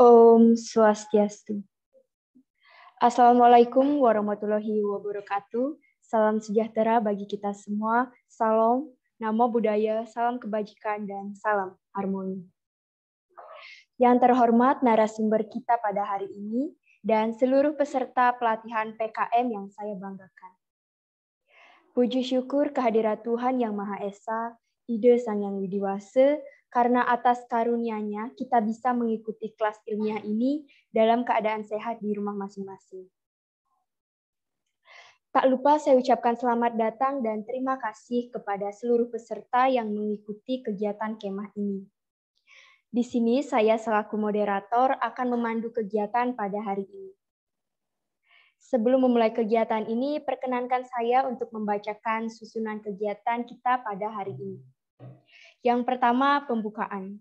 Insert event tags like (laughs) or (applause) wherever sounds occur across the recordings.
Om Swastiastu. Assalamualaikum warahmatullahi wabarakatuh. Salam sejahtera bagi kita semua. Salam, nama budaya, salam kebajikan, dan salam harmoni. Yang terhormat narasumber kita pada hari ini dan seluruh peserta pelatihan PKM yang saya banggakan. Puji syukur kehadirat Tuhan Yang Maha Esa ide Sang Yang widiwasa, karena atas karuniaNya kita bisa mengikuti kelas ilmiah ini dalam keadaan sehat di rumah masing-masing. Tak lupa saya ucapkan selamat datang dan terima kasih kepada seluruh peserta yang mengikuti kegiatan kemah ini. Di sini saya selaku moderator akan memandu kegiatan pada hari ini. Sebelum memulai kegiatan ini, perkenankan saya untuk membacakan susunan kegiatan kita pada hari ini. Yang pertama, pembukaan.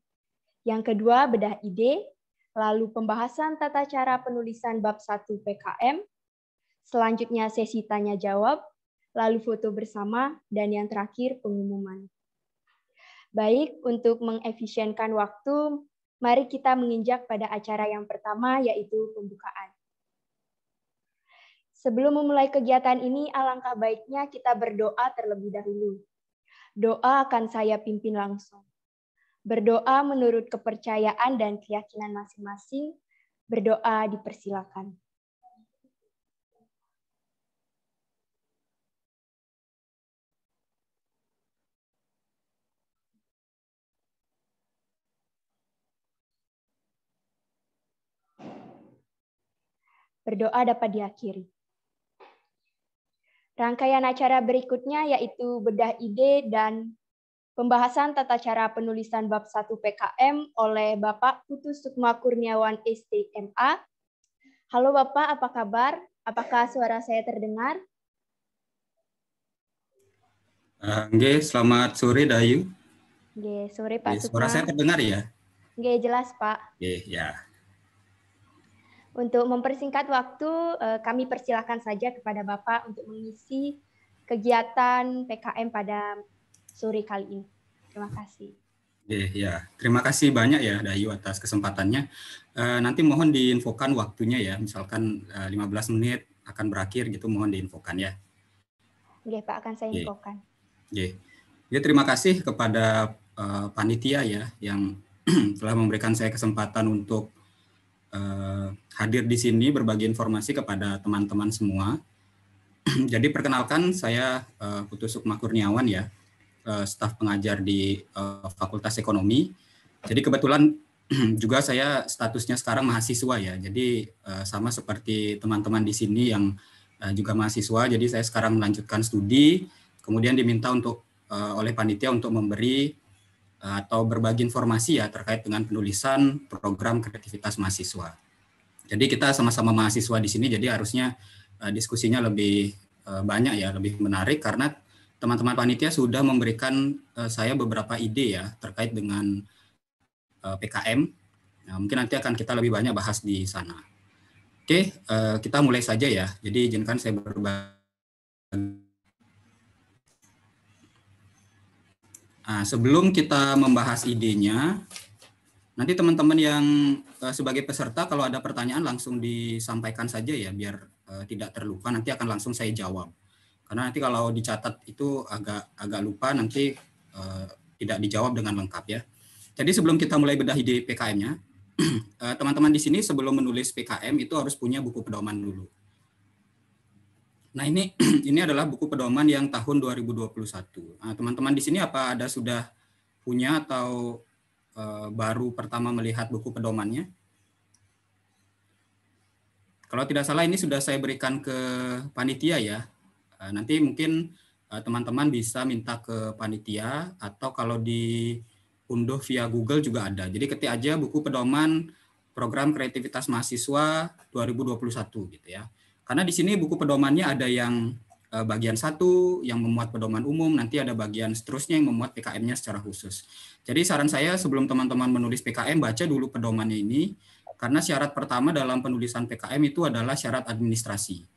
Yang kedua, bedah ide, lalu pembahasan tata cara penulisan bab 1 PKM, selanjutnya sesi tanya-jawab, lalu foto bersama, dan yang terakhir, pengumuman. Baik, untuk mengefisienkan waktu, mari kita menginjak pada acara yang pertama, yaitu pembukaan. Sebelum memulai kegiatan ini, alangkah baiknya kita berdoa terlebih dahulu doa akan saya pimpin langsung. Berdoa menurut kepercayaan dan keyakinan masing-masing, berdoa dipersilakan. Berdoa dapat diakhiri. Rangkaian acara berikutnya yaitu bedah ide dan pembahasan tata cara penulisan bab 1 PKM oleh Bapak Putus Sukma Kurniawan STMA. Halo Bapak, apa kabar? Apakah suara saya terdengar? Oke, ah, selamat sore Dayu. Oke, sore Pak Sukma. Suara saya terdengar ya? Oke, jelas Pak. Oke, ya. Untuk mempersingkat waktu, eh, kami persilahkan saja kepada Bapak untuk mengisi kegiatan PKM pada sore kali ini. Terima kasih. Ya, ya. terima kasih banyak ya Dayu atas kesempatannya. Eh, nanti mohon diinfokan waktunya ya, misalkan 15 eh, menit akan berakhir gitu, mohon diinfokan ya. Oke Pak, akan saya infokan. Oke, ya terima kasih kepada panitia ya yang (clears throat) telah memberikan saya kesempatan untuk uh, hadir di sini berbagi informasi kepada teman-teman semua. (clears throat) Jadi perkenalkan saya uh, Putu Sukma Kurniawan ya, uh, staf pengajar di uh, Fakultas Ekonomi. Jadi kebetulan (clears throat) juga saya statusnya sekarang mahasiswa ya. Jadi uh, sama seperti teman-teman di sini yang uh, juga mahasiswa, jadi saya sekarang melanjutkan studi, kemudian diminta untuk uh, oleh panitia untuk memberi atau berbagi informasi ya terkait dengan penulisan program kreativitas mahasiswa. Jadi kita sama-sama mahasiswa di sini jadi harusnya eh, diskusinya lebih eh, banyak ya, lebih menarik karena teman-teman panitia sudah memberikan eh, saya beberapa ide ya terkait dengan PKM. Nah, mungkin nanti akan kita lebih banyak bahas di sana. Oke, kita mulai saja ya. Jadi izinkan saya berbagi Nah, sebelum kita membahas idenya, nanti teman-teman yang eh, sebagai peserta kalau ada pertanyaan langsung disampaikan saja ya biar eh, tidak terlupa nanti akan langsung saya jawab. Karena nanti kalau dicatat itu agak agak lupa nanti eh, tidak dijawab dengan lengkap ya. Jadi sebelum kita mulai bedah ide PKM-nya, (clears throat) teman-teman di sini sebelum menulis PKM itu harus punya buku pedoman dulu. Nah, ini (clears throat) ini adalah buku pedoman yang tahun 2021. teman nah, teman-teman di sini apa ada sudah punya atau eh, baru pertama melihat buku pedomannya? Kalau tidak salah ini sudah saya berikan ke panitia ya. Eh, nanti mungkin eh, teman-teman bisa minta ke panitia atau kalau diunduh via Google juga ada. Jadi ketik aja buku pedoman program kreativitas mahasiswa 2021 gitu ya. Karena di sini buku pedomannya ada yang eh, bagian satu yang memuat pedoman umum, nanti ada bagian seterusnya yang memuat PKM-nya secara khusus. Jadi saran saya sebelum teman-teman menulis PKM, baca dulu pedomannya ini, karena syarat pertama dalam penulisan PKM itu adalah syarat administrasi.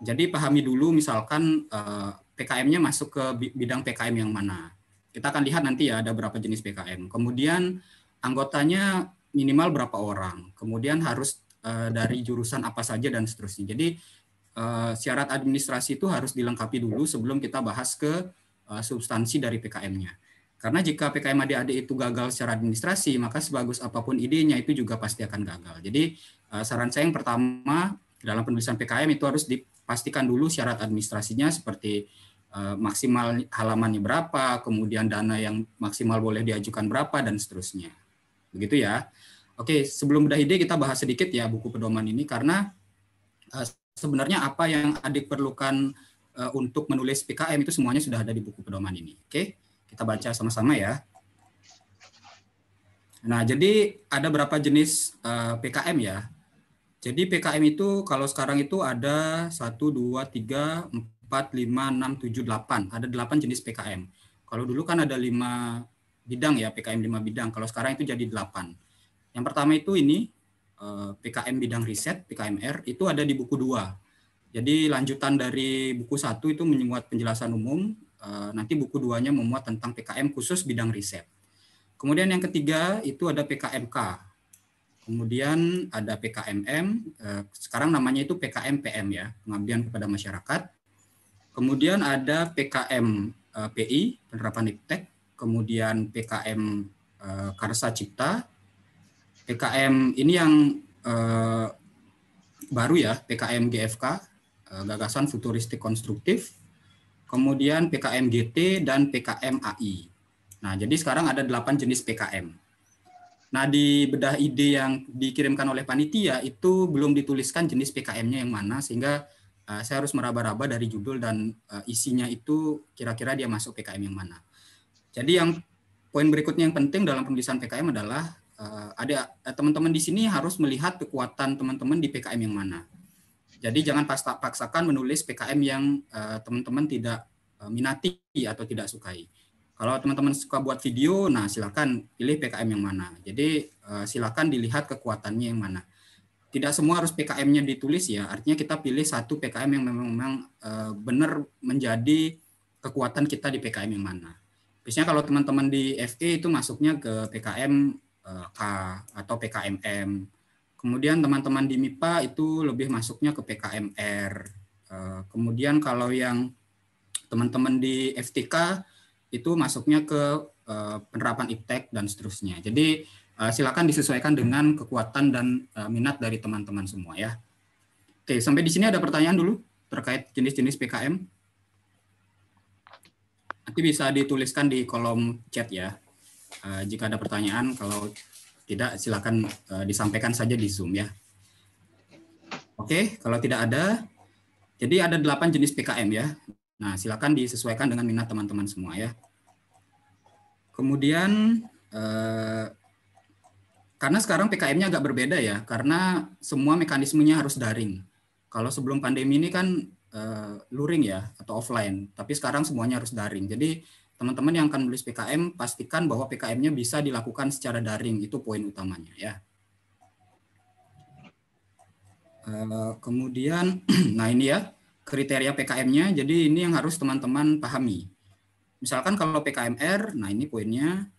Jadi pahami dulu misalkan eh, PKM-nya masuk ke bidang PKM yang mana. Kita akan lihat nanti ya ada berapa jenis PKM. Kemudian anggotanya minimal berapa orang. Kemudian harus Eh, dari jurusan apa saja dan seterusnya. Jadi eh, syarat administrasi itu harus dilengkapi dulu sebelum kita bahas ke eh, substansi dari PKM-nya. Karena jika PKM adik-adik itu gagal secara administrasi, maka sebagus apapun idenya itu juga pasti akan gagal. Jadi saran saya yang pertama dalam penulisan PKM itu harus dipastikan dulu syarat administrasinya seperti maksimal halamannya berapa, kemudian dana yang maksimal boleh diajukan berapa dan seterusnya. Begitu ya. Oke, sebelum bedah ide kita bahas sedikit ya buku pedoman ini karena uh, sebenarnya apa yang adik perlukan uh, untuk menulis PKM itu semuanya sudah ada di buku pedoman ini. Oke, kita baca sama-sama ya. Nah, jadi ada berapa jenis uh, eh, PKM ya? Jadi PKM itu kalau sekarang itu ada 1, 2, 3, 4, 5, 6, 7, 8. Ada 8 jenis PKM. Kalau dulu kan ada 5 bidang ya, PKM 5 bidang. Kalau sekarang itu jadi 8. Yang pertama itu ini eh, PKM bidang riset PKMR itu ada di buku dua. Jadi lanjutan dari buku satu itu menyuat penjelasan umum. Eh, nanti buku nya memuat tentang PKM khusus bidang riset. Kemudian yang ketiga itu ada PKMK. Kemudian ada PKMM, eh, sekarang namanya itu PKMPM ya, pengabdian kepada masyarakat. Kemudian ada PKM PI, penerapan IPTEK, kemudian PKM Karsa Cipta, PKM ini yang eh, baru ya, PKM GFK, eh, gagasan futuristik konstruktif, kemudian PKM GT dan PKM AI. Nah, jadi sekarang ada 8 jenis PKM. Nah, di bedah ide yang dikirimkan oleh panitia itu belum dituliskan jenis PKM-nya yang mana sehingga uh, saya harus meraba-raba dari judul dan uh, isinya itu kira-kira dia masuk PKM yang mana. Jadi yang poin berikutnya yang penting dalam penulisan PKM adalah uh, ada eh, teman-teman di sini harus melihat kekuatan teman-teman di PKM yang mana. Jadi jangan paksa, paksakan menulis PKM yang eh, teman-teman uh, tidak uh, minati atau tidak sukai. Kalau teman-teman suka buat video, nah silakan pilih PKM yang mana. Jadi uh, silakan dilihat kekuatannya yang mana. Tidak semua harus PKM-nya ditulis ya. Artinya kita pilih satu PKM yang memang, memang uh, benar menjadi kekuatan kita di PKM yang mana. Biasanya kalau teman-teman di FE itu masuknya ke PKM Eh, K atau PKMM. Kemudian teman-teman di MIPA itu lebih masuknya ke PKMR. Eh, kemudian kalau yang teman-teman di FTK itu masuknya ke eh, penerapan IPTEK dan seterusnya. Jadi silakan disesuaikan dengan kekuatan dan minat dari teman-teman semua ya. Oke, sampai di sini ada pertanyaan dulu terkait jenis-jenis PKM. Nanti bisa dituliskan di kolom chat ya. Eh, jika ada pertanyaan, kalau tidak silakan eh, disampaikan saja di Zoom ya. Oke, kalau tidak ada, jadi ada delapan jenis PKM ya. Nah, silakan disesuaikan dengan minat teman-teman semua ya. Kemudian eh, karena sekarang PKM-nya agak berbeda ya, karena semua mekanismenya harus daring. Kalau sebelum pandemi ini kan luring ya atau offline, tapi sekarang semuanya harus daring. Jadi teman-teman yang akan menulis PKM pastikan bahwa PKM-nya bisa dilakukan secara daring itu poin utamanya ya eh, kemudian (clears throat) nah ini ya kriteria PKM-nya jadi ini yang harus teman-teman pahami misalkan kalau PKMR nah ini poinnya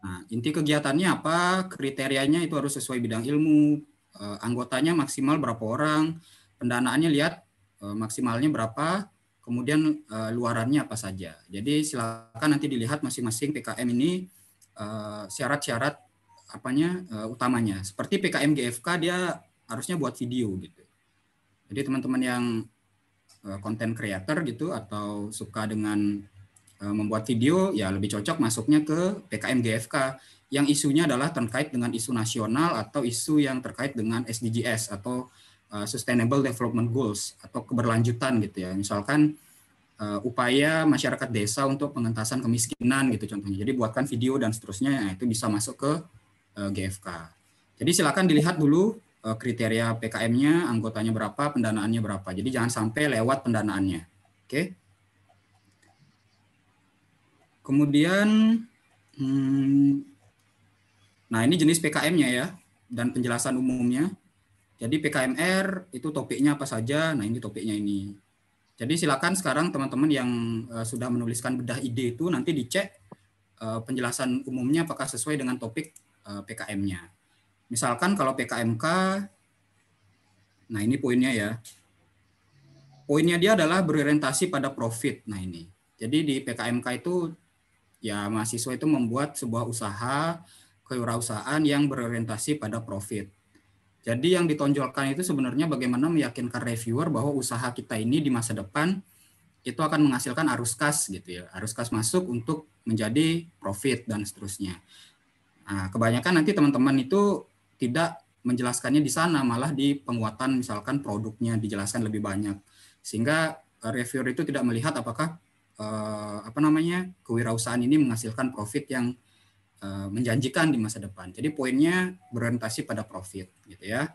nah inti kegiatannya apa kriterianya itu harus sesuai bidang ilmu eh, anggotanya maksimal berapa orang pendanaannya lihat eh, maksimalnya berapa kemudian uh, luarannya apa saja. Jadi silakan nanti dilihat masing-masing PKM ini eh, syarat-syarat uh, apanya uh, utamanya. Seperti PKM GFK dia harusnya buat video gitu. Jadi teman-teman yang konten uh, creator gitu atau suka dengan uh, membuat video ya lebih cocok masuknya ke PKM GFK yang isunya adalah terkait dengan isu nasional atau isu yang terkait dengan SDGs atau Eh, sustainable Development Goals atau keberlanjutan gitu ya. Misalkan uh, upaya masyarakat desa untuk pengentasan kemiskinan gitu contohnya. Jadi buatkan video dan seterusnya ya, itu bisa masuk ke uh, eh, GFK. Jadi silakan dilihat dulu uh, kriteria PKM-nya, anggotanya berapa, pendanaannya berapa. Jadi jangan sampai lewat pendanaannya. Oke. Okay? Kemudian hmm, nah ini jenis PKM-nya ya dan penjelasan umumnya. Jadi PKMR itu topiknya apa saja? Nah, ini topiknya ini. Jadi silakan sekarang teman-teman yang eh, sudah menuliskan bedah ide itu nanti dicek eh, penjelasan umumnya apakah sesuai dengan topik eh, PKM-nya. Misalkan kalau PKMK, nah ini poinnya ya. Poinnya dia adalah berorientasi pada profit. Nah ini. Jadi di PKMK itu ya mahasiswa itu membuat sebuah usaha kewirausahaan yang berorientasi pada profit. Jadi yang ditonjolkan itu sebenarnya bagaimana meyakinkan reviewer bahwa usaha kita ini di masa depan itu akan menghasilkan arus kas gitu ya. Arus kas masuk untuk menjadi profit dan seterusnya. Nah, kebanyakan nanti teman-teman itu tidak menjelaskannya di sana, malah di penguatan misalkan produknya dijelaskan lebih banyak. Sehingga eh, reviewer itu tidak melihat apakah eh, apa namanya kewirausahaan ini menghasilkan profit yang Eh, menjanjikan di masa depan. Jadi poinnya berorientasi pada profit gitu ya.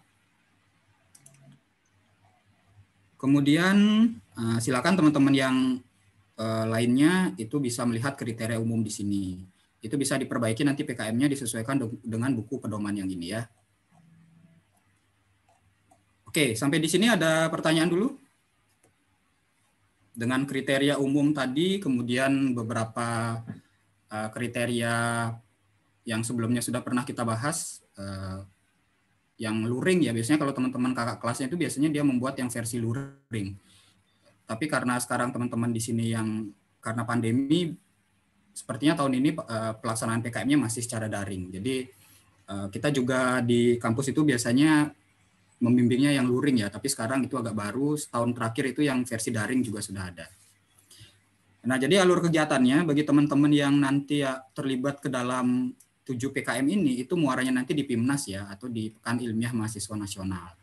Kemudian eh, silakan teman-teman yang eh, lainnya itu bisa melihat kriteria umum di sini. Itu bisa diperbaiki nanti PKM-nya disesuaikan dengan buku pedoman yang ini ya. Oke, sampai di sini ada pertanyaan dulu? Dengan kriteria umum tadi, kemudian beberapa kriteria yang sebelumnya sudah pernah kita bahas uh, yang luring ya biasanya kalau teman-teman kakak kelasnya itu biasanya dia membuat yang versi luring. Tapi karena sekarang teman-teman di sini yang karena pandemi sepertinya tahun ini uh, pelaksanaan PKM-nya masih secara daring. Jadi uh, kita juga di kampus itu biasanya membimbingnya yang luring ya, tapi sekarang itu agak baru setahun terakhir itu yang versi daring juga sudah ada. Nah, jadi alur kegiatannya bagi teman-teman yang nanti ya terlibat ke dalam 7 PKM ini itu muaranya nanti di PIMNAS ya atau di Pekan Ilmiah Mahasiswa Nasional.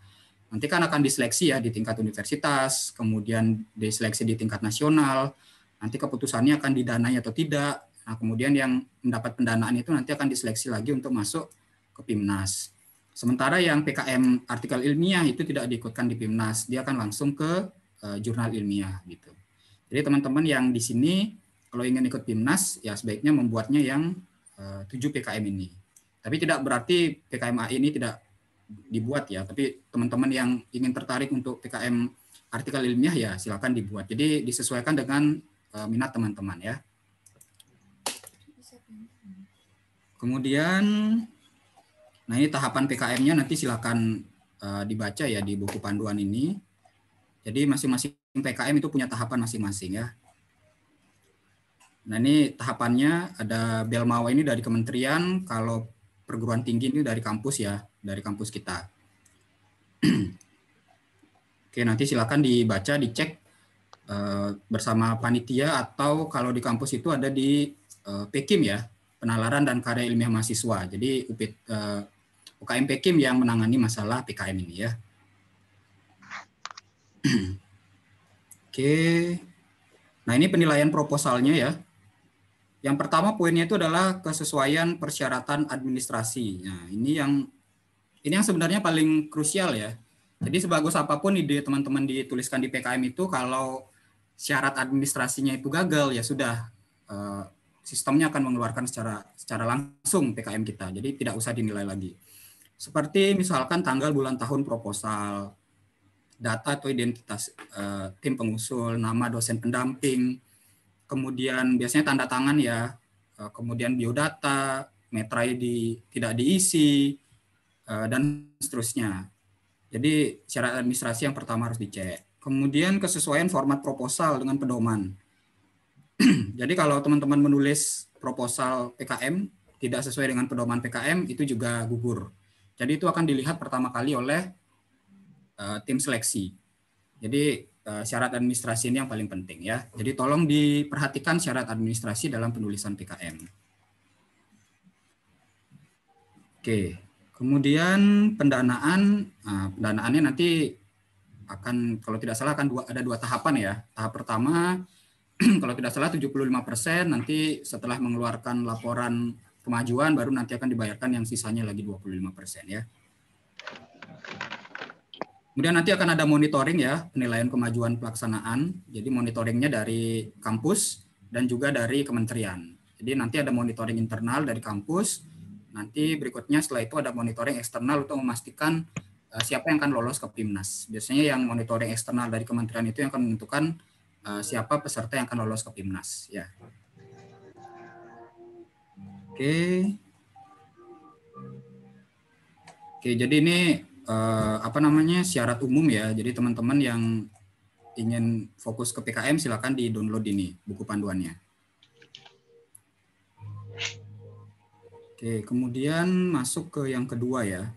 Nanti kan akan diseleksi ya di tingkat universitas, kemudian diseleksi di tingkat nasional. Nanti keputusannya akan didanai atau tidak. Nah, kemudian yang mendapat pendanaan itu nanti akan diseleksi lagi untuk masuk ke PIMNAS. Sementara yang PKM artikel ilmiah itu tidak diikutkan di PIMNAS, dia akan langsung ke e, jurnal ilmiah gitu. Jadi teman-teman yang di sini kalau ingin ikut PIMNAS ya sebaiknya membuatnya yang Eh, tujuh PKM ini. Tapi tidak berarti PKM AI ini tidak dibuat ya, tapi teman-teman yang ingin tertarik untuk PKM artikel ilmiah ya silakan dibuat. Jadi disesuaikan dengan uh, minat teman-teman ya. Kemudian nah ini tahapan PKM-nya nanti silakan uh, dibaca ya di buku panduan ini. Jadi masing-masing PKM itu punya tahapan masing-masing ya. Nah ini tahapannya ada Belmawa ini dari kementerian, kalau perguruan tinggi ini dari kampus ya, dari kampus kita. (clears throat) Oke nanti silakan dibaca, dicek eh, bersama panitia atau kalau di kampus itu ada di eh, Pekim ya, penalaran dan karya ilmiah mahasiswa. Jadi UPIT, eh, UKM Pekim yang menangani masalah PKM ini ya. (clears throat) Oke, nah ini penilaian proposalnya ya. Yang pertama poinnya itu adalah kesesuaian persyaratan administrasi. Nah, ini yang ini yang sebenarnya paling krusial ya. Jadi sebagus apapun ide teman-teman dituliskan di PKM itu kalau syarat administrasinya itu gagal ya sudah eh, sistemnya akan mengeluarkan secara secara langsung PKM kita. Jadi tidak usah dinilai lagi. Seperti misalkan tanggal bulan tahun proposal, data atau identitas eh, tim pengusul, nama dosen pendamping, kemudian biasanya tanda tangan ya, eh, kemudian biodata, metrai di, tidak diisi, eh, dan seterusnya. Jadi syarat administrasi yang pertama harus dicek. Kemudian kesesuaian format proposal dengan pedoman. (clears throat) Jadi kalau teman-teman menulis proposal PKM tidak sesuai dengan pedoman PKM itu juga gugur. Jadi itu akan dilihat pertama kali oleh uh, tim seleksi. Jadi Eh, syarat administrasi ini yang paling penting ya. Jadi tolong diperhatikan syarat administrasi dalam penulisan PKM. Oke, kemudian pendanaan, nah, pendanaannya nanti akan kalau tidak salah akan dua, ada dua tahapan ya. Tahap pertama (clears throat) kalau tidak salah 75% nanti setelah mengeluarkan laporan kemajuan baru nanti akan dibayarkan yang sisanya lagi 25% ya. Kemudian nanti akan ada monitoring ya, penilaian kemajuan pelaksanaan. Jadi monitoringnya dari kampus dan juga dari kementerian. Jadi nanti ada monitoring internal dari kampus. Nanti berikutnya setelah itu ada monitoring eksternal untuk memastikan eh, siapa yang akan lolos ke PIMNAS. Biasanya yang monitoring eksternal dari kementerian itu yang akan menentukan eh, siapa peserta yang akan lolos ke PIMNAS. Ya. Oke. Oke, jadi ini eh, apa namanya syarat umum ya. Jadi teman-teman yang ingin fokus ke PKM silakan di download ini buku panduannya. Oke, kemudian masuk ke yang kedua ya.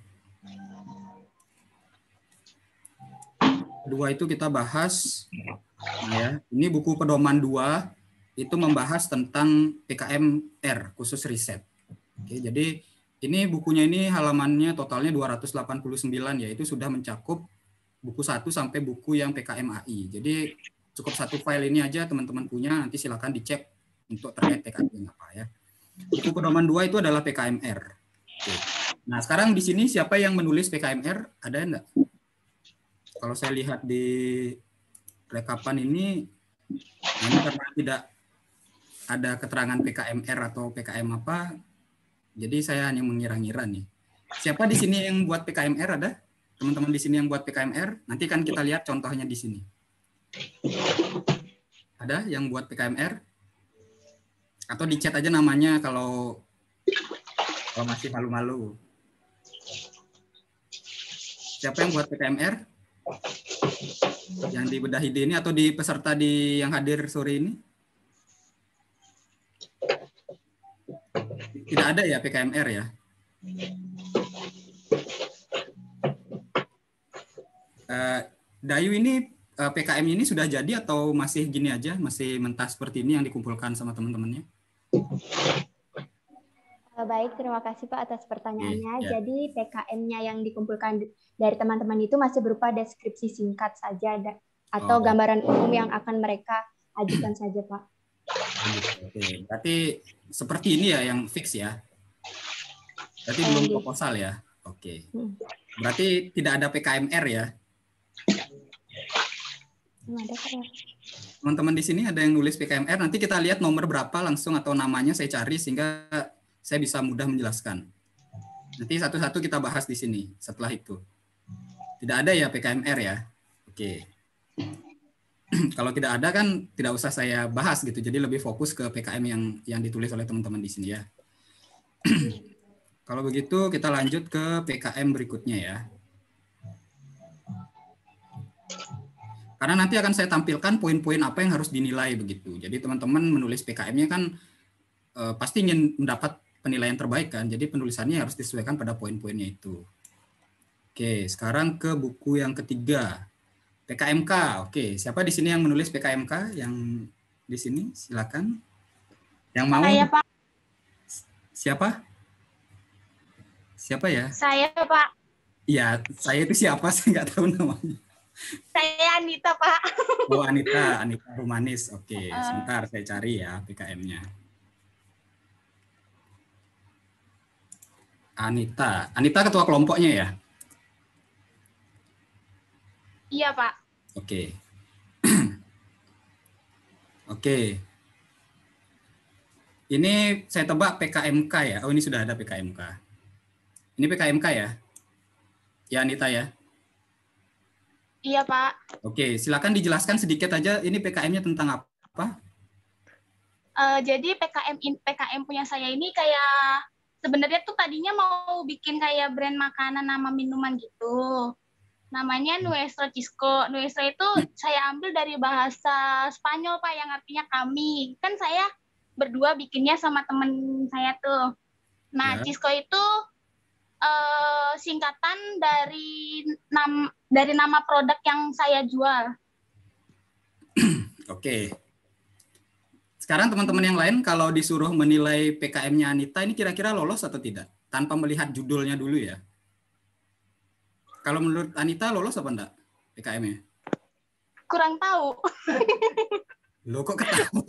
Kedua itu kita bahas nah ya. Ini buku pedoman 2 itu membahas tentang PKM R khusus riset. Oke, jadi ini bukunya ini halamannya totalnya 289 ya itu sudah mencakup buku 1 sampai buku yang PKM AI. Jadi cukup satu file ini aja teman-teman punya nanti silakan dicek untuk terkait PKM apa ya. Buku pedoman 2 itu adalah PKMR. Nah, sekarang di sini siapa yang menulis PKMR? Ada enggak? Kalau saya lihat di rekapan ini ini karena tidak ada keterangan PKMR atau PKM apa, jadi saya hanya mengira-ngira nih. Siapa di sini yang buat PKMR ada? Teman-teman di sini yang buat PKMR? Nanti kan kita lihat contohnya di sini. Ada yang buat PKMR? Atau di chat aja namanya kalau kalau masih malu-malu. Siapa yang buat PKMR? Yang di bedah ide ini atau di peserta di yang hadir sore ini? Tidak ada ya PKMR ya? Eh, Dayu ini eh, PKM ini sudah jadi atau masih gini aja, masih mentah seperti ini yang dikumpulkan sama teman-temannya? Eh, baik, terima kasih Pak atas pertanyaannya. Yeah. Jadi PKM-nya yang dikumpulkan dari teman-teman itu masih berupa deskripsi singkat saja atau oh. gambaran umum yang akan mereka ajukan saja Pak. Oke, berarti seperti ini ya yang fix ya. Berarti belum proposal ya. Oke. Hmm. Berarti tidak ada PKMR ya. Teman-teman di sini ada yang nulis PKMR, nanti kita lihat nomor berapa langsung atau namanya saya cari sehingga saya bisa mudah menjelaskan. Nanti satu-satu kita bahas di sini setelah itu. Tidak ada ya PKMR ya. Oke. (clears throat) kalau tidak ada kan tidak usah saya bahas gitu. Jadi lebih fokus ke PKM yang yang ditulis oleh teman-teman di sini ya. (clears throat) kalau begitu kita lanjut ke PKM berikutnya ya. Karena nanti akan saya tampilkan poin-poin apa yang harus dinilai begitu. Jadi teman-teman menulis PKM-nya kan e, pasti ingin mendapat penilaian terbaik kan. Jadi penulisannya harus disesuaikan pada poin-poinnya itu. Oke, sekarang ke buku yang ketiga, PKMK. Oke, siapa di sini yang menulis PKMK yang di sini? Silakan. Yang mau? Saya, Pak. Siapa? Siapa ya? Saya, Pak. Iya, saya itu siapa? (laughs) Saya nggak tahu namanya. Saya Anita, Pak. (laughs) Oh, Anita, Anita Humanis. Oke, eh. sebentar saya cari ya PKM-nya. Anita, Anita ketua kelompoknya ya? Iya, Pak. Oke. Okay. (clears throat) Oke. Okay. Ini saya tebak PKMK ya. Oh, ini sudah ada PKMK. Ini PKMK ya? Ya, Anita ya? Iya, Pak. Oke, silakan dijelaskan sedikit aja ini PKM-nya tentang apa? Uh, jadi PKM PKM punya saya ini kayak sebenarnya tuh tadinya mau bikin kayak brand makanan nama minuman gitu namanya hmm. nuestro Cisco. Nuestro itu (laughs) saya ambil dari bahasa Spanyol Pak yang artinya kami. Kan saya berdua bikinnya sama temen saya tuh. Nah, ya. Cisco itu eh, singkatan dari nam dari nama produk yang saya jual. (clears throat) Oke. Sekarang teman-teman yang lain kalau disuruh menilai PKM-nya Anita ini kira-kira lolos atau tidak? Tanpa melihat judulnya dulu ya. Kalau menurut Anita lolos apa enggak PKM-nya? Kurang tahu. (laughs) Lo kok ketahu?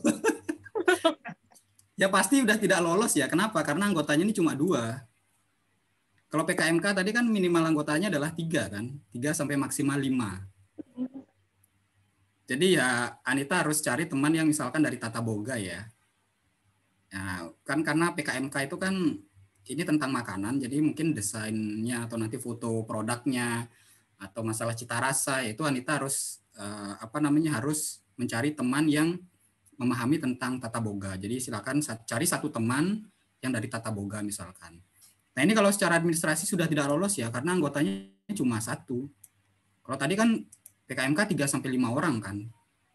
(laughs) ya pasti udah tidak lolos ya. Kenapa? Karena anggotanya ini cuma dua. Kalau PKMK tadi kan minimal anggotanya adalah tiga kan, tiga sampai maksimal lima. Jadi ya Anita harus cari teman yang misalkan dari Tata Boga ya. Nah, kan karena PKMK itu kan ini tentang makanan jadi mungkin desainnya atau nanti foto produknya atau masalah cita rasa itu Anita harus uh, apa namanya harus mencari teman yang memahami tentang tata boga jadi silakan cari satu teman yang dari tata boga misalkan nah ini kalau secara administrasi sudah tidak lolos ya karena anggotanya cuma satu kalau tadi kan PKMK 3 sampai lima orang kan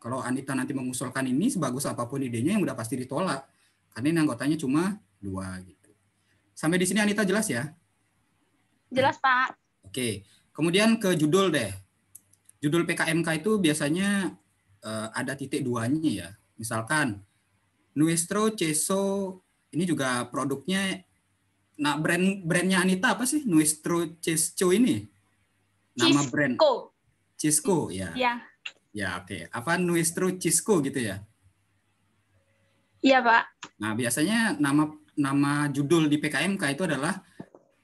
kalau Anita nanti mengusulkan ini sebagus apapun idenya yang udah pasti ditolak karena ini anggotanya cuma dua gitu. Sampai di sini Anita jelas ya? Jelas, Pak. Oke. Kemudian ke judul deh. Judul PKMK itu biasanya uh, ada titik duanya ya. Misalkan Nuestro Ceso ini juga produknya nah brand brandnya Anita apa sih? Nuestro Ceso ini. Nama Cisco. brand. Cisco ya. Ya. Ya, oke. Okay. Apa Nuestro Cisco gitu ya? Iya, Pak. Nah, biasanya nama nama judul di PKMK itu adalah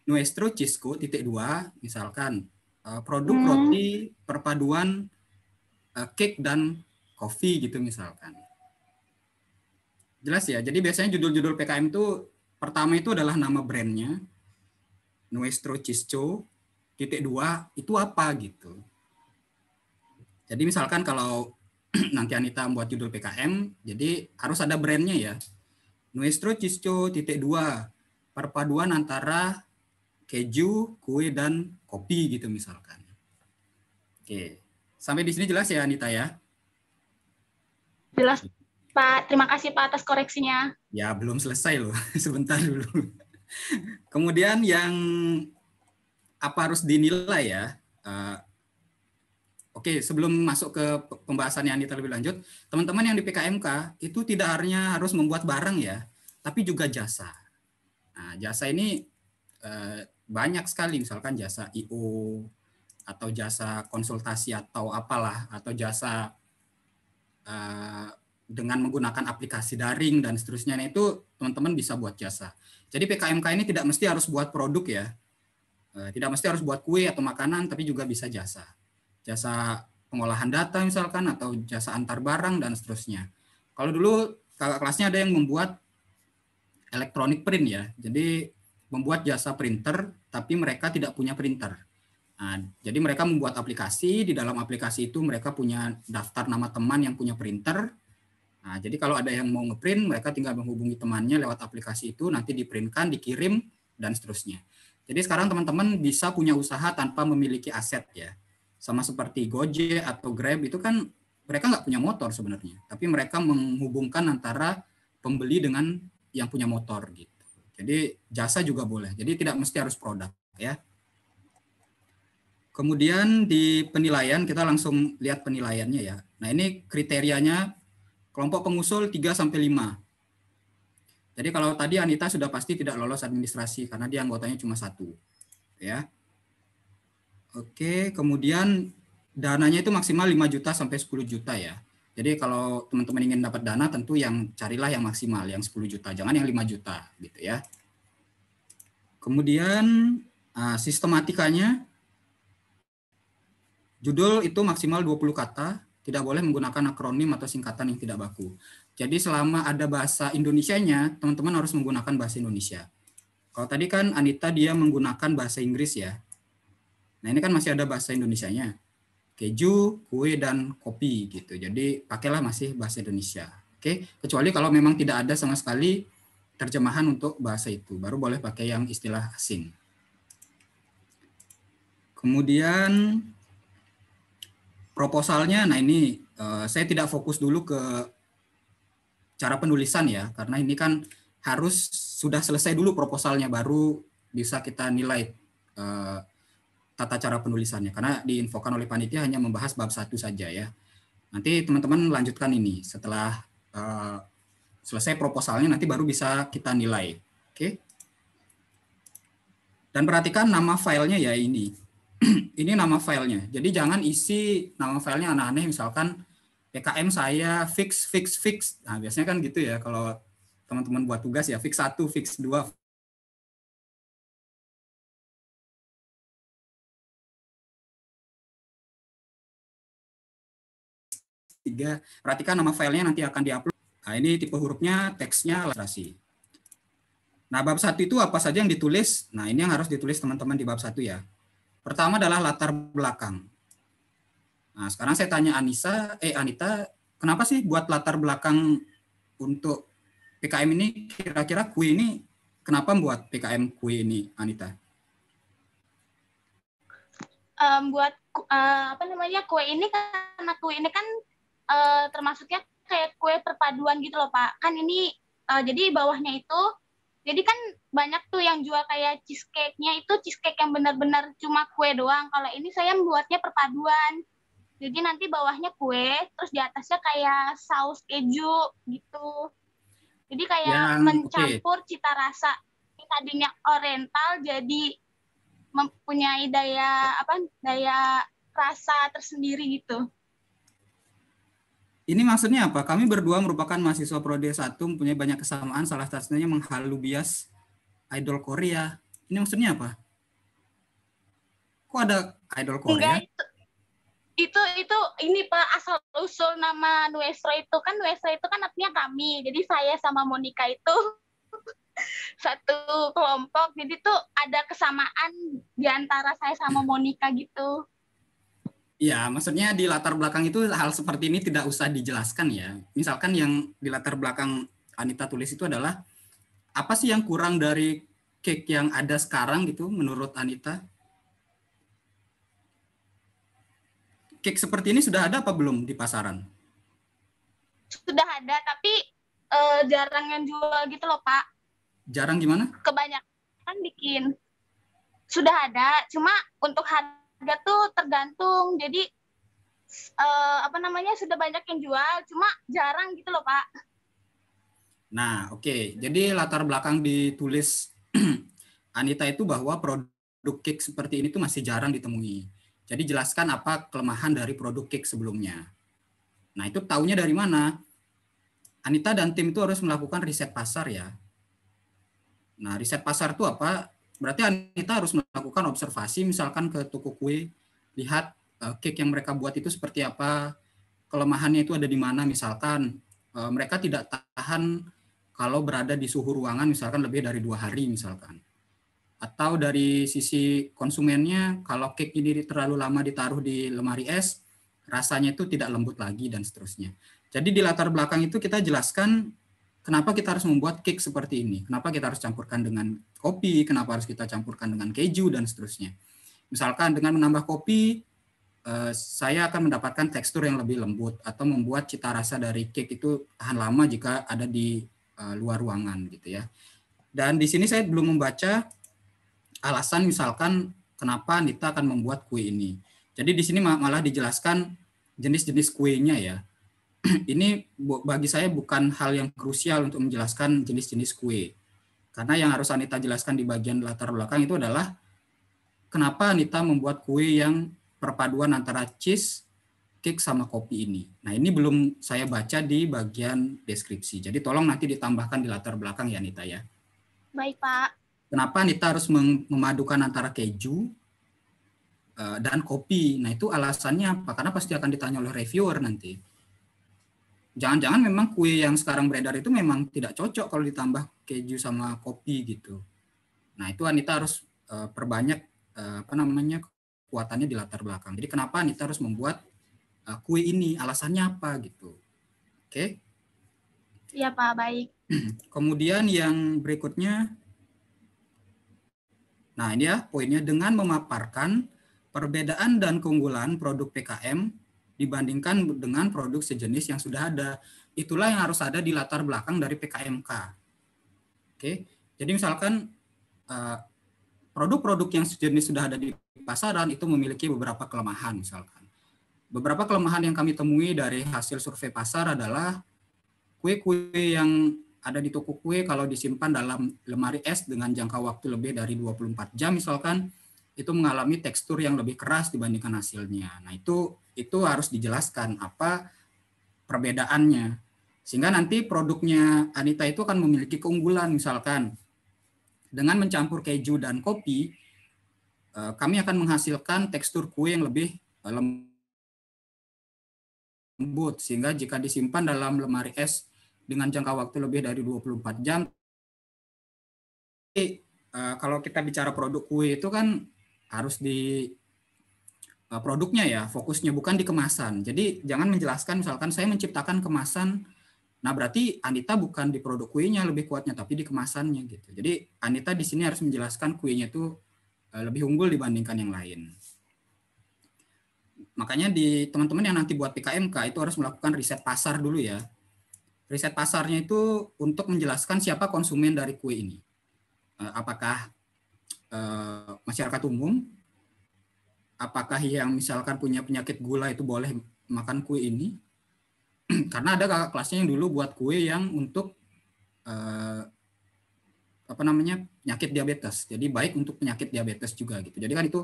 Nuestro Cisco titik dua misalkan eh, produk hmm. roti perpaduan eh, cake dan kopi gitu misalkan. Jelas ya. Jadi biasanya judul-judul PKM itu pertama itu adalah nama brandnya Nuestro Cisco titik dua itu apa gitu. Jadi misalkan kalau (clears throat) nanti Anita membuat judul PKM, jadi harus ada brandnya ya. Nuestro cisco titik dua perpaduan antara keju, kue dan kopi gitu misalkan. Oke, sampai di sini jelas ya Anita ya? Jelas Pak, terima kasih Pak atas koreksinya. Ya belum selesai loh, (laughs) sebentar dulu. Kemudian yang apa harus dinilai ya? Uh, Oke, sebelum masuk ke pembahasan yang terlebih lanjut, teman-teman yang di PKMK itu tidak hanya harus membuat barang ya, tapi juga jasa. Nah, jasa ini eh, banyak sekali, misalkan jasa IO atau jasa konsultasi atau apalah, atau jasa eh, dengan menggunakan aplikasi daring dan seterusnya. Nah, itu teman-teman bisa buat jasa. Jadi PKMK ini tidak mesti harus buat produk ya, eh, tidak mesti harus buat kue atau makanan, tapi juga bisa jasa jasa pengolahan data misalkan atau jasa antar barang dan seterusnya. Kalau dulu kakak kelasnya ada yang membuat elektronik print ya. Jadi membuat jasa printer tapi mereka tidak punya printer. Nah, jadi mereka membuat aplikasi, di dalam aplikasi itu mereka punya daftar nama teman yang punya printer. Nah, jadi kalau ada yang mau ngeprint, mereka tinggal menghubungi temannya lewat aplikasi itu, nanti diprintkan, dikirim, dan seterusnya. Jadi sekarang teman-teman bisa punya usaha tanpa memiliki aset ya. Sama seperti Gojek atau Grab itu kan mereka nggak punya motor sebenarnya, tapi mereka menghubungkan antara pembeli dengan yang punya motor gitu. Jadi jasa juga boleh. Jadi tidak mesti harus produk ya. Kemudian di penilaian kita langsung lihat penilaiannya ya. Nah, ini kriterianya kelompok pengusul 3 sampai 5. Jadi kalau tadi Anita sudah pasti tidak lolos administrasi karena dia anggotanya cuma satu. Ya. Oke, kemudian dananya itu maksimal 5 juta sampai 10 juta ya. Jadi kalau teman-teman ingin dapat dana tentu yang carilah yang maksimal yang 10 juta, jangan yang 5 juta gitu ya. Kemudian ah, sistematikanya judul itu maksimal 20 kata, tidak boleh menggunakan akronim atau singkatan yang tidak baku. Jadi selama ada bahasa Indonesianya, teman-teman harus menggunakan bahasa Indonesia. Kalau tadi kan Anita dia menggunakan bahasa Inggris ya. Nah ini kan masih ada bahasa Indonesia-nya Keju, kue, dan kopi gitu. Jadi pakailah masih bahasa Indonesia. Oke, kecuali kalau memang tidak ada sama sekali terjemahan untuk bahasa itu, baru boleh pakai yang istilah asing. Kemudian proposalnya, nah ini eh, saya tidak fokus dulu ke cara penulisan ya, karena ini kan harus sudah selesai dulu proposalnya baru bisa kita nilai eh, tata cara penulisannya karena diinfokan oleh panitia hanya membahas bab satu saja ya. Nanti teman-teman lanjutkan ini setelah uh, selesai proposalnya nanti baru bisa kita nilai. Oke. Okay? Dan perhatikan nama filenya ya ini. (clears throat) ini nama filenya. Jadi jangan isi nama filenya aneh-aneh misalkan PKM saya fix fix fix. Nah, biasanya kan gitu ya kalau teman-teman buat tugas ya fix satu fix dua 3. Perhatikan nama filenya nanti akan diupload. Nah, ini tipe hurufnya, teksnya, ilustrasi. Nah, bab satu itu apa saja yang ditulis? Nah, ini yang harus ditulis teman-teman di bab satu ya. Pertama adalah latar belakang. Nah, sekarang saya tanya Anissa, eh Anita, kenapa sih buat latar belakang untuk PKM ini kira-kira kue ini kenapa buat PKM kue ini Anita? Um, buat uh, apa namanya kue ini karena kue ini kan uh, termasuknya kayak kue perpaduan gitu loh Pak. Kan ini uh, jadi bawahnya itu jadi kan banyak tuh yang jual kayak cheesecake-nya itu cheesecake yang benar-benar cuma kue doang. Kalau ini saya membuatnya perpaduan. Jadi nanti bawahnya kue, terus di atasnya kayak saus keju gitu. Jadi kayak yang anu, mencampur okay. cita rasa yang tadinya oriental jadi mempunyai daya apa daya rasa tersendiri gitu. Ini maksudnya apa? Kami berdua merupakan mahasiswa prodi 1 mempunyai banyak kesamaan, salah satunya menghalu bias idol Korea. Ini maksudnya apa? Kok ada idol Korea? Enggak, itu, itu itu ini Pak asal usul nama Nuestro itu kan Nuestro itu kan artinya kami. Jadi saya sama Monica itu (laughs) satu kelompok. Jadi tuh ada kesamaan di antara saya sama Monica gitu. Ya, maksudnya di latar belakang itu hal seperti ini tidak usah dijelaskan ya. Misalkan yang di latar belakang Anita tulis itu adalah apa sih yang kurang dari cake yang ada sekarang gitu menurut Anita? Cake seperti ini sudah ada apa belum di pasaran? Sudah ada, tapi e, jarang yang jual gitu loh, Pak. Jarang gimana? Kebanyakan bikin. Sudah ada, cuma untuk harga harga tuh tergantung. Jadi uh, apa namanya sudah banyak yang jual, cuma jarang gitu loh Pak. Nah, oke. Okay. Jadi latar belakang ditulis (clears throat) Anita itu bahwa produk cake seperti ini tuh masih jarang ditemui. Jadi jelaskan apa kelemahan dari produk cake sebelumnya. Nah, itu tahunya dari mana? Anita dan tim itu harus melakukan riset pasar ya. Nah, riset pasar itu apa? Berarti Anita harus melakukan observasi misalkan ke toko kue, lihat uh, cake yang mereka buat itu seperti apa, kelemahannya itu ada di mana misalkan uh, mereka tidak tahan kalau berada di suhu ruangan misalkan lebih dari dua hari misalkan. Atau dari sisi konsumennya, kalau cake ini terlalu lama ditaruh di lemari es, rasanya itu tidak lembut lagi dan seterusnya. Jadi di latar belakang itu kita jelaskan kenapa kita harus membuat cake seperti ini? Kenapa kita harus campurkan dengan kopi? Kenapa harus kita campurkan dengan keju dan seterusnya? Misalkan dengan menambah kopi, eh, saya akan mendapatkan tekstur yang lebih lembut atau membuat cita rasa dari cake itu tahan lama jika ada di eh, luar ruangan gitu ya. Dan di sini saya belum membaca alasan misalkan kenapa Nita akan membuat kue ini. Jadi di sini malah dijelaskan jenis-jenis kuenya ya. (clears throat) ini bagi saya bukan hal yang krusial untuk menjelaskan jenis-jenis kue. Karena yang harus Anita jelaskan di bagian latar belakang itu adalah kenapa Anita membuat kue yang perpaduan antara cheese, cake, sama kopi ini. Nah ini belum saya baca di bagian deskripsi. Jadi tolong nanti ditambahkan di latar belakang ya Anita ya. Baik Pak. Kenapa Anita harus memadukan antara keju, eh, dan kopi. Nah itu alasannya apa? Karena pasti akan ditanya oleh reviewer nanti jangan-jangan memang kue yang sekarang beredar itu memang tidak cocok kalau ditambah keju sama kopi gitu. Nah itu Anita harus uh, perbanyak uh, apa namanya kekuatannya di latar belakang. Jadi kenapa Anita harus membuat uh, kue ini? Alasannya apa gitu? Oke? Okay? Iya Pak, baik. (clears throat) Kemudian yang berikutnya, nah ini ya poinnya dengan memaparkan perbedaan dan keunggulan produk PKM dibandingkan dengan produk sejenis yang sudah ada. Itulah yang harus ada di latar belakang dari PKMK. Oke, jadi misalkan eh, produk-produk yang sejenis sudah ada di pasaran itu memiliki beberapa kelemahan misalkan. Beberapa kelemahan yang kami temui dari hasil survei pasar adalah kue-kue yang ada di toko kue kalau disimpan dalam lemari es dengan jangka waktu lebih dari 24 jam misalkan itu mengalami tekstur yang lebih keras dibandingkan hasilnya. Nah, itu itu harus dijelaskan apa perbedaannya. Sehingga nanti produknya Anita itu akan memiliki keunggulan misalkan dengan mencampur keju dan kopi eh, kami akan menghasilkan tekstur kue yang lebih eh, lembut sehingga jika disimpan dalam lemari es dengan jangka waktu lebih dari 24 jam eh, kalau kita bicara produk kue itu kan harus di eh, produknya ya fokusnya bukan di kemasan. Jadi jangan menjelaskan misalkan saya menciptakan kemasan Nah, berarti Anita bukan di produk kuenya lebih kuatnya, tapi di kemasannya gitu. Jadi Anita di sini harus menjelaskan kuenya itu eh, lebih unggul dibandingkan yang lain. Makanya di teman-teman yang nanti buat PKMK itu harus melakukan riset pasar dulu ya. Riset pasarnya itu untuk menjelaskan siapa konsumen dari kue ini. Eh, apakah Eh, masyarakat umum apakah yang misalkan punya penyakit gula itu boleh makan kue ini (clears throat) karena ada kakak kelasnya yang dulu buat kue yang untuk eh, apa namanya penyakit diabetes jadi baik untuk penyakit diabetes juga gitu jadi kan itu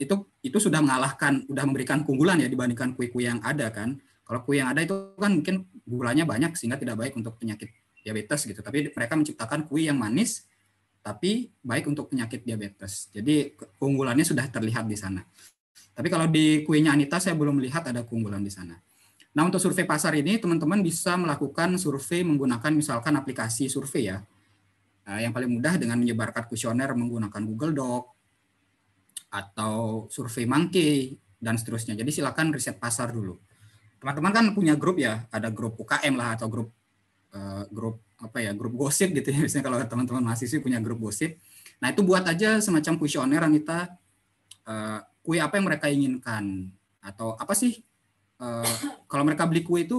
itu itu sudah mengalahkan sudah memberikan keunggulan ya dibandingkan kue-kue yang ada kan kalau kue yang ada itu kan mungkin gulanya banyak sehingga tidak baik untuk penyakit diabetes gitu tapi mereka menciptakan kue yang manis tapi baik untuk penyakit diabetes. Jadi keunggulannya sudah terlihat di sana. Tapi kalau di kuenya Anita saya belum melihat ada keunggulan di sana. Nah untuk survei pasar ini teman-teman bisa melakukan survei menggunakan misalkan aplikasi survei ya. Nah, yang paling mudah dengan menyebarkan kuesioner menggunakan Google Doc atau survei Monkey dan seterusnya. Jadi silakan riset pasar dulu. Teman-teman kan punya grup ya, ada grup UKM lah atau grup uh, grup apa ya grup gosip gitu ya (laughs) biasanya kalau teman-teman mahasiswa punya grup gosip nah itu buat aja semacam kuesioner Anita uh, kue apa yang mereka inginkan atau apa sih uh, kalau mereka beli kue itu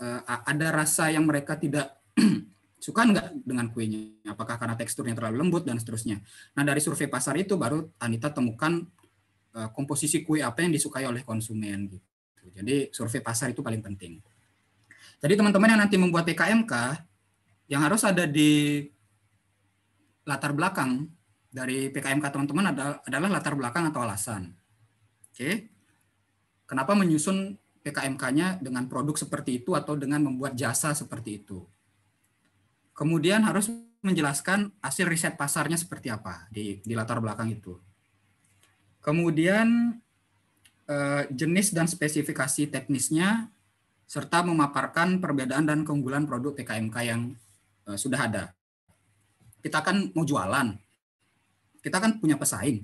uh, ada rasa yang mereka tidak (clears throat) suka nggak dengan kuenya apakah karena teksturnya terlalu lembut dan seterusnya nah dari survei pasar itu baru Anita temukan uh, komposisi kue apa yang disukai oleh konsumen gitu jadi survei pasar itu paling penting jadi teman-teman yang nanti membuat PKMK yang harus ada di latar belakang dari PKMK teman-teman adalah, latar belakang atau alasan. Oke. Kenapa menyusun PKMK-nya dengan produk seperti itu atau dengan membuat jasa seperti itu. Kemudian harus menjelaskan hasil riset pasarnya seperti apa di, di latar belakang itu. Kemudian eh, jenis dan spesifikasi teknisnya serta memaparkan perbedaan dan keunggulan produk PKMK yang eh, sudah ada. Kita kan mau jualan, kita kan punya pesaing.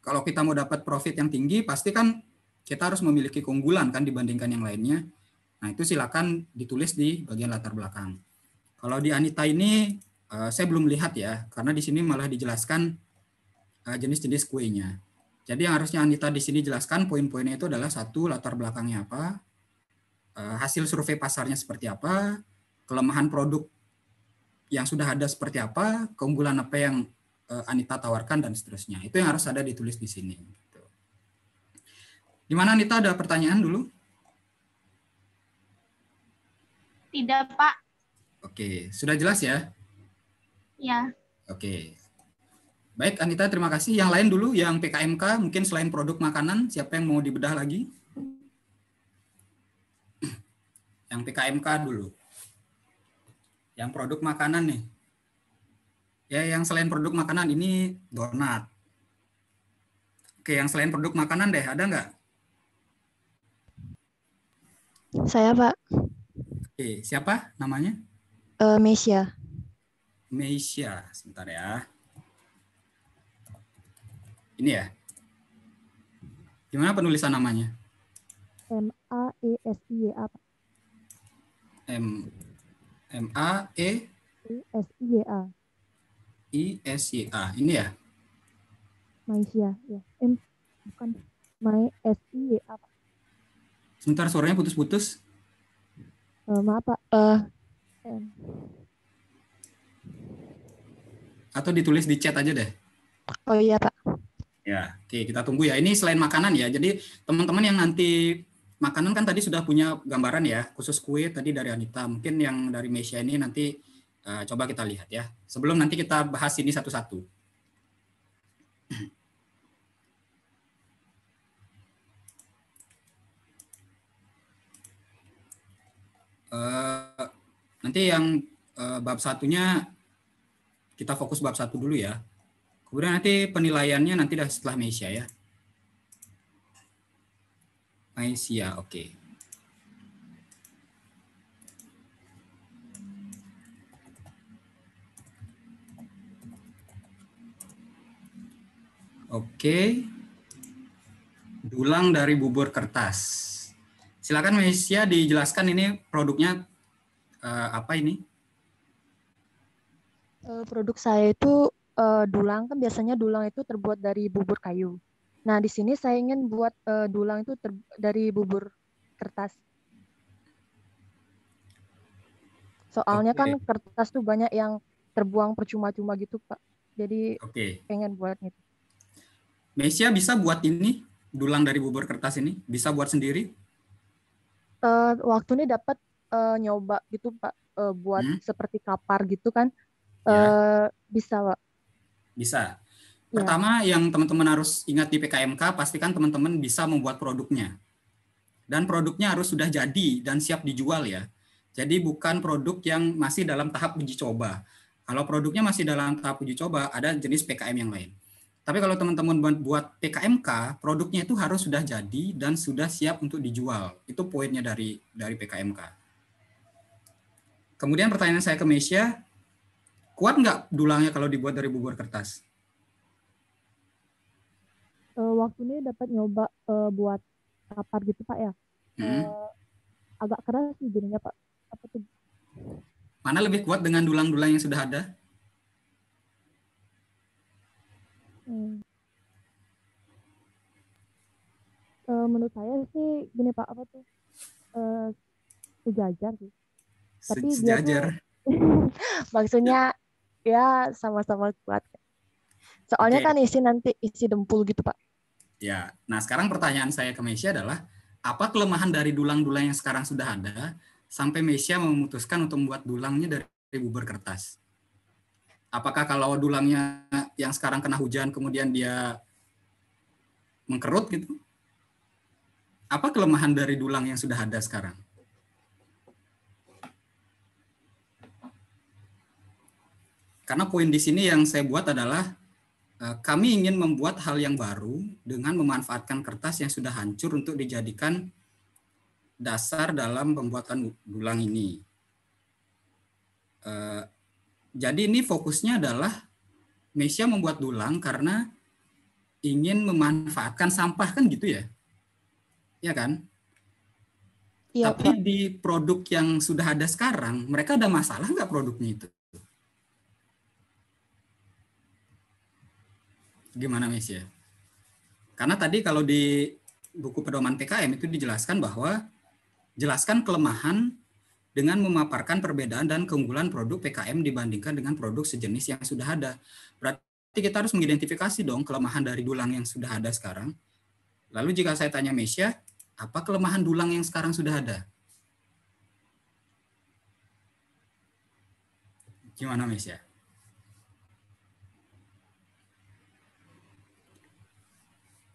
Kalau kita mau dapat profit yang tinggi, pasti kan kita harus memiliki keunggulan kan dibandingkan yang lainnya. Nah itu silakan ditulis di bagian latar belakang. Kalau di Anita ini eh, saya belum lihat ya, karena di sini malah dijelaskan eh, jenis-jenis kuenya. Jadi yang harusnya Anita di sini jelaskan poin-poinnya itu adalah satu latar belakangnya apa, Eh, hasil survei pasarnya seperti apa, kelemahan produk yang sudah ada seperti apa, keunggulan apa yang eh, Anita tawarkan dan seterusnya. Itu yang harus ada ditulis di sini. Gitu. Gimana Anita ada pertanyaan dulu? Tidak Pak. Oke, sudah jelas ya? Ya. Oke. Baik Anita, terima kasih. Yang lain dulu, yang PKMK mungkin selain produk makanan, siapa yang mau dibedah lagi? yang PKMK dulu yang produk makanan nih ya yang selain produk makanan ini donat oke yang selain produk makanan deh ada nggak saya pak oke siapa namanya uh, eh, Mesia Mesia sebentar ya ini ya gimana penulisan namanya M A E S I A pak M M A E S I Y e A I S Y A ini ya Malaysia ya M bukan My S I Y e A Pak. Sebentar suaranya putus-putus. Uh, maaf Pak. Uh, M. Atau ditulis di chat aja deh. Oh iya Pak. Ya, oke kita tunggu ya. Ini selain makanan ya. Jadi teman-teman yang nanti makanan kan tadi sudah punya gambaran ya, khusus kue tadi dari Anita. Mungkin yang dari Mesia ini nanti uh, coba kita lihat ya. Sebelum nanti kita bahas ini satu-satu. Uh, (clears throat) nanti yang uh, bab satunya kita fokus bab satu dulu ya. Kemudian nanti penilaiannya nanti dah setelah Mesia ya. Aisyah, oke. Okay. Oke. Okay. Dulang dari bubur kertas. Silakan Mesia dijelaskan ini produknya uh, apa ini? Uh, produk saya itu uh, dulang kan biasanya dulang itu terbuat dari bubur kayu. Nah, di sini saya ingin buat uh, dulang itu ter dari bubur kertas. Soalnya okay. kan kertas tuh banyak yang terbuang percuma-cuma gitu, Pak. Jadi okay. pengen buat gitu. Mesia bisa buat ini, dulang dari bubur kertas ini? Bisa buat sendiri? Uh, waktu ini dapat uh, nyoba gitu, Pak. Uh, buat hmm? seperti kapar gitu kan. Uh, ya. Bisa, Pak. Bisa? Ya. Pertama ya. yang teman-teman harus ingat di PKMK pastikan teman-teman bisa membuat produknya. Dan produknya harus sudah jadi dan siap dijual ya. Jadi bukan produk yang masih dalam tahap uji coba. Kalau produknya masih dalam tahap uji coba, ada jenis PKM yang lain. Tapi kalau teman-teman buat PKMK, produknya itu harus sudah jadi dan sudah siap untuk dijual. Itu poinnya dari dari PKMK. Kemudian pertanyaan saya ke Mesia, kuat nggak dulangnya kalau dibuat dari bubur kertas? uh, eh, waktunya dapat nyoba uh, buat kapar gitu pak ya hmm. uh, agak keras sih jadinya pak apa tuh mana lebih kuat dengan dulang-dulang yang sudah ada hmm. uh, menurut saya sih gini pak apa tuh uh, sejajar sih tapi sejajar (laughs) maksudnya ya sama-sama kuat soalnya okay. kan isi nanti isi dempul gitu pak Ya, nah sekarang pertanyaan saya ke Mesia adalah apa kelemahan dari dulang-dulang yang sekarang sudah ada sampai Mesia memutuskan untuk membuat dulangnya dari bubur kertas? Apakah kalau dulangnya yang sekarang kena hujan kemudian dia mengkerut gitu? Apa kelemahan dari dulang yang sudah ada sekarang? Karena poin di sini yang saya buat adalah Eh, kami ingin membuat hal yang baru dengan memanfaatkan kertas yang sudah hancur untuk dijadikan dasar dalam pembuatan dulang ini. Eh, jadi ini fokusnya adalah Mesia membuat dulang karena ingin memanfaatkan sampah kan gitu ya? ya kan? Ya, Tapi Pak. di produk yang sudah ada sekarang, mereka ada masalah nggak produknya itu? gimana Miss ya? Karena tadi kalau di buku pedoman PKM itu dijelaskan bahwa jelaskan kelemahan dengan memaparkan perbedaan dan keunggulan produk PKM dibandingkan dengan produk sejenis yang sudah ada. Berarti kita harus mengidentifikasi dong kelemahan dari dulang yang sudah ada sekarang. Lalu jika saya tanya Mesia, ya, apa kelemahan dulang yang sekarang sudah ada? Gimana Mesia?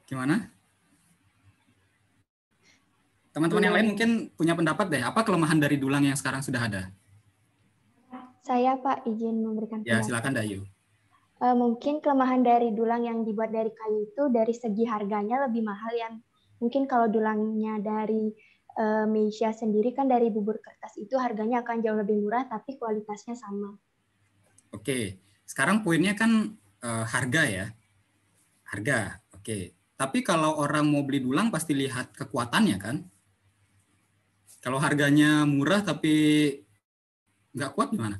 Gimana? Teman-teman yang iya. lain mungkin punya pendapat deh, apa kelemahan dari dulang yang sekarang sudah ada? Saya Pak izin memberikan ya, pendapat. Ya, silakan Dayu. e, mungkin kelemahan dari dulang yang dibuat dari kayu itu dari segi harganya lebih mahal yang mungkin kalau dulangnya dari e, eh, Mesia sendiri kan dari bubur kertas itu harganya akan jauh lebih murah tapi kualitasnya sama. Oke, sekarang poinnya kan e, harga ya, harga. Oke, tapi kalau orang mau beli dulang pasti lihat kekuatannya kan. Kalau harganya murah tapi nggak kuat gimana?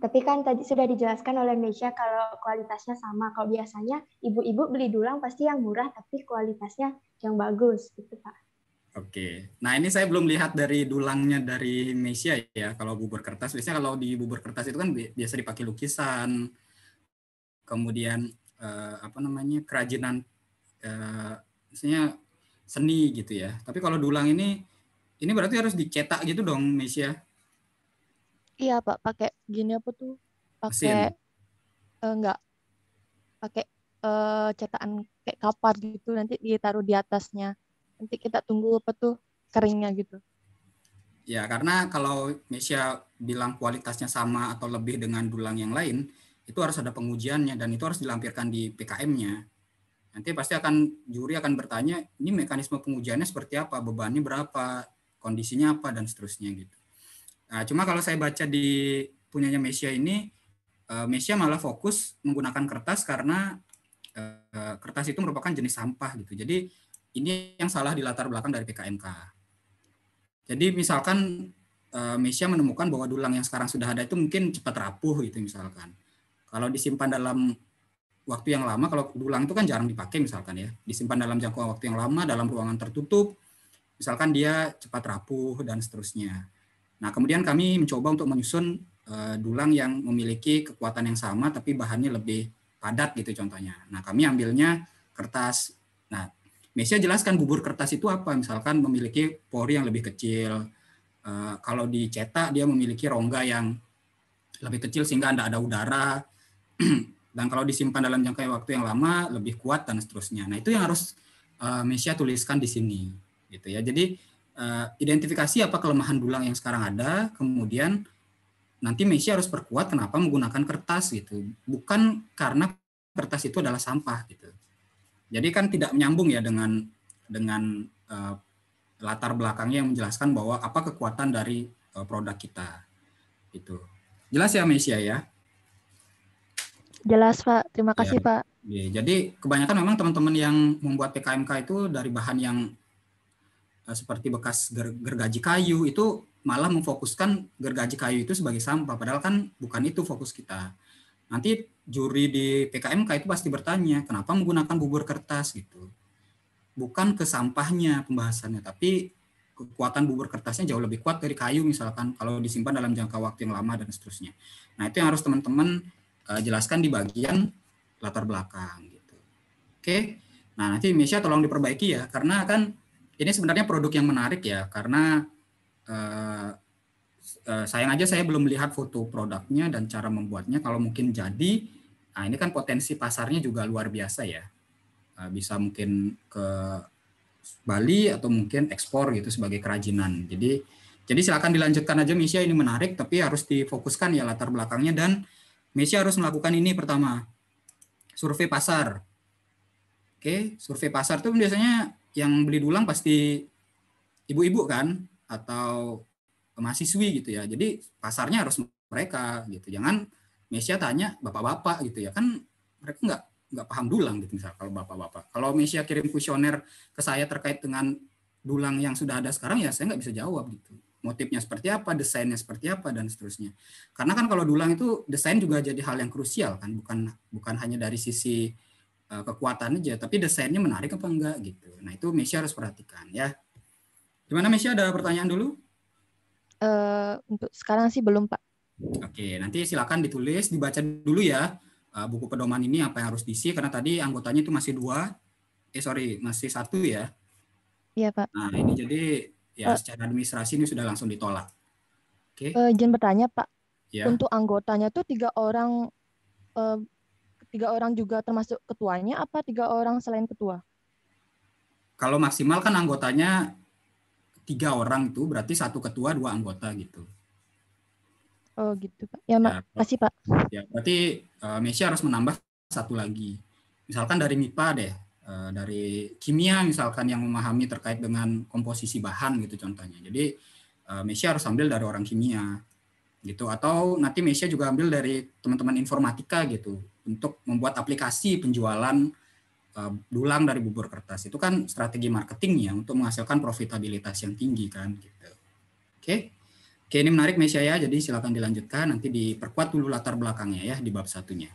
Tapi kan tadi sudah dijelaskan oleh Mesya kalau kualitasnya sama. Kalau biasanya ibu-ibu beli dulang pasti yang murah tapi kualitasnya yang bagus gitu Pak. Oke. Nah ini saya belum lihat dari dulangnya dari Mesya ya. Kalau bubur kertas biasanya kalau di bubur kertas itu kan biasa dipakai lukisan. Kemudian uh, apa namanya kerajinan uh, eh, misalnya seni gitu ya. Tapi kalau dulang ini ini berarti harus dicetak gitu dong, Mesia. Ya? Iya, Pak, pakai gini apa tuh? Pakai uh, enggak pakai uh, cetakan kayak kapar gitu nanti ditaruh di atasnya. Nanti kita tunggu apa tuh keringnya gitu. Ya, karena kalau Mesia ya bilang kualitasnya sama atau lebih dengan dulang yang lain, itu harus ada pengujiannya dan itu harus dilampirkan di PKM-nya. Nanti pasti akan juri akan bertanya, ini mekanisme pengujiannya seperti apa, bebannya berapa, kondisinya apa dan seterusnya gitu. Nah, cuma kalau saya baca di punyanya Mesia ini, eh, Mesia malah fokus menggunakan kertas karena eh, kertas itu merupakan jenis sampah gitu. Jadi ini yang salah di latar belakang dari PKMK. Jadi misalkan eh, Mesia menemukan bahwa dulang yang sekarang sudah ada itu mungkin cepat rapuh gitu misalkan. Kalau disimpan dalam waktu yang lama, kalau dulang itu kan jarang dipakai misalkan ya. Disimpan dalam jangka waktu yang lama, dalam ruangan tertutup, misalkan dia cepat rapuh dan seterusnya. Nah, kemudian kami mencoba untuk menyusun eh, dulang yang memiliki kekuatan yang sama tapi bahannya lebih padat gitu contohnya. Nah, kami ambilnya kertas. Nah, Mesia jelaskan bubur kertas itu apa? Misalkan memiliki pori yang lebih kecil. Eh, kalau dicetak dia memiliki rongga yang lebih kecil sehingga tidak ada udara (clears throat) dan kalau disimpan dalam jangka waktu yang lama lebih kuat dan seterusnya. Nah itu yang harus uh, eh, Mesia tuliskan di sini, gitu ya. Jadi uh, identifikasi apa kelemahan dulang yang sekarang ada, kemudian nanti Mesia harus perkuat kenapa menggunakan kertas gitu, bukan karena kertas itu adalah sampah gitu. Jadi kan tidak menyambung ya dengan dengan uh, latar belakangnya yang menjelaskan bahwa apa kekuatan dari uh, produk kita itu. Jelas ya Mesia ya. Jelas Pak, terima iya. kasih ya. Pak. Ya, jadi kebanyakan memang teman-teman yang membuat PKMK itu dari bahan yang uh, seperti bekas ger gergaji kayu itu malah memfokuskan gergaji kayu itu sebagai sampah, padahal kan bukan itu fokus kita. Nanti juri di PKMK itu pasti bertanya, kenapa menggunakan bubur kertas gitu. Bukan ke sampahnya pembahasannya, tapi kekuatan bubur kertasnya jauh lebih kuat dari kayu misalkan kalau disimpan dalam jangka waktu yang lama dan seterusnya. Nah itu yang harus teman-teman Eh, jelaskan di bagian latar belakang gitu. Oke. Nah, nanti Misha tolong diperbaiki ya karena kan ini sebenarnya produk yang menarik ya karena eh, eh, sayang aja saya belum melihat foto produknya dan cara membuatnya kalau mungkin jadi nah ini kan potensi pasarnya juga luar biasa ya. Eh, bisa mungkin ke Bali atau mungkin ekspor gitu sebagai kerajinan. Jadi jadi silakan dilanjutkan aja Misha ini menarik tapi harus difokuskan ya latar belakangnya dan Messi harus melakukan ini pertama, survei pasar. Oke, survei pasar tuh biasanya yang beli dulang pasti ibu-ibu kan atau mahasiswi gitu ya. Jadi pasarnya harus mereka gitu. Jangan Mesia tanya bapak-bapak gitu ya. Kan mereka nggak nggak paham dulang gitu misal kalau bapak-bapak. Kalau Mesia kirim kuesioner ke saya terkait dengan dulang yang sudah ada sekarang ya saya nggak bisa jawab gitu motifnya seperti apa, desainnya seperti apa dan seterusnya. Karena kan kalau dulang itu desain juga jadi hal yang krusial kan, bukan bukan hanya dari sisi uh, kekuatan aja, tapi desainnya menarik apa enggak gitu. Nah itu Messi harus perhatikan ya. Gimana Messi ada pertanyaan dulu? Uh, untuk sekarang sih belum Pak. Oke, nanti silakan ditulis, dibaca dulu ya e, buku pedoman ini apa yang harus diisi karena tadi anggotanya itu masih dua, eh sorry masih satu ya. Iya Pak. Nah ini jadi ya uh, secara administrasi ini sudah langsung ditolak. Oke. Okay. Uh, eh, Jen bertanya Pak, ya. untuk anggotanya tuh tiga orang uh, tiga orang juga termasuk ketuanya apa tiga orang selain ketua? Kalau maksimal kan anggotanya tiga orang itu berarti satu ketua dua anggota gitu. Oh gitu pak. Ya, ya makasih pak. Ya berarti uh, Messi harus menambah satu lagi. Misalkan dari MIPA deh, Eh, dari kimia misalkan yang memahami terkait dengan komposisi bahan gitu contohnya. Jadi eh, Mesia harus ambil dari orang kimia gitu atau nanti Mesia juga ambil dari teman-teman informatika gitu untuk membuat aplikasi penjualan dulang eh, dari bubur kertas. Itu kan strategi marketingnya untuk menghasilkan profitabilitas yang tinggi kan gitu. Oke. Oke, ini menarik Mesia ya. Jadi silakan dilanjutkan nanti diperkuat dulu latar belakangnya ya di bab satunya.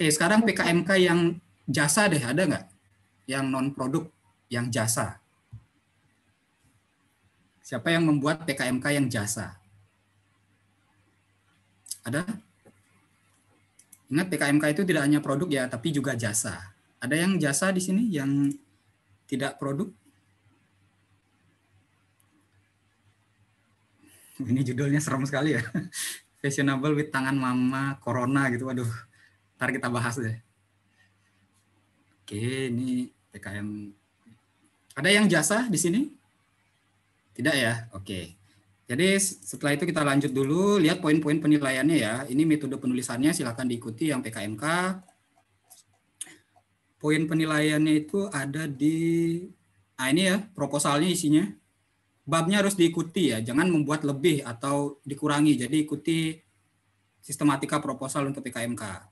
Oke, sekarang PKMK yang jasa deh ada nggak yang non produk yang jasa siapa yang membuat PKMK yang jasa ada ingat PKMK itu tidak hanya produk ya tapi juga jasa ada yang jasa di sini yang tidak produk ini judulnya serem sekali ya (laughs) fashionable with tangan mama corona gitu waduh ntar kita bahas deh Oke, ini PKM. Ada yang jasa di sini? Tidak ya? Oke. Jadi setelah itu kita lanjut dulu, lihat poin-poin penilaiannya ya. Ini metode penulisannya, silahkan diikuti yang PKMK. Poin penilaiannya itu ada di, nah ini ya, proposalnya isinya. Babnya harus diikuti ya, jangan membuat lebih atau dikurangi. Jadi ikuti sistematika proposal untuk PKMK.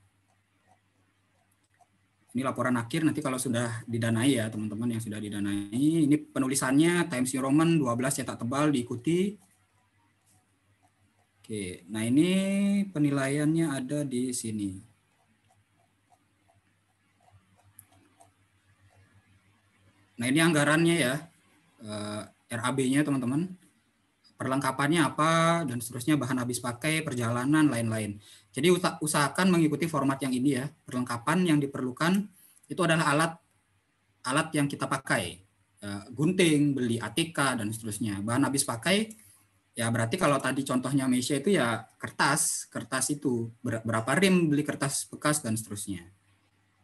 Ini laporan akhir nanti kalau sudah didanai ya teman-teman yang sudah didanai. Ini penulisannya Times New Roman 12 cetak tebal diikuti. Oke, nah ini penilaiannya ada di sini. Nah ini anggarannya ya, eh, RAB-nya teman-teman perlengkapannya apa dan seterusnya bahan habis pakai perjalanan lain-lain jadi usahakan mengikuti format yang ini ya. Perlengkapan yang diperlukan itu adalah alat alat yang kita pakai. Eh, gunting, beli atika dan seterusnya. Bahan habis pakai ya berarti kalau tadi contohnya Mesia itu ya kertas, kertas itu berapa rim beli kertas bekas dan seterusnya.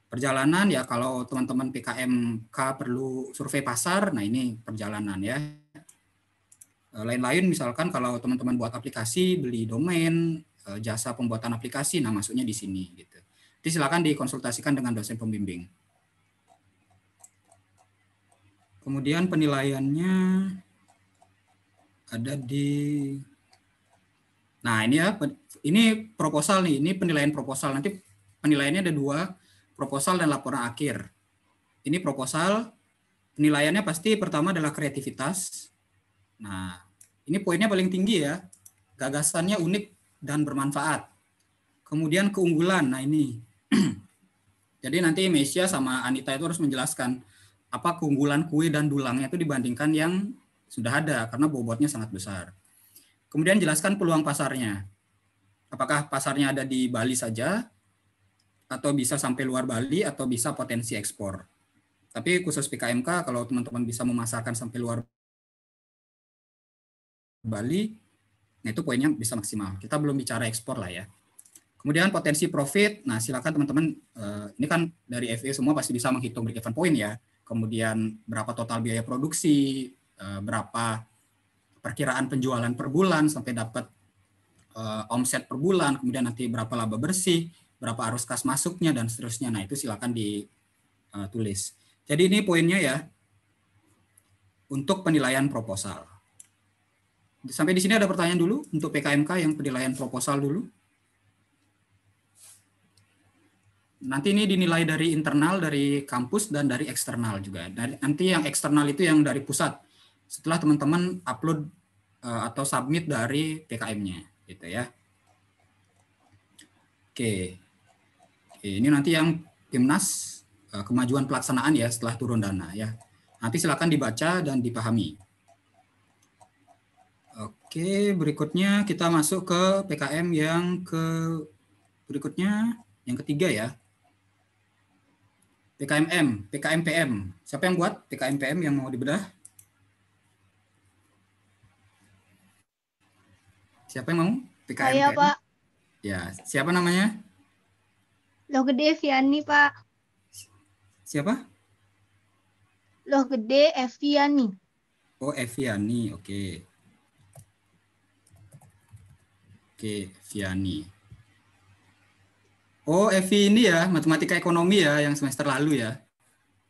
Perjalanan ya kalau teman-teman PKMK perlu survei pasar, nah ini perjalanan ya eh, lain-lain misalkan kalau teman-teman buat aplikasi beli domain Eh, jasa pembuatan aplikasi. Nah, maksudnya di sini gitu. Jadi silakan dikonsultasikan dengan dosen pembimbing. Kemudian penilaiannya ada di Nah, ini ya ini proposal nih, ini penilaian proposal. Nanti penilaiannya ada dua, proposal dan laporan akhir. Ini proposal, penilaiannya pasti pertama adalah kreativitas. Nah, ini poinnya paling tinggi ya. Gagasannya unik dan bermanfaat. Kemudian keunggulan, nah ini. (clears throat) Jadi nanti Mesia sama Anita itu harus menjelaskan apa keunggulan kue dan dulangnya itu dibandingkan yang sudah ada karena bobotnya sangat besar. Kemudian jelaskan peluang pasarnya. Apakah pasarnya ada di Bali saja atau bisa sampai luar Bali atau bisa potensi ekspor. Tapi khusus PKMK kalau teman-teman bisa memasarkan sampai luar Bali Nah itu poinnya bisa maksimal. Kita belum bicara ekspor lah ya. Kemudian potensi profit, nah silakan teman-teman, eh, ini kan dari FE semua pasti bisa menghitung break even point ya. Kemudian berapa total biaya produksi, eh, berapa perkiraan penjualan per bulan sampai dapat eh, omset per bulan, kemudian nanti berapa laba bersih, berapa arus kas masuknya dan seterusnya. Nah itu silakan ditulis. Jadi ini poinnya ya untuk penilaian proposal. Sampai di sini ada pertanyaan dulu untuk PKMK yang penilaian proposal dulu. Nanti ini dinilai dari internal, dari kampus, dan dari eksternal juga. Dari, nanti yang eksternal itu yang dari pusat. Setelah teman-teman upload eh, atau submit dari PKM-nya, gitu ya. Oke, ini nanti yang timnas eh, kemajuan pelaksanaan ya setelah turun dana ya. Nanti silakan dibaca dan dipahami. Oke, berikutnya kita masuk ke PKM yang ke berikutnya yang ketiga ya. PKMM, PKMPM. Siapa yang buat PKMPM yang mau dibedah? Siapa yang mau? PKMPM. Saya, Pak. Ya, siapa namanya? Loh Gede Fiani, Pak. Siapa? Loh Gede Fiani. Oh, Fiani. Oke. Okay. Oke, Viani. Oh, Evi ini ya, matematika ekonomi ya yang semester lalu ya?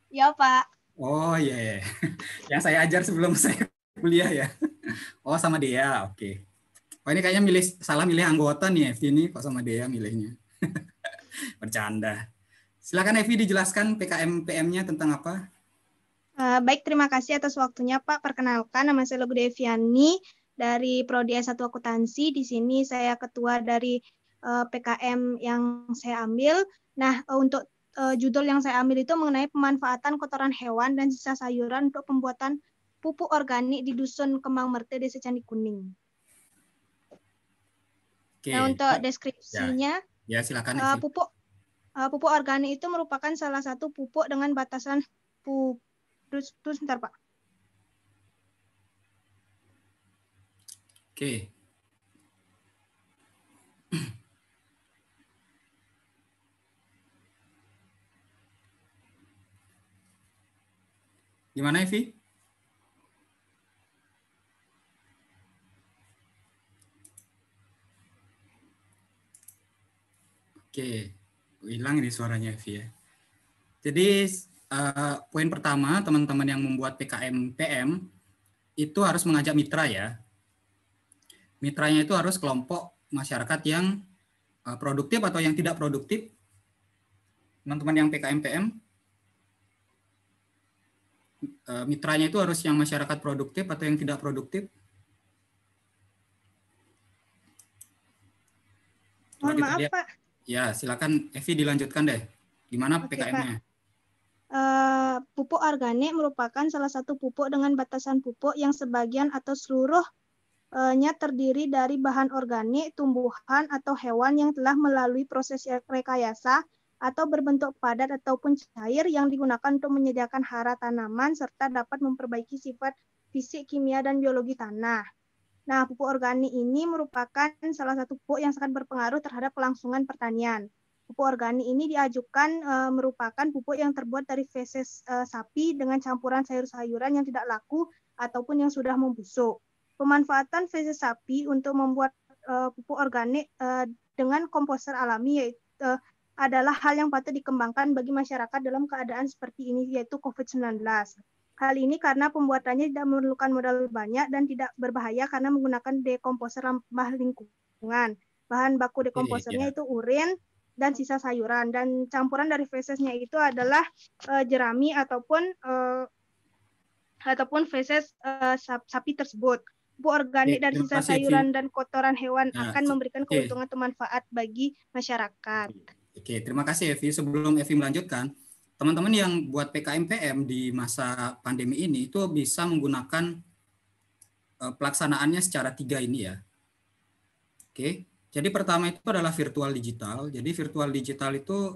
Iya, Pak. Oh, iya. Yeah. (laughs) yang saya ajar sebelum (laughs) saya kuliah ya. Oh, sama Dea. Oke. Oh, ini kayaknya milih salah milih anggota nih Evi ini kok sama Dea milihnya. (laughs) Bercanda. Silakan Evi dijelaskan PKM PM-nya tentang apa? Uh, baik, terima kasih atas waktunya Pak. Perkenalkan, nama saya Lugu Deviani dari Prodi S1 Akuntansi. Di sini saya ketua dari uh, eh, PKM yang saya ambil. Nah, uh, untuk uh, judul yang saya ambil itu mengenai pemanfaatan kotoran hewan dan sisa sayuran untuk pembuatan pupuk organik di Dusun Kemang Merte, Desa Candi Kuning. Oke. Nah, untuk deskripsinya, ya, ya silakan. Uh, pupuk uh, pupuk organik itu merupakan salah satu pupuk dengan batasan pupuk. Terus, terus sebentar Pak Oke. Gimana, Evi? Oke, hilang ini suaranya Evi ya. Jadi uh, poin pertama, teman-teman yang membuat PKM PM itu harus mengajak mitra ya mitranya itu harus kelompok masyarakat yang e, produktif atau yang tidak produktif. Teman-teman yang PKMPM, e, mitranya itu harus yang masyarakat produktif atau yang tidak produktif. Mohon maaf Pak. Ya, silakan Evi dilanjutkan deh. Gimana PKM-nya? Uh, e, pupuk organik merupakan salah satu pupuk dengan batasan pupuk yang sebagian atau seluruh Eh, nya terdiri dari bahan organik, tumbuhan atau hewan yang telah melalui proses rekayasa atau berbentuk padat ataupun cair yang digunakan untuk menyediakan hara tanaman serta dapat memperbaiki sifat fisik, kimia, dan biologi tanah. Nah, pupuk organik ini merupakan salah satu pupuk yang sangat berpengaruh terhadap kelangsungan pertanian. Pupuk organik ini diajukan e, merupakan pupuk yang terbuat dari feses e, eh, sapi dengan campuran sayur-sayuran yang tidak laku ataupun yang sudah membusuk. Pemanfaatan feces sapi untuk membuat uh, pupuk organik uh, dengan komposer alami yaitu uh, eh, adalah hal yang patut dikembangkan bagi masyarakat dalam keadaan seperti ini yaitu COVID-19. Hal ini karena pembuatannya tidak memerlukan modal banyak dan tidak berbahaya karena menggunakan dekomposer ramah lingkungan. Bahan baku iya, iya, dekomposernya iya. itu urin dan sisa sayuran dan campuran dari fesesnya itu adalah uh, jerami ataupun uh, ataupun feses uh, sapi tersebut bu organik iya, dari sisa sayuran dan kotoran hewan nah, akan memberikan keuntungan atau manfaat bagi masyarakat. Oke, terima kasih Evi. Sebelum Evi melanjutkan, teman-teman yang buat PKMPM di masa pandemi ini itu bisa menggunakan eh, pelaksanaannya secara tiga ini ya. Oke, jadi pertama itu adalah virtual digital. Jadi virtual digital itu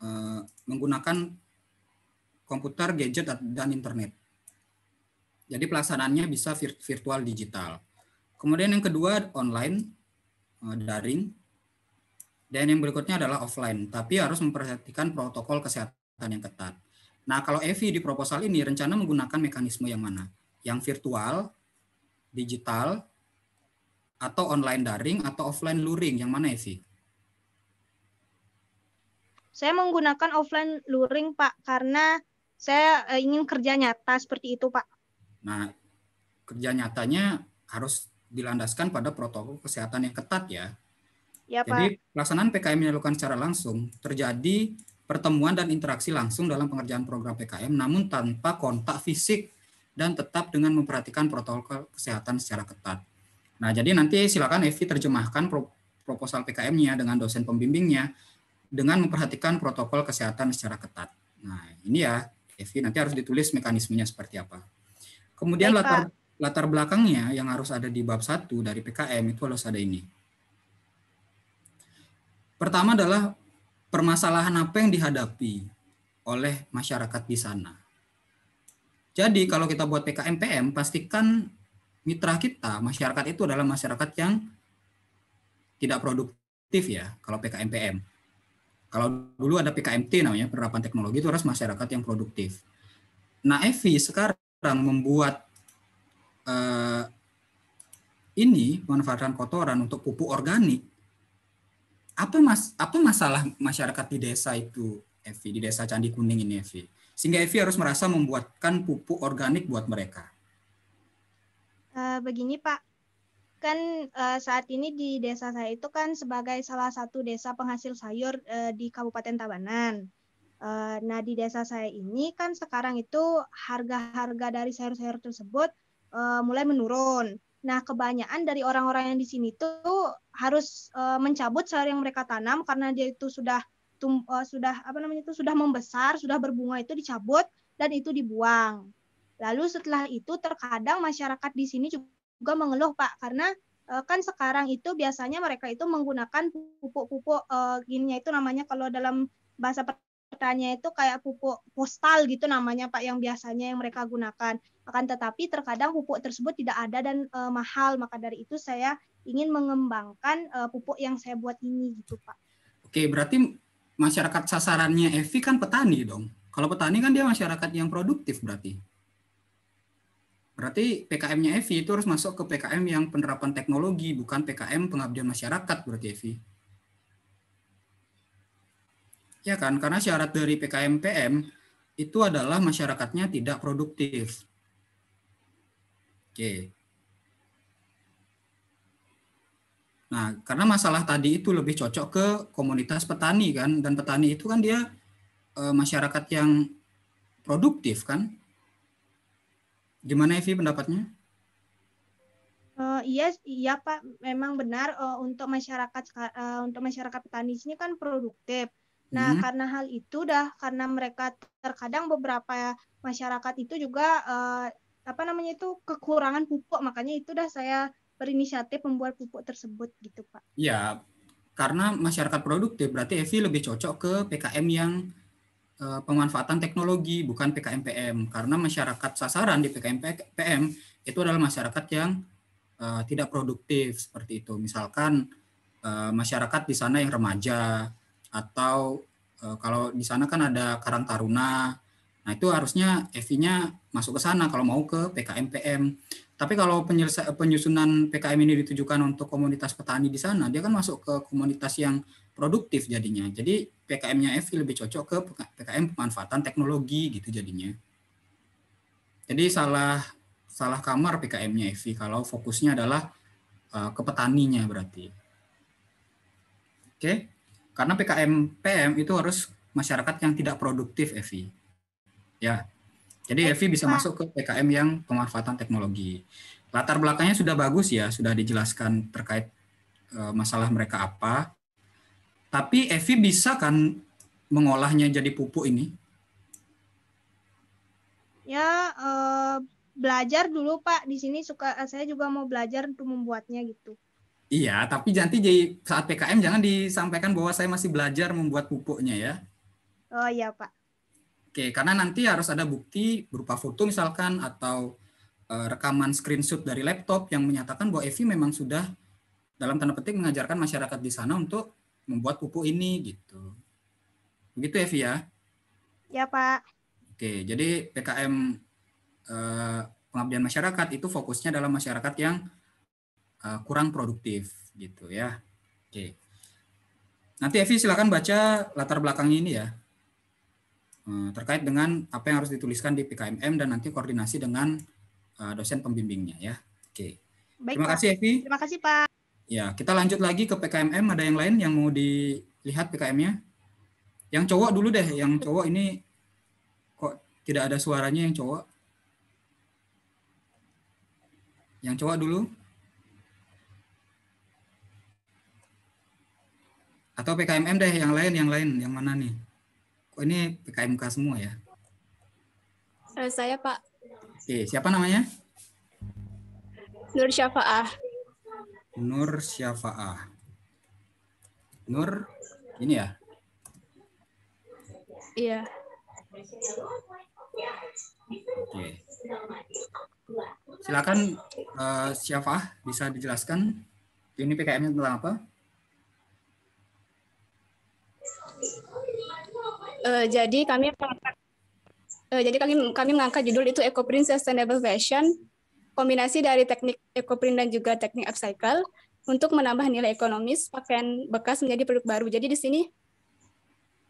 uh, menggunakan komputer, gadget, dan internet jadi pelaksanaannya bisa virtual digital. Kemudian yang kedua online eh, daring. Dan yang berikutnya adalah offline, tapi harus memperhatikan protokol kesehatan yang ketat. Nah, kalau Evi di proposal ini rencana menggunakan mekanisme yang mana? Yang virtual, digital, atau online daring atau offline luring? Yang mana Evi? Saya menggunakan offline luring, Pak, karena saya eh, ingin kerja nyata seperti itu, Pak. Nah, kerja nyatanya harus dilandaskan pada protokol kesehatan yang ketat ya. ya Pak. Jadi pelaksanaan PKM dilakukan secara langsung terjadi pertemuan dan interaksi langsung dalam pengerjaan program PKM namun tanpa kontak fisik dan tetap dengan memperhatikan protokol kesehatan secara ketat. Nah, jadi nanti silakan Evi terjemahkan proposal PKM-nya dengan dosen pembimbingnya dengan memperhatikan protokol kesehatan secara ketat. Nah, ini ya Evi nanti harus ditulis mekanismenya seperti apa. Kemudian Baik, latar latar belakangnya yang harus ada di bab 1 dari PKM itu harus ada ini. Pertama adalah permasalahan apa yang dihadapi oleh masyarakat di sana. Jadi kalau kita buat PKM PM pastikan mitra kita masyarakat itu adalah masyarakat yang tidak produktif ya kalau PKM PM. Kalau dulu ada PKMT namanya penerapan teknologi itu harus masyarakat yang produktif. Nah, EVI sekarang orang membuat uh, ini manfaatkan kotoran untuk pupuk organik, apa mas apa masalah masyarakat di desa itu, Evi di desa Candi Kuning ini, Evi? Sehingga Evi harus merasa membuatkan pupuk organik buat mereka. Uh, begini Pak, kan uh, saat ini di desa saya itu kan sebagai salah satu desa penghasil sayur uh, di Kabupaten Tabanan. Eh, nah, di desa saya ini kan sekarang itu harga-harga dari sayur-sayur tersebut eh, mulai menurun. Nah, kebanyakan dari orang-orang yang di sini tuh harus eh, mencabut sayur yang mereka tanam karena dia itu sudah tum, sudah apa namanya itu sudah membesar, sudah berbunga itu dicabut dan itu dibuang. Lalu setelah itu terkadang masyarakat di sini juga mengeluh, Pak, karena kan sekarang itu biasanya mereka itu menggunakan pupuk-pupuk uh, gininya itu namanya kalau dalam bahasa pertanyaan itu kayak pupuk postal gitu namanya Pak yang biasanya yang mereka gunakan. Akan tetapi terkadang pupuk tersebut tidak ada dan e, mahal, maka dari itu saya ingin mengembangkan e, pupuk yang saya buat ini gitu Pak. Oke, berarti masyarakat sasarannya Evi kan petani dong. Kalau petani kan dia masyarakat yang produktif berarti. Berarti PKM-nya Evi itu harus masuk ke PKM yang penerapan teknologi, bukan PKM pengabdian masyarakat berarti Evi. Ya kan? Karena syarat dari PKMPM itu adalah masyarakatnya tidak produktif. Oke. Nah, karena masalah tadi itu lebih cocok ke komunitas petani kan dan petani itu kan dia e, masyarakat yang produktif kan. Gimana Evi pendapatnya? Uh, iya, iya Pak, memang benar uh, untuk masyarakat uh, untuk masyarakat petani ini kan produktif. Nah, hmm. karena hal itu dah karena mereka terkadang beberapa masyarakat itu juga uh, apa namanya itu kekurangan pupuk, makanya itu dah saya berinisiatif membuat pupuk tersebut gitu, Pak. Ya, karena masyarakat produktif berarti Evi lebih cocok ke PKM yang uh, pemanfaatan teknologi bukan PKM PM karena masyarakat sasaran di PKM PM itu adalah masyarakat yang uh, tidak produktif seperti itu. Misalkan uh, masyarakat di sana yang remaja atau e, kalau di sana kan ada Karang Taruna. Nah, itu harusnya fi nya masuk ke sana kalau mau ke PKMPM. Tapi kalau penyusunan PKM ini ditujukan untuk komunitas petani di sana, dia kan masuk ke komunitas yang produktif jadinya. Jadi PKM-nya FI lebih cocok ke PKM pemanfaatan teknologi gitu jadinya. Jadi salah salah kamar PKM-nya FI kalau fokusnya adalah uh, ke petaninya berarti. Oke. Okay? Karena PKM PM itu harus masyarakat yang tidak produktif, Evi. Ya. Jadi Evi bisa masuk ke PKM yang pemanfaatan teknologi. Latar belakangnya sudah bagus ya, sudah dijelaskan terkait e, masalah mereka apa. Tapi Evi bisa kan mengolahnya jadi pupuk ini? Ya, e, belajar dulu Pak. Di sini suka eh, saya juga mau belajar untuk membuatnya gitu. Iya, tapi nanti jadi saat PKM jangan disampaikan bahwa saya masih belajar membuat pupuknya ya. Oh iya Pak. Oke, karena nanti harus ada bukti berupa foto misalkan atau e, rekaman screenshot dari laptop yang menyatakan bahwa Evi memang sudah dalam tanda petik mengajarkan masyarakat di sana untuk membuat pupuk ini gitu. Begitu Evi ya? Ya Pak. Oke, jadi PKM e, eh, pengabdian masyarakat itu fokusnya dalam masyarakat yang uh, kurang produktif gitu ya. Oke. Nanti Evi silakan baca latar belakangnya ini ya. Eh, terkait dengan apa yang harus dituliskan di PKMM dan nanti koordinasi dengan eh, dosen pembimbingnya ya. Oke. Baik, Terima Pak. kasih Evi. Terima kasih Pak. Ya, kita lanjut lagi ke PKMM. Ada yang lain yang mau dilihat PKM-nya? Yang cowok dulu deh. Yang cowok ini kok tidak ada suaranya yang cowok? Yang cowok dulu. Atau PKMM deh yang lain, yang lain, yang mana nih? Kok ini PKMK semua ya? Eh, saya Pak. Oke, siapa namanya? Nur Syafaah. Nur Syafaah. Nur ini ya? Iya. Oke. Silakan uh, Syafaah bisa dijelaskan ini pkm tentang apa? Uh, jadi kami mengangkat, uh, jadi kami kami mengangkat judul itu Eco Print Sustainable Fashion kombinasi dari teknik eco print dan juga teknik upcycle untuk menambah nilai ekonomis pakaian bekas menjadi produk baru. Jadi di sini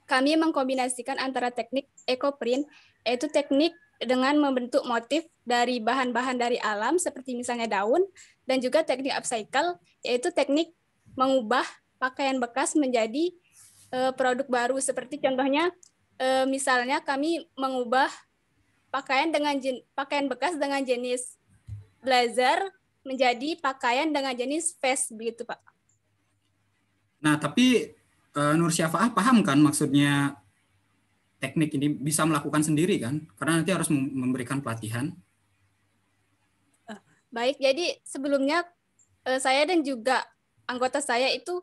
kami mengkombinasikan antara teknik eco print yaitu teknik dengan membentuk motif dari bahan-bahan dari alam seperti misalnya daun dan juga teknik upcycle yaitu teknik mengubah pakaian bekas menjadi uh, produk baru seperti contohnya uh, misalnya kami mengubah pakaian dengan jen, pakaian bekas dengan jenis blazer menjadi pakaian dengan jenis vest begitu pak. Nah tapi uh, Nur Syafaah paham kan maksudnya teknik ini bisa melakukan sendiri kan? Karena nanti harus memberikan pelatihan. Baik, jadi sebelumnya saya dan juga anggota saya itu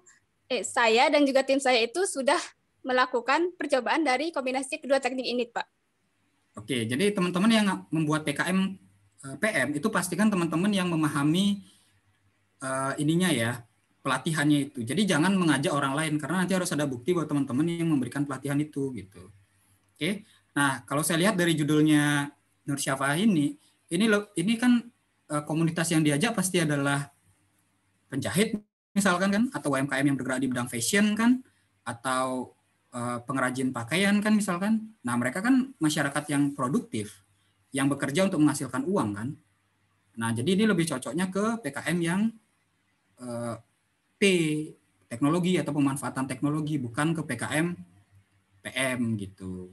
eh, saya dan juga tim saya itu sudah melakukan percobaan dari kombinasi kedua teknik ini, Pak. Oke, jadi teman-teman yang membuat PKM eh, PM itu pastikan teman-teman yang memahami uh, ininya ya, pelatihannya itu. Jadi jangan mengajak orang lain karena nanti harus ada bukti buat teman-teman yang memberikan pelatihan itu gitu. Oke. Nah, kalau saya lihat dari judulnya Nur Syafa ini, ini ini kan eh, komunitas yang diajak pasti adalah penjahit misalkan kan atau UMKM yang bergerak di bidang fashion kan atau uh, pengrajin pakaian kan misalkan. Nah, mereka kan masyarakat yang produktif yang bekerja untuk menghasilkan uang kan. Nah, jadi ini lebih cocoknya ke PKM yang uh, P teknologi atau pemanfaatan teknologi bukan ke PKM PM gitu.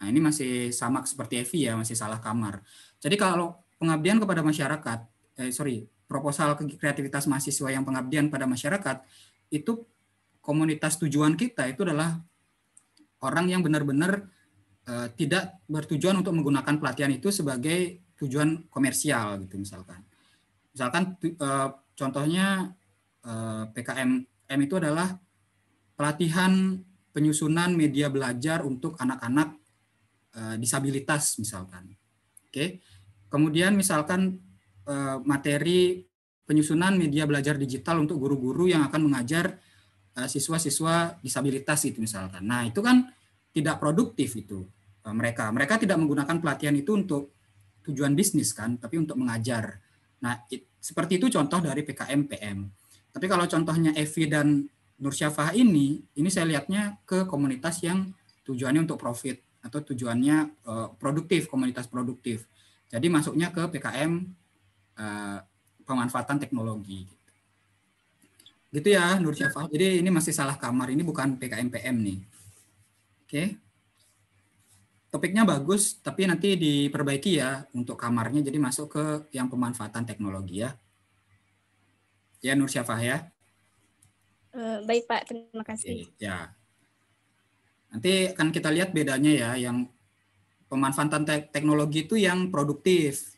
Nah, ini masih sama seperti Evi ya, masih salah kamar. Jadi kalau pengabdian kepada masyarakat, eh sorry, proposal kreativitas mahasiswa yang pengabdian pada masyarakat itu komunitas tujuan kita itu adalah orang yang benar-benar uh, tidak bertujuan untuk menggunakan pelatihan itu sebagai tujuan komersial gitu misalkan. Misalkan uh, contohnya uh, eh, PKM M itu adalah pelatihan penyusunan media belajar untuk anak-anak disabilitas misalkan. Oke. Kemudian misalkan Eh, materi penyusunan media belajar digital untuk guru-guru yang akan mengajar eh, siswa-siswa disabilitas itu misalkan. Nah itu kan tidak produktif itu eh, mereka. Mereka tidak menggunakan pelatihan itu untuk tujuan bisnis kan, tapi untuk mengajar. Nah it, seperti itu contoh dari PKM PM. Tapi kalau contohnya Evi dan Nur Syafah ini, ini saya lihatnya ke komunitas yang tujuannya untuk profit atau tujuannya produktif, komunitas produktif. Jadi masuknya ke PKM Eh, pemanfaatan teknologi. Gitu. gitu ya Nur Syafal. Jadi ini masih salah kamar, ini bukan PKMPM nih. Oke. Okay. Topiknya bagus, tapi nanti diperbaiki ya untuk kamarnya jadi masuk ke yang pemanfaatan teknologi ya. Ya Nur Syafah ya. Eh, baik Pak, terima kasih. Okay. Ya. Nanti akan kita lihat bedanya ya yang pemanfaatan te teknologi itu yang produktif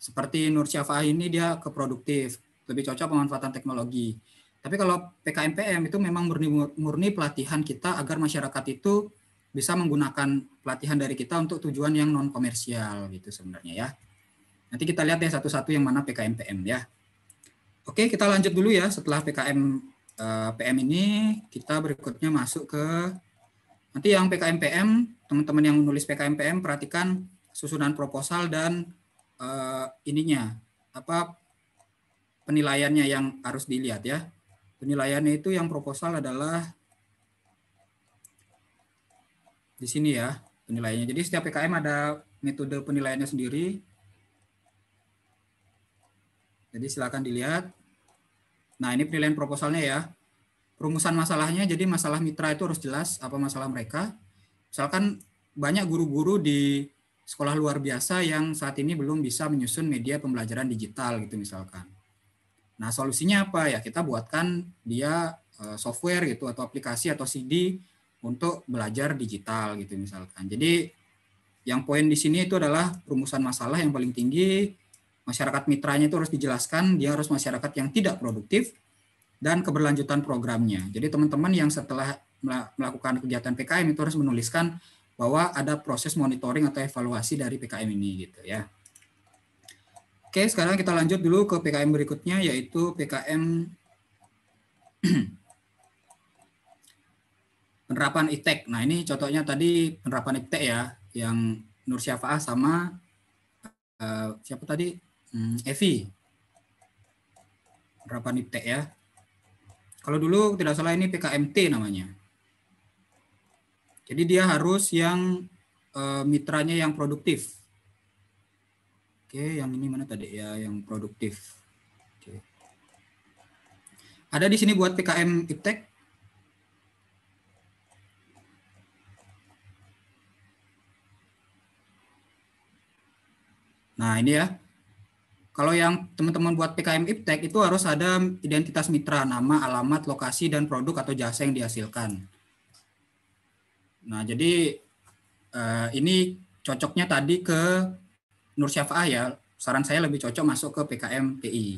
seperti Nur Syafah ini dia keproduktif, lebih cocok pemanfaatan teknologi. Tapi kalau PKMPM itu memang murni murni pelatihan kita agar masyarakat itu bisa menggunakan pelatihan dari kita untuk tujuan yang non komersial gitu sebenarnya ya. Nanti kita lihat ya satu-satu yang mana PKMPM ya. Oke, kita lanjut dulu ya setelah PKM eh, PM ini kita berikutnya masuk ke nanti yang PKMPM, teman-teman yang menulis PKMPM perhatikan susunan proposal dan uh, ininya apa penilaiannya yang harus dilihat ya. Penilaiannya itu yang proposal adalah di sini ya penilaiannya. Jadi setiap PKM ada metode penilaiannya sendiri. Jadi silakan dilihat. Nah, ini penilaian proposalnya ya. Rumusan masalahnya jadi masalah mitra itu harus jelas apa masalah mereka. Misalkan banyak guru-guru di sekolah luar biasa yang saat ini belum bisa menyusun media pembelajaran digital gitu misalkan. Nah, solusinya apa ya? Kita buatkan dia eh, software gitu atau aplikasi atau CD untuk belajar digital gitu misalkan. Jadi yang poin di sini itu adalah rumusan masalah yang paling tinggi, masyarakat mitranya itu harus dijelaskan, dia harus masyarakat yang tidak produktif dan keberlanjutan programnya. Jadi teman-teman yang setelah melakukan kegiatan PKM itu harus menuliskan bahwa ada proses monitoring atau evaluasi dari PKM ini gitu ya. Oke, sekarang kita lanjut dulu ke PKM berikutnya yaitu PKM (clears throat) penerapan ITEK. Nah, ini contohnya tadi penerapan ITEK ya yang Nur Syafaah sama uh, siapa tadi? Hmm, Evi. Penerapan ITEK ya. Kalau dulu tidak salah ini PKMT namanya. Jadi dia harus yang uh, mitranya yang produktif. Oke, yang ini mana tadi ya yang produktif. Oke. Ada di sini buat PKM Iptek. Nah, ini ya. Kalau yang teman-teman buat PKM Iptek itu harus ada identitas mitra, nama, alamat, lokasi, dan produk atau jasa yang dihasilkan. Nah, jadi uh, ini cocoknya tadi ke Nur Syafaah ya. Saran saya lebih cocok masuk ke PKM PI.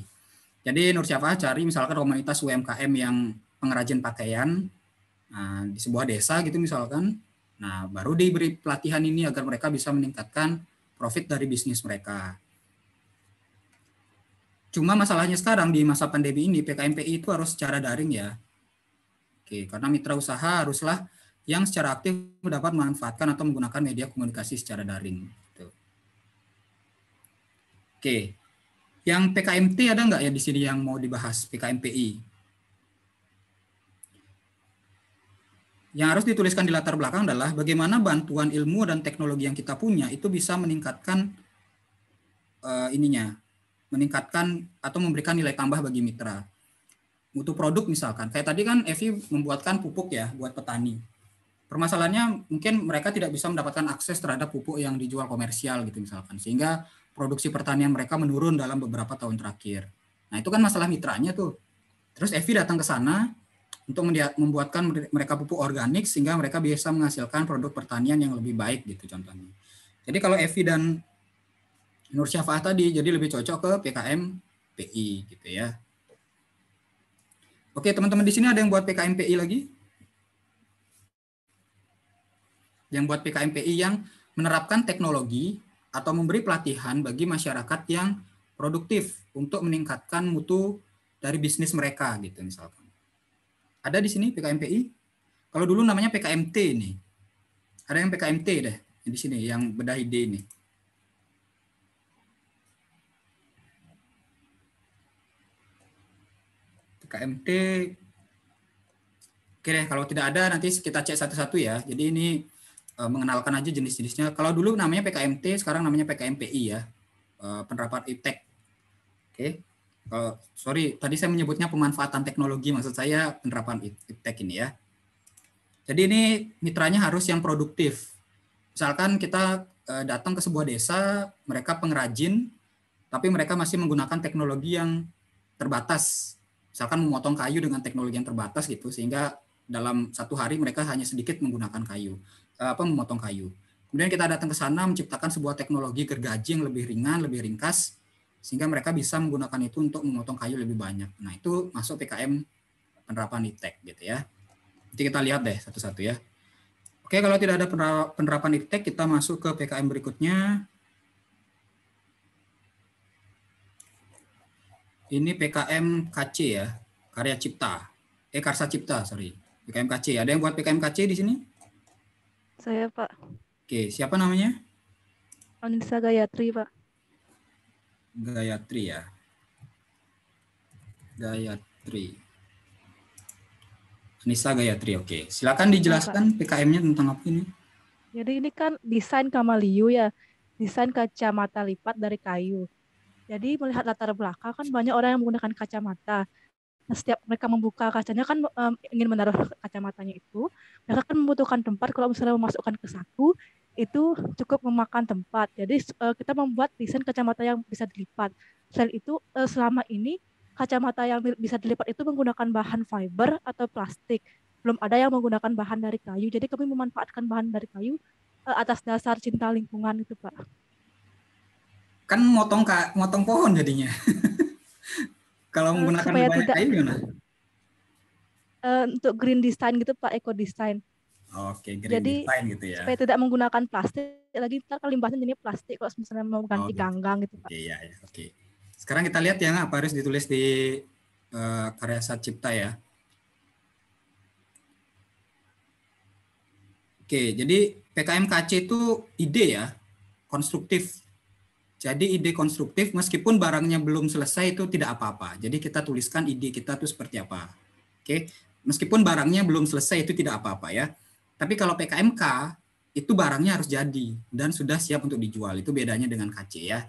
Jadi Nur Syafaah cari misalkan komunitas UMKM yang pengrajin pakaian nah, di sebuah desa gitu misalkan. Nah, baru diberi pelatihan ini agar mereka bisa meningkatkan profit dari bisnis mereka. Cuma masalahnya sekarang di masa pandemi ini PKMPI itu harus secara daring ya. Oke, karena mitra usaha haruslah yang secara aktif dapat memanfaatkan atau menggunakan media komunikasi secara daring. Gitu. Oke, yang PKMT ada nggak ya di sini yang mau dibahas PKMPI? Yang harus dituliskan di latar belakang adalah bagaimana bantuan ilmu dan teknologi yang kita punya itu bisa meningkatkan uh, ininya, meningkatkan atau memberikan nilai tambah bagi mitra. Mutu produk misalkan, kayak tadi kan Evi membuatkan pupuk ya buat petani Permasalahannya mungkin mereka tidak bisa mendapatkan akses terhadap pupuk yang dijual komersial gitu misalkan. Sehingga produksi pertanian mereka menurun dalam beberapa tahun terakhir. Nah, itu kan masalah mitranya tuh. Terus Evi datang ke sana untuk membuatkan mereka pupuk organik sehingga mereka bisa menghasilkan produk pertanian yang lebih baik gitu contohnya. Jadi kalau Evi dan Nur Syafah tadi jadi lebih cocok ke PKM PI gitu ya. Oke, teman-teman di sini ada yang buat PKM PI lagi? yang buat PKMPI yang menerapkan teknologi atau memberi pelatihan bagi masyarakat yang produktif untuk meningkatkan mutu dari bisnis mereka gitu misalkan. Ada di sini PKMPI? Kalau dulu namanya PKMT ini Ada yang PKMT deh di sini yang bedah ide ini. PKMT Oke deh, kalau tidak ada nanti kita cek satu-satu ya. Jadi ini Eh, mengenalkan aja jenis-jenisnya. Kalau dulu namanya PKMT, sekarang namanya PKMPI ya, eh, penerapan iptek. Oke, okay. uh, sorry tadi saya menyebutnya pemanfaatan teknologi, maksud saya penerapan iptek e ini ya. Jadi ini mitranya harus yang produktif. Misalkan kita uh, datang ke sebuah desa, mereka pengrajin, tapi mereka masih menggunakan teknologi yang terbatas. Misalkan memotong kayu dengan teknologi yang terbatas gitu, sehingga dalam satu hari mereka hanya sedikit menggunakan kayu. Eh, apa memotong kayu. Kemudian kita datang ke sana menciptakan sebuah teknologi gergaji yang lebih ringan, lebih ringkas sehingga mereka bisa menggunakan itu untuk memotong kayu lebih banyak. Nah, itu masuk PKM penerapan ITEK e gitu ya. Nanti kita lihat deh satu-satu ya. Oke, kalau tidak ada penerapan ITEK, e kita masuk ke PKM berikutnya. Ini PKM KC ya, karya cipta. Eh, karsa cipta, sorry. PKM KC. Ada yang buat PKM KC di sini? Saya, Pak. Oke, siapa namanya? Anissa Gayatri, Pak. Gayatri ya. Gayatri. Anissa Gayatri, oke. Silakan iya, dijelaskan PKM-nya tentang apa ini? Jadi ini kan desain Kamaliu ya, desain kacamata lipat dari kayu. Jadi melihat latar belakang kan banyak orang yang menggunakan kacamata. Nah, setiap mereka membuka kacanya kan um, ingin menaruh kacamatanya itu, mereka kan membutuhkan tempat. Kalau misalnya memasukkan ke saku, itu cukup memakan tempat. Jadi uh, kita membuat desain kacamata yang bisa dilipat. Selain itu, uh, selama ini kacamata yang bisa dilipat itu menggunakan bahan fiber atau plastik. Belum ada yang menggunakan bahan dari kayu. Jadi kami memanfaatkan bahan dari kayu uh, atas dasar cinta lingkungan itu, Pak. Kan motong ka, motong pohon jadinya. (laughs) Kalau eh, menggunakan supaya banyak tidak, kayu gimana? Uh, untuk green design gitu Pak, eco design. Oke, green jadi, design gitu ya. Supaya tidak menggunakan plastik lagi ntar kalau limbahnya jadi plastik kalau misalnya mau ganti oh, gitu. ganggang gitu Pak. Iya, yeah, oke. Sekarang kita lihat yang apa harus ditulis di uh, karya sajipta cipta ya. Oke, jadi PKM KC itu ide ya, konstruktif. Jadi ide konstruktif meskipun barangnya belum selesai itu tidak apa-apa. Jadi kita tuliskan ide kita itu seperti apa. Oke. Meskipun barangnya belum selesai itu tidak apa-apa ya. Tapi kalau PKMK itu barangnya harus jadi dan sudah siap untuk dijual. Itu bedanya dengan KC ya.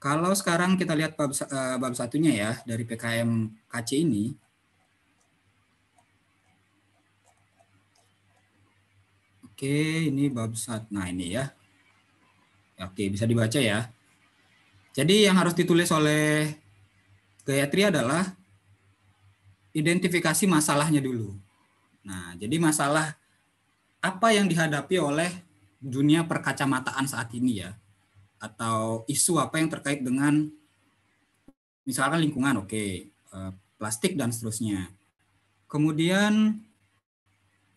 Kalau sekarang kita lihat bab, eh, bab satunya ya dari PKM KC ini. Oke, ini bab satu. Nah, ini ya. Oke, bisa dibaca ya. Jadi yang harus ditulis oleh Gayatri adalah identifikasi masalahnya dulu. Nah, jadi masalah apa yang dihadapi oleh dunia perkacamataan saat ini ya atau isu apa yang terkait dengan misalkan lingkungan oke eh, plastik dan seterusnya kemudian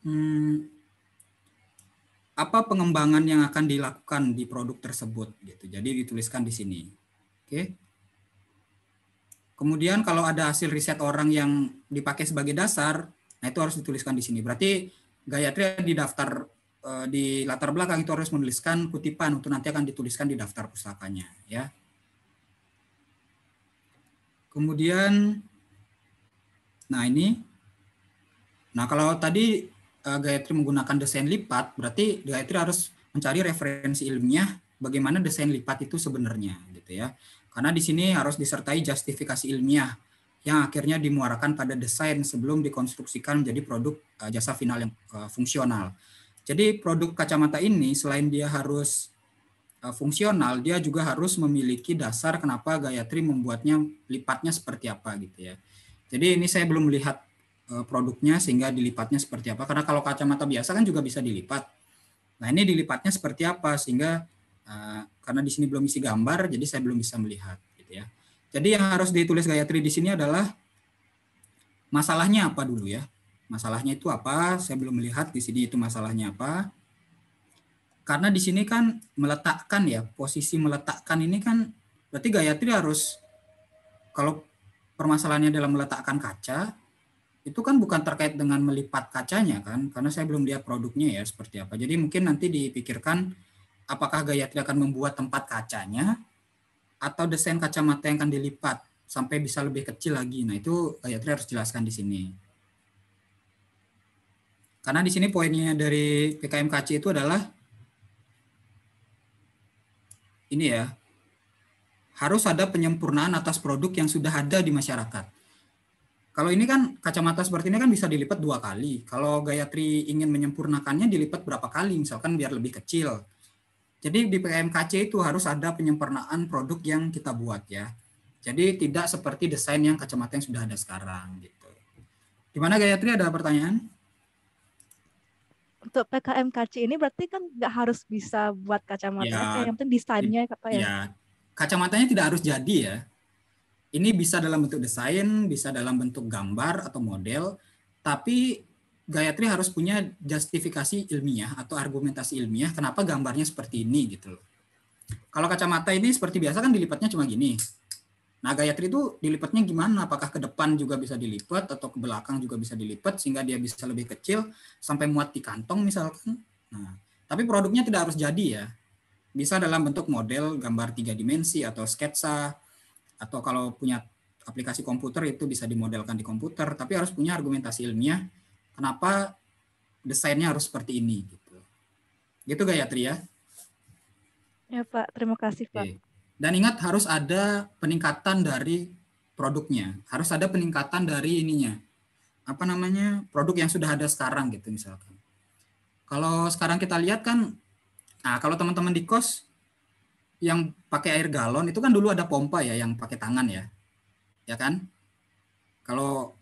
hmm, apa pengembangan yang akan dilakukan di produk tersebut gitu. Jadi dituliskan di sini. Oke. Kemudian kalau ada hasil riset orang yang dipakai sebagai dasar, nah itu harus dituliskan di sini. Berarti Gayatri di daftar eh, di latar belakang itu harus menuliskan kutipan untuk nanti akan dituliskan di daftar pusakanya ya. Kemudian nah ini nah kalau tadi Eh, Gayatri menggunakan desain lipat, berarti Gayatri harus mencari referensi ilmiah bagaimana desain lipat itu sebenarnya gitu ya. Karena di sini harus disertai justifikasi ilmiah yang akhirnya dimuarakan pada desain sebelum dikonstruksikan menjadi produk eh, jasa final yang eh, fungsional. Jadi produk kacamata ini selain dia harus fungsional, dia juga harus memiliki dasar kenapa Gayatri membuatnya lipatnya seperti apa gitu ya. Jadi ini saya belum melihat Eh, produknya sehingga dilipatnya seperti apa. Karena kalau kacamata biasa kan juga bisa dilipat. Nah ini dilipatnya seperti apa sehingga uh, karena di sini belum isi gambar jadi saya belum bisa melihat gitu ya. Jadi yang harus ditulis Gayatri di sini adalah masalahnya apa dulu ya. Masalahnya itu apa? Saya belum melihat di sini itu masalahnya apa. Karena di sini kan meletakkan ya, posisi meletakkan ini kan berarti Gayatri harus kalau permasalahannya dalam meletakkan kaca, itu kan bukan terkait dengan melipat kacanya kan karena saya belum lihat produknya ya seperti apa jadi mungkin nanti dipikirkan apakah Gaya Gayatri akan membuat tempat kacanya atau desain kacamata yang akan dilipat sampai bisa lebih kecil lagi nah itu Gayatri harus jelaskan di sini karena di sini poinnya dari PKM PKMKC itu adalah ini ya harus ada penyempurnaan atas produk yang sudah ada di masyarakat kalau ini kan kacamata seperti ini kan bisa dilipat dua kali. Kalau Gayatri ingin menyempurnakannya dilipat berapa kali misalkan biar lebih kecil. Jadi di PMKC itu harus ada penyempurnaan produk yang kita buat ya. Jadi tidak seperti desain yang kacamata yang sudah ada sekarang gitu. Gimana Gayatri ada pertanyaan? Untuk PKMKC ini berarti kan nggak harus bisa buat kacamata, ya, yang penting desainnya apa ya? ya? Kacamatanya tidak harus jadi ya. Ini bisa dalam bentuk desain, bisa dalam bentuk gambar atau model, tapi Gayatri harus punya justifikasi ilmiah atau argumentasi ilmiah kenapa gambarnya seperti ini gitu loh. Kalau kacamata ini seperti biasa kan dilipatnya cuma gini. Nah Gayatri itu dilipatnya gimana? Apakah ke depan juga bisa dilipat atau ke belakang juga bisa dilipat sehingga dia bisa lebih kecil sampai muat di kantong misalkan. Nah, tapi produknya tidak harus jadi ya. Bisa dalam bentuk model gambar tiga dimensi atau sketsa atau kalau punya aplikasi komputer itu bisa dimodelkan di komputer, tapi harus punya argumentasi ilmiah kenapa desainnya harus seperti ini gitu. Gitu Gayatri ya? Ya Pak, terima kasih Pak. Dan ingat harus ada peningkatan dari produknya, harus ada peningkatan dari ininya. Apa namanya? produk yang sudah ada sekarang gitu misalkan. Kalau sekarang kita lihat kan nah kalau teman-teman di kos yang pakai air galon itu kan dulu ada pompa ya yang pakai tangan ya. Ya kan? Kalau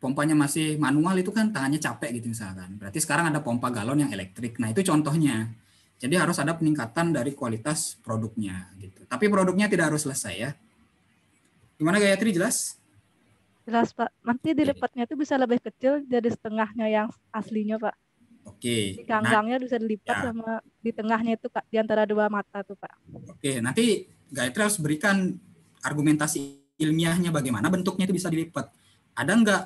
pompanya masih manual itu kan tangannya capek gitu misalkan. Berarti sekarang ada pompa galon yang elektrik. Nah, itu contohnya. Jadi harus ada peningkatan dari kualitas produknya gitu. Tapi produknya tidak harus selesai ya. Gimana Gayatri jelas? Jelas Pak. Nanti dilipatnya itu bisa lebih kecil jadi setengahnya yang aslinya Pak. Oke. Di ganggangnya nah, bisa dilipat ya. sama di tengahnya itu Kak, di antara dua mata tuh Pak. Oke, nanti Gayatri harus berikan argumentasi ilmiahnya bagaimana bentuknya itu bisa dilipat. Ada nggak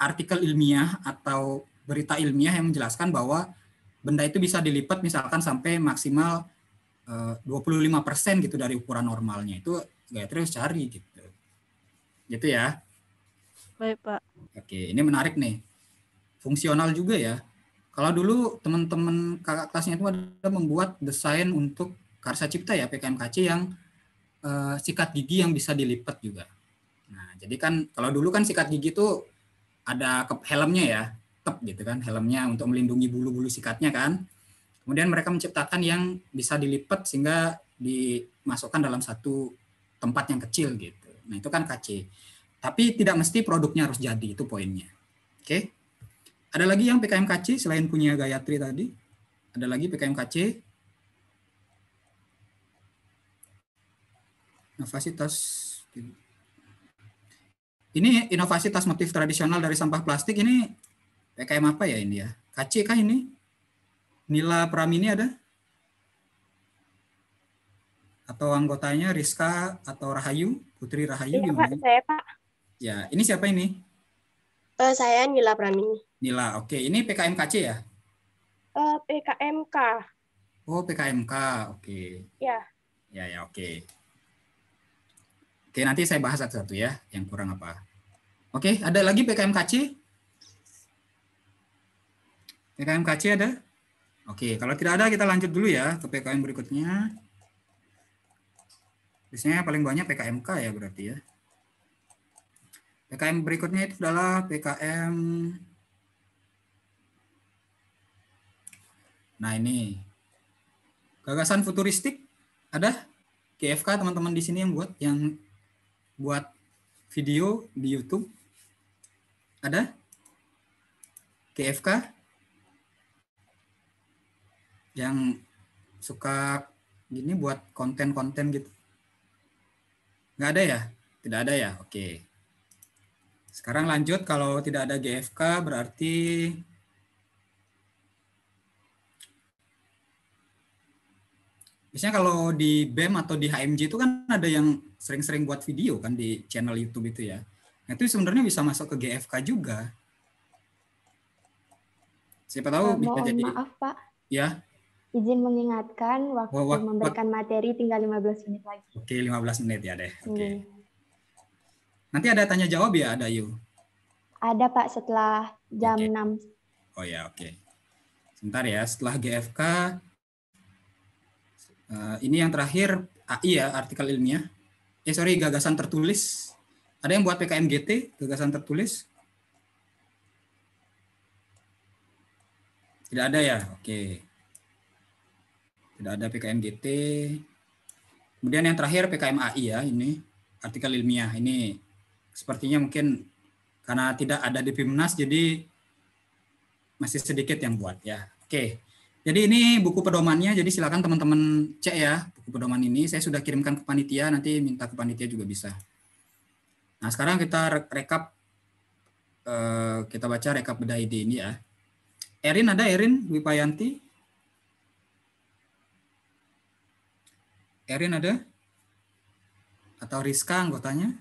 artikel ilmiah atau berita ilmiah yang menjelaskan bahwa benda itu bisa dilipat misalkan sampai maksimal 25% eh, gitu dari ukuran normalnya. Itu Gayatri harus cari gitu. Gitu ya. Baik, Pak. Oke, ini menarik nih. Fungsional juga ya kalau dulu teman-teman kakak kelasnya itu ada membuat desain untuk karsa cipta ya PKMKC yang eh, sikat gigi yang bisa dilipat juga. Nah, jadi kan kalau dulu kan sikat gigi itu ada helmnya ya, tep gitu kan, helmnya untuk melindungi bulu-bulu sikatnya kan. Kemudian mereka menciptakan yang bisa dilipat sehingga dimasukkan dalam satu tempat yang kecil gitu. Nah, itu kan KC. Tapi tidak mesti produknya harus jadi, itu poinnya. Oke. Okay? Ada lagi yang PKMKC selain punya Gayatri tadi? Ada lagi PKMKC? Inovasi tas. Ini inovasi tas motif tradisional dari sampah plastik ini PKM apa ya ini ya? KC kah ini? Nila Pramini ada? Atau anggotanya Rizka atau Rahayu? Putri Rahayu ya, gimana? Pak, saya, Pak. Ya, ini siapa ini? Uh, saya Nila Pramini. Nila, oke. Ini PKMKC ya? Uh, eh, PKMK. Oh, PKMK, oke. Ya. Ya, ya, oke. Oke, nanti saya bahas satu-satu ya, yang kurang apa. Oke, ada lagi PKMKC? PKMKC ada? Oke, kalau tidak ada kita lanjut dulu ya ke PKM berikutnya. Biasanya paling banyak PKMK ya berarti ya. PKM berikutnya itu adalah PKM Nah, ini gagasan futuristik ada KFK teman-teman di sini yang buat yang buat video di YouTube. Ada KFK yang suka gini buat konten-konten gitu. Nggak ada ya? Tidak ada ya? Oke. Sekarang lanjut, kalau tidak ada GFK berarti Biasanya kalau di BEM atau di HMG itu kan ada yang sering-sering buat video kan di channel YouTube itu ya. Nah, itu sebenarnya bisa masuk ke GFK juga. Siapa tahu Mohon bisa jadi. Maaf Pak. Ya. Izin mengingatkan waktu, waktu memberikan materi tinggal 15 menit lagi. Oke, 15 menit ya deh. Oke. Hmm. Nanti ada tanya jawab ya, ada Yu? Ada Pak, setelah jam okay. 6. Oh ya, oke. Okay. Sebentar ya, setelah GFK, uh, eh, ini yang terakhir AI ya, artikel ilmiah. Eh sorry, gagasan tertulis. Ada yang buat PKMGT, gagasan tertulis? Tidak ada ya? Oke. Okay. Tidak ada PKMGT. Kemudian yang terakhir PKMAI ya, ini artikel ilmiah. Ini sepertinya mungkin karena tidak ada di Pimnas jadi masih sedikit yang buat ya. Oke. Jadi ini buku pedomannya, jadi silakan teman-teman cek ya buku pedoman ini. Saya sudah kirimkan ke panitia, nanti minta ke panitia juga bisa. Nah sekarang kita rekap, eh, kita baca rekap beda ide ini ya. Erin ada Erin Wipayanti? Erin ada? Atau Rizka anggotanya?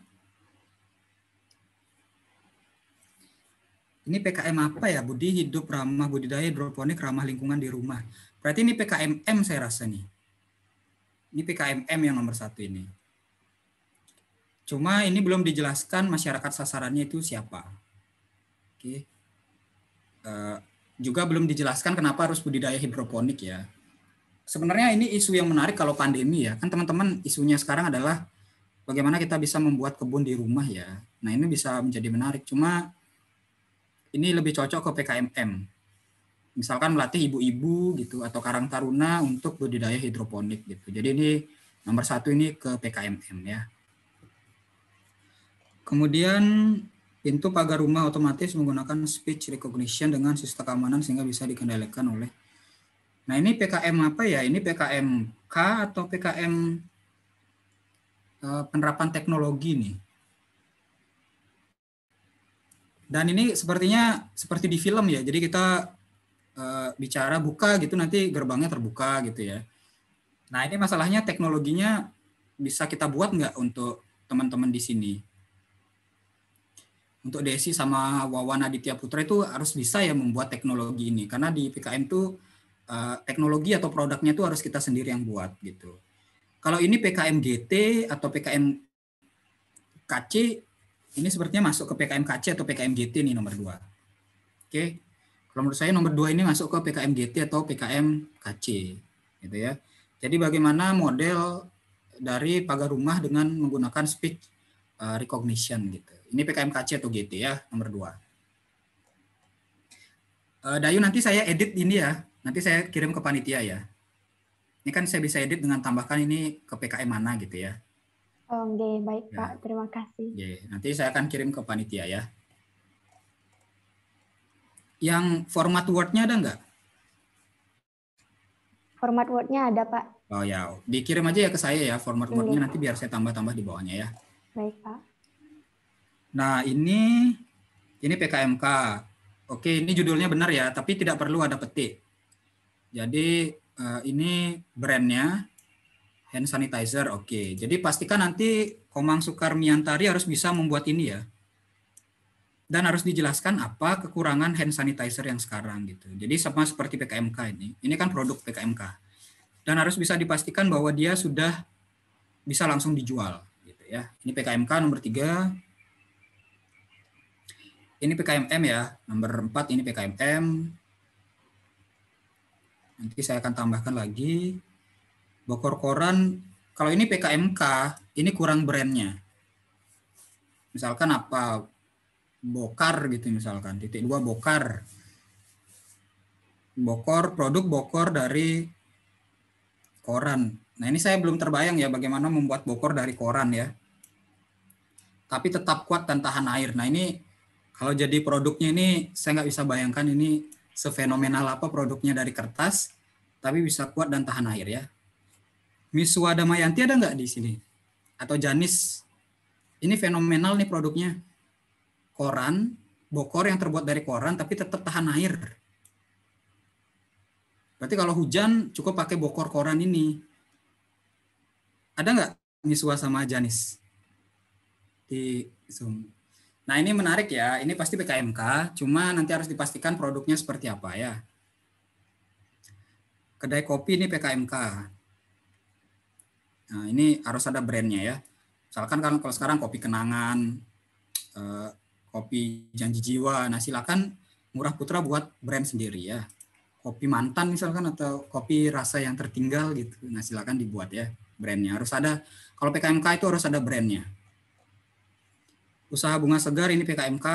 ini PKM apa ya? Budi hidup ramah budidaya hidroponik ramah lingkungan di rumah. Berarti ini PKMM saya rasa nih. Ini PKMM yang nomor satu ini. Cuma ini belum dijelaskan masyarakat sasarannya itu siapa. Oke. Uh, juga belum dijelaskan kenapa harus budidaya hidroponik ya. Sebenarnya ini isu yang menarik kalau pandemi ya. Kan teman-teman isunya sekarang adalah bagaimana kita bisa membuat kebun di rumah ya. Nah ini bisa menjadi menarik. Cuma ini lebih cocok ke PKMM. Misalkan melatih ibu-ibu gitu atau karang taruna untuk budidaya hidroponik gitu. Jadi ini nomor satu ini ke PKMM ya. Kemudian pintu pagar rumah otomatis menggunakan speech recognition dengan sistem keamanan sehingga bisa dikendalikan oleh. Nah ini PKM apa ya? Ini PKM K atau PKM eh, penerapan teknologi nih? Dan ini sepertinya seperti di film ya. Jadi kita uh, bicara buka gitu nanti gerbangnya terbuka gitu ya. Nah ini masalahnya teknologinya bisa kita buat nggak untuk teman-teman di sini? Untuk Desi sama Wawan Aditya Putra itu harus bisa ya membuat teknologi ini karena di PKM tuh uh, teknologi atau produknya itu harus kita sendiri yang buat gitu. Kalau ini PKM GT atau PKM KC ini sepertinya masuk ke PKMKC atau PKMJT nih nomor 2. Oke. Kalau menurut saya nomor 2 ini masuk ke PKMJT atau PKMKC gitu ya. Jadi bagaimana model dari pagar rumah dengan menggunakan speech eh, recognition gitu. Ini PKMKC atau GT ya nomor 2. Eh, Dayu nanti saya edit ini ya. Nanti saya kirim ke panitia ya. Ini kan saya bisa edit dengan tambahkan ini ke PKM mana gitu ya. Oke, baik ya. Pak. Terima kasih. Okay. Nanti saya akan kirim ke panitia ya. Yang format Word-nya ada nggak? Format Word-nya ada, Pak. Oh ya, dikirim aja ya ke saya ya format Word-nya nanti biar saya tambah-tambah di bawahnya ya. Baik, Pak. Nah, ini ini PKMK. Oke, ini judulnya benar ya, tapi tidak perlu ada petik. Jadi eh, ini brandnya, hand sanitizer. Oke. Okay. Jadi pastikan nanti Komang Sukar Miantari harus bisa membuat ini ya. Dan harus dijelaskan apa kekurangan hand sanitizer yang sekarang gitu. Jadi sama seperti PKMK ini. Ini kan produk PKMK. Dan harus bisa dipastikan bahwa dia sudah bisa langsung dijual gitu ya. Ini PKMK nomor 3. Ini PKMM ya, nomor 4 ini PKMM. Nanti saya akan tambahkan lagi Bokor koran, kalau ini PKMK, ini kurang brandnya. Misalkan apa? Bokar gitu misalkan, titik dua bokar. Bokor, produk bokor dari koran. Nah ini saya belum terbayang ya bagaimana membuat bokor dari koran ya. Tapi tetap kuat dan tahan air. Nah ini kalau jadi produknya ini saya nggak bisa bayangkan ini sefenomenal apa produknya dari kertas, tapi bisa kuat dan tahan air ya. Miswa Damayanti ada nggak di sini? Atau Janis? Ini fenomenal nih produknya. Koran, bokor yang terbuat dari koran tapi tetap tahan air. Berarti kalau hujan cukup pakai bokor koran ini. Ada nggak Miswa sama Janis? Di Zoom. Nah ini menarik ya, ini pasti PKMK, cuma nanti harus dipastikan produknya seperti apa ya. Kedai kopi ini PKMK, Nah, ini harus ada brandnya ya. Misalkan kan kalau sekarang kopi kenangan, eh, kopi janji jiwa, nah silakan Murah Putra buat brand sendiri ya. Kopi mantan misalkan atau kopi rasa yang tertinggal gitu. Nah silakan dibuat ya brandnya. Harus ada, kalau PKMK itu harus ada brandnya. Usaha bunga segar ini PKMK,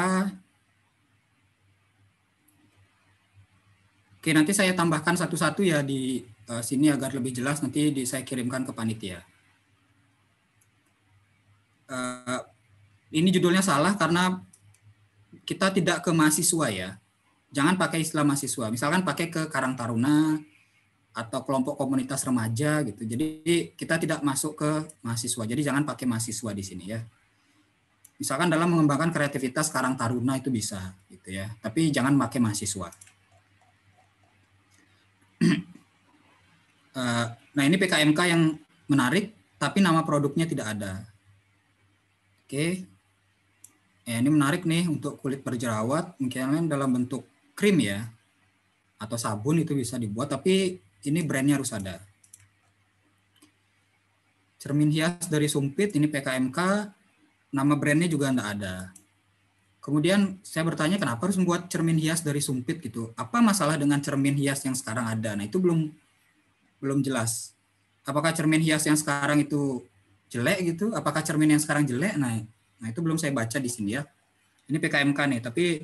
Oke, nanti saya tambahkan satu-satu ya di Eh, sini agar lebih jelas nanti saya kirimkan ke panitia. Eh, ini judulnya salah karena kita tidak ke mahasiswa ya. Jangan pakai istilah mahasiswa. Misalkan pakai ke Karang Taruna atau kelompok komunitas remaja gitu. Jadi kita tidak masuk ke mahasiswa. Jadi jangan pakai mahasiswa di sini ya. Misalkan dalam mengembangkan kreativitas Karang Taruna itu bisa gitu ya. Tapi jangan pakai mahasiswa. (clears throat) Eh, nah ini PKMK yang menarik, tapi nama produknya tidak ada. Oke, okay. Eh, ini menarik nih untuk kulit berjerawat, mungkin dalam bentuk krim ya, atau sabun itu bisa dibuat, tapi ini brandnya harus ada. Cermin hias dari Sumpit, ini PKMK, nama brandnya juga tidak ada. Kemudian saya bertanya kenapa harus membuat cermin hias dari sumpit gitu? Apa masalah dengan cermin hias yang sekarang ada? Nah itu belum belum jelas. Apakah cermin hias yang sekarang itu jelek gitu? Apakah cermin yang sekarang jelek? Nah, nah itu belum saya baca di sini ya. Ini PKMK nih, tapi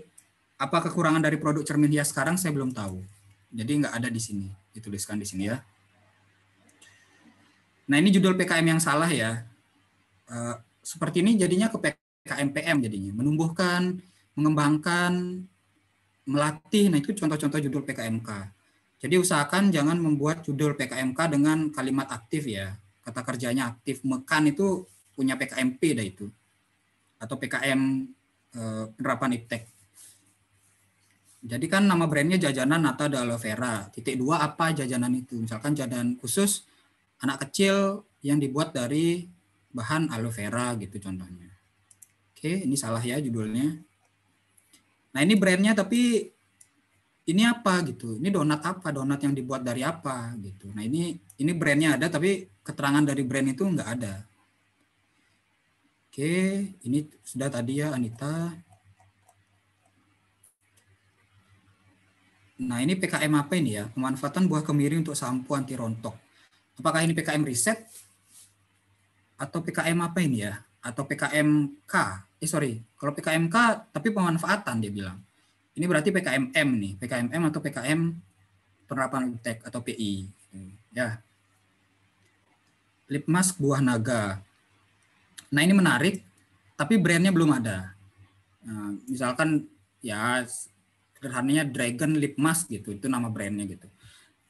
apa kekurangan dari produk cermin hias sekarang saya belum tahu. Jadi nggak ada di sini, dituliskan di sini ya. Nah ini judul PKM yang salah ya. E, seperti ini jadinya ke PKMPM jadinya, menumbuhkan, mengembangkan, melatih. Nah itu contoh-contoh judul PKMK. Jadi usahakan jangan membuat judul PKMK dengan kalimat aktif ya. Kata kerjanya aktif. Mekan itu punya PKMP dah itu. Atau PKM eh, penerapan iptek. Jadi kan nama brandnya jajanan Nata de Aloe Vera. Titik dua apa jajanan itu? Misalkan jajanan khusus anak kecil yang dibuat dari bahan aloe vera gitu contohnya. Oke, ini salah ya judulnya. Nah ini brandnya tapi ini apa gitu ini donat apa donat yang dibuat dari apa gitu nah ini ini brandnya ada tapi keterangan dari brand itu enggak ada oke ini sudah tadi ya Anita nah ini PKM apa ini ya pemanfaatan buah kemiri untuk sampo anti rontok apakah ini PKM riset atau PKM apa ini ya atau PKMK eh sorry kalau PKMK tapi pemanfaatan dia bilang ini berarti PKMM nih, PKMM atau PKM penerapan UTEK atau PI. Ya. Lip mask buah naga. Nah ini menarik, tapi brandnya belum ada. Nah, misalkan ya sederhananya Dragon Lip Mask gitu, itu nama brandnya gitu.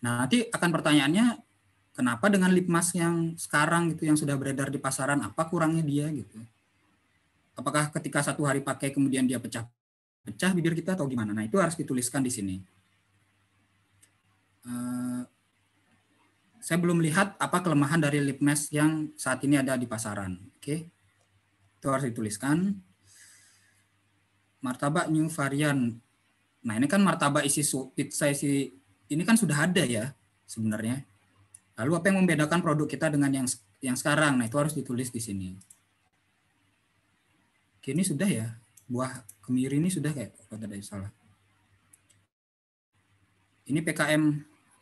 Nah nanti akan pertanyaannya, kenapa dengan lip mask yang sekarang gitu, yang sudah beredar di pasaran, apa kurangnya dia gitu? Apakah ketika satu hari pakai kemudian dia pecah pecah bibir kita atau gimana. Nah, itu harus dituliskan di sini. Eh, saya belum lihat apa kelemahan dari lip mask yang saat ini ada di pasaran. Oke. Itu harus dituliskan. Martabak new varian. Nah, ini kan martabak isi pizza isi ini kan sudah ada ya sebenarnya. Lalu apa yang membedakan produk kita dengan yang yang sekarang? Nah, itu harus ditulis di sini. Oke, ini sudah ya buah kemiri ini sudah kayak kalau tidak salah. Ini PKM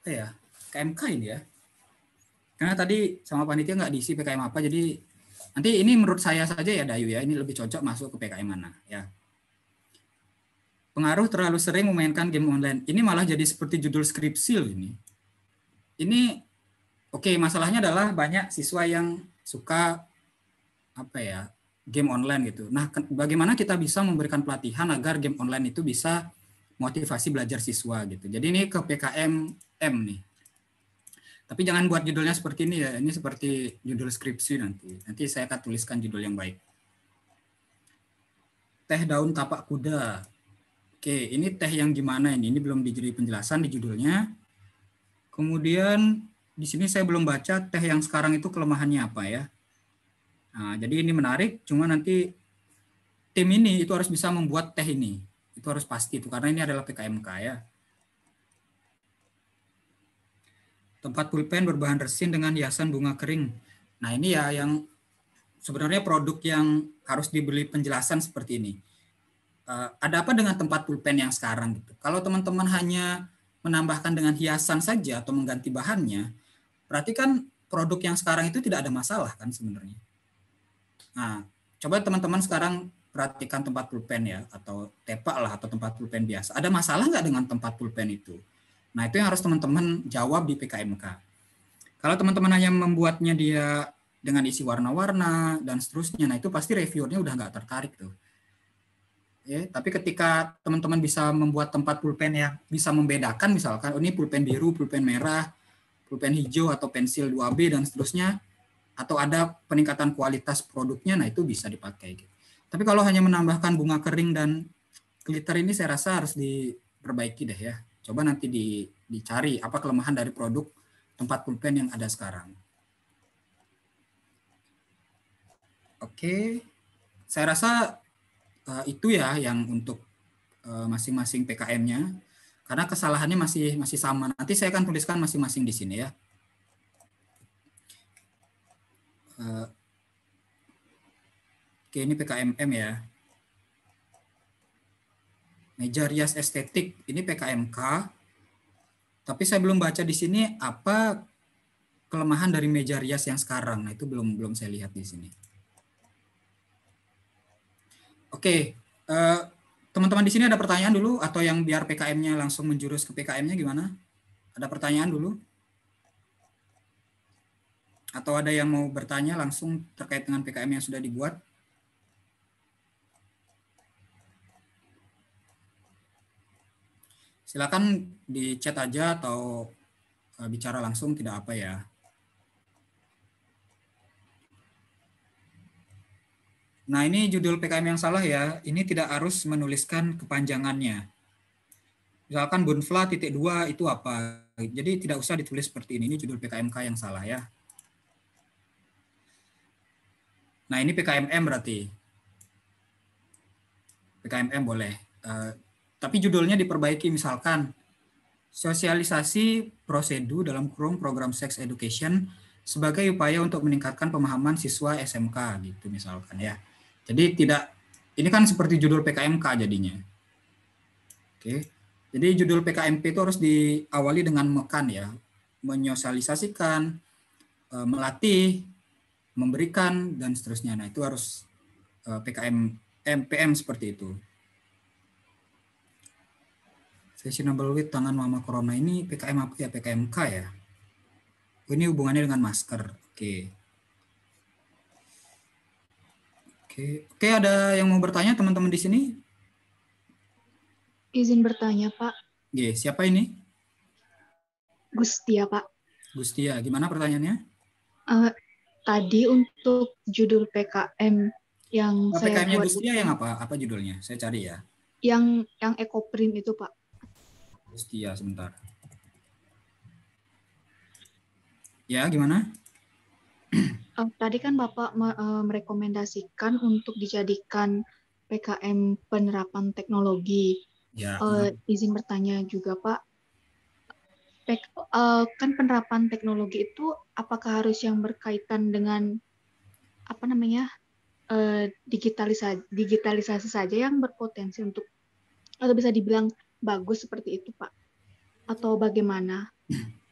apa ya? KMK ini ya. Karena tadi sama panitia nggak diisi PKM apa, jadi nanti ini menurut saya saja ya Dayu ya, ini lebih cocok masuk ke PKM mana ya. Pengaruh terlalu sering memainkan game online. Ini malah jadi seperti judul skripsi ini. Ini oke, okay, masalahnya adalah banyak siswa yang suka apa ya game online gitu. Nah, bagaimana kita bisa memberikan pelatihan agar game online itu bisa motivasi belajar siswa gitu. Jadi ini ke PKM M nih. Tapi jangan buat judulnya seperti ini ya. Ini seperti judul skripsi nanti. Nanti saya akan tuliskan judul yang baik. Teh daun tapak kuda. Oke, ini teh yang gimana ini? Ini belum diberi penjelasan di judulnya. Kemudian di sini saya belum baca teh yang sekarang itu kelemahannya apa ya Nah, jadi ini menarik, cuma nanti tim ini itu harus bisa membuat teh ini. Itu harus pasti itu karena ini adalah PKMK ya. Tempat pulpen berbahan resin dengan hiasan bunga kering. Nah, ini ya yang sebenarnya produk yang harus dibeli penjelasan seperti ini. Eh, ada apa dengan tempat pulpen yang sekarang gitu? Kalau teman-teman hanya menambahkan dengan hiasan saja atau mengganti bahannya, berarti kan produk yang sekarang itu tidak ada masalah kan sebenarnya. Nah, coba teman-teman sekarang perhatikan tempat pulpen ya, atau tepak lah, atau tempat pulpen biasa. Ada masalah nggak dengan tempat pulpen itu? Nah, itu yang harus teman-teman jawab di PKMK. Kalau teman-teman hanya membuatnya dia dengan isi warna-warna dan seterusnya, nah itu pasti reviewernya udah nggak tertarik tuh. Ya, tapi ketika teman-teman bisa membuat tempat pulpen yang bisa membedakan misalkan oh ini pulpen biru, pulpen merah, pulpen hijau atau pensil 2B dan seterusnya, atau ada peningkatan kualitas produknya, nah itu bisa dipakai. Gitu. Tapi kalau hanya menambahkan bunga kering dan glitter ini saya rasa harus diperbaiki deh ya. Coba nanti di, dicari apa kelemahan dari produk tempat pulpen yang ada sekarang. Oke, saya rasa uh, itu ya yang untuk eh, masing-masing uh, PKM-nya. Karena kesalahannya masih masih sama. Nanti saya akan tuliskan masing-masing di sini ya. Eh, oke ini PKMM ya meja rias estetik ini PKMK tapi saya belum baca di sini apa kelemahan dari meja rias yang sekarang nah itu belum belum saya lihat di sini oke eh, teman-teman di sini ada pertanyaan dulu atau yang biar PKM-nya langsung menjurus ke PKM-nya gimana ada pertanyaan dulu atau ada yang mau bertanya langsung terkait dengan PKM yang sudah dibuat? Silakan di chat aja atau e, bicara langsung tidak apa ya. Nah, ini judul PKM yang salah ya. Ini tidak harus menuliskan kepanjangannya. Misalkan bunfla titik dua itu apa? Jadi tidak usah ditulis seperti ini. Ini judul PKMK yang salah ya. Nah ini PKMM berarti. PKMM boleh. Uh, tapi judulnya diperbaiki misalkan sosialisasi prosedur dalam kurung program sex education sebagai upaya untuk meningkatkan pemahaman siswa SMK gitu misalkan ya. Jadi tidak ini kan seperti judul PKMK jadinya. Oke. Jadi judul PKMP itu harus diawali dengan mekan ya, menyosialisasikan, eh, melatih, memberikan dan seterusnya. Nah, itu harus eh, PKM MPM seperti itu. Fashionable with tangan mama corona ini PKM apa ya? PKMK ya. Ini hubungannya dengan masker. Oke. Oke, oke ada yang mau bertanya teman-teman di sini? Izin bertanya, Pak. Oke, siapa ini? Gustia, Pak. Gustia, gimana pertanyaannya? Uh, tadi untuk judul PKM yang oh, saya PKM-nya Gustia yang apa? Apa judulnya? Saya cari ya. Yang yang ekoprint itu Pak. Gustia sebentar. Ya gimana? Uh, (clears throat) tadi kan Bapak eh, merekomendasikan untuk dijadikan PKM penerapan teknologi. Ya. Uh, izin bertanya juga Pak, tek, uh, eh, kan penerapan teknologi itu apakah harus yang berkaitan dengan apa namanya uh, digitalisasi digitalisasi saja yang berpotensi untuk atau bisa dibilang bagus seperti itu pak atau bagaimana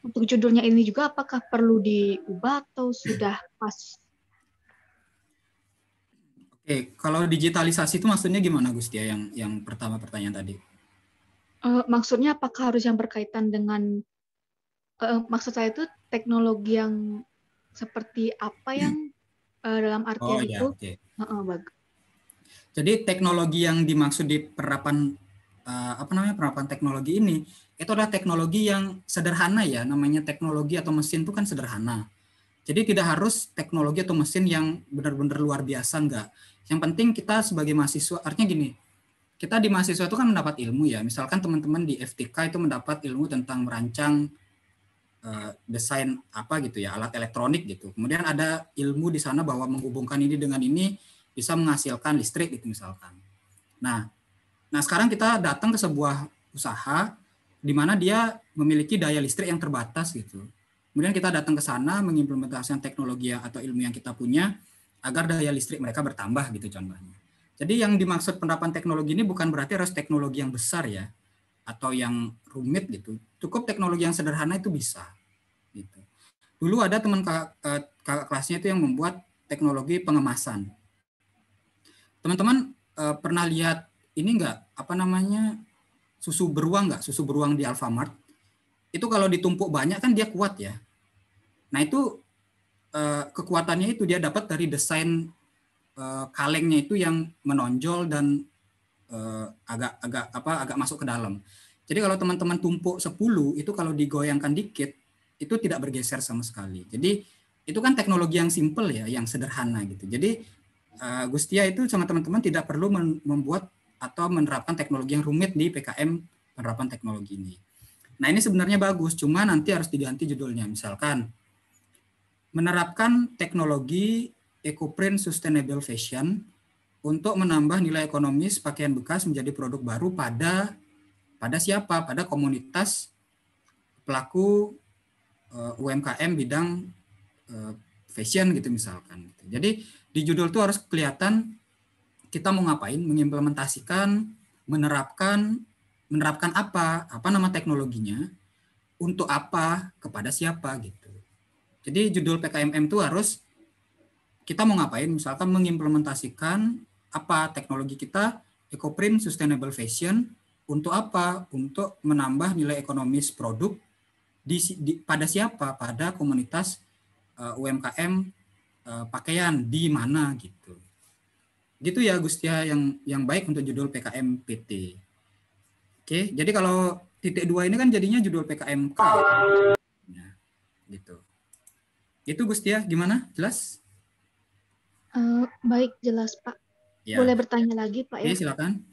untuk judulnya ini juga apakah perlu diubah atau sudah pas Oke, kalau digitalisasi itu maksudnya gimana gustia yang yang pertama pertanyaan tadi? Uh, maksudnya apakah harus yang berkaitan dengan uh, maksud saya itu teknologi yang seperti apa hmm. yang uh, dalam artian oh, ya, itu okay. uh, uh, bagus. Jadi teknologi yang dimaksud di perapan uh, apa namanya perapan teknologi ini itu adalah teknologi yang sederhana ya namanya teknologi atau mesin itu kan sederhana. Jadi tidak harus teknologi atau mesin yang benar-benar luar biasa enggak. Yang penting kita sebagai mahasiswa artinya gini, kita di mahasiswa itu kan mendapat ilmu ya. Misalkan teman-teman di FTK itu mendapat ilmu tentang merancang Eh, desain apa gitu ya alat elektronik gitu kemudian ada ilmu di sana bahwa menghubungkan ini dengan ini bisa menghasilkan listrik gitu misalkan nah nah sekarang kita datang ke sebuah usaha di mana dia memiliki daya listrik yang terbatas gitu kemudian kita datang ke sana mengimplementasikan teknologi atau ilmu yang kita punya agar daya listrik mereka bertambah gitu contohnya jadi yang dimaksud penerapan teknologi ini bukan berarti harus teknologi yang besar ya atau yang rumit gitu cukup teknologi yang sederhana itu bisa Dulu ada teman kakak, kelasnya itu yang membuat teknologi pengemasan. Teman-teman eh, pernah lihat ini enggak apa namanya susu beruang enggak? Susu beruang di Alfamart. Itu kalau ditumpuk banyak kan dia kuat ya. Nah, itu eh, kekuatannya itu dia dapat dari desain eh, kalengnya itu yang menonjol dan agak agak apa agak masuk ke dalam. Jadi kalau teman-teman tumpuk 10 itu kalau digoyangkan dikit itu tidak bergeser sama sekali. Jadi itu kan teknologi yang simple ya, yang sederhana gitu. Jadi uh, Gustia itu sama teman-teman tidak perlu membuat atau menerapkan teknologi yang rumit di PKM penerapan teknologi ini. Nah ini sebenarnya bagus, cuma nanti harus diganti judulnya. Misalkan menerapkan teknologi EcoPrint Sustainable Fashion untuk menambah nilai ekonomis pakaian bekas menjadi produk baru pada pada siapa? Pada komunitas pelaku Eh, UMKM bidang eh, fashion gitu misalkan. Gitu. Jadi di judul itu harus kelihatan kita mau ngapain, mengimplementasikan, menerapkan, menerapkan apa, apa nama teknologinya, untuk apa, kepada siapa gitu. Jadi judul PKMM itu harus kita mau ngapain, misalkan mengimplementasikan apa teknologi kita, ecoprint sustainable fashion, untuk apa? Untuk menambah nilai ekonomis produk di, di pada siapa? Pada komunitas uh, eh, UMKM uh, eh, pakaian di mana gitu. Gitu ya Gustia ya, yang yang baik untuk judul PKM PT. Oke, jadi kalau titik dua ini kan jadinya judul PKMK. ya, gitu. Itu Gustia, ya, gimana? Jelas? Uh, baik, jelas Pak. Ya. Boleh bertanya lagi Pak ya? silakan.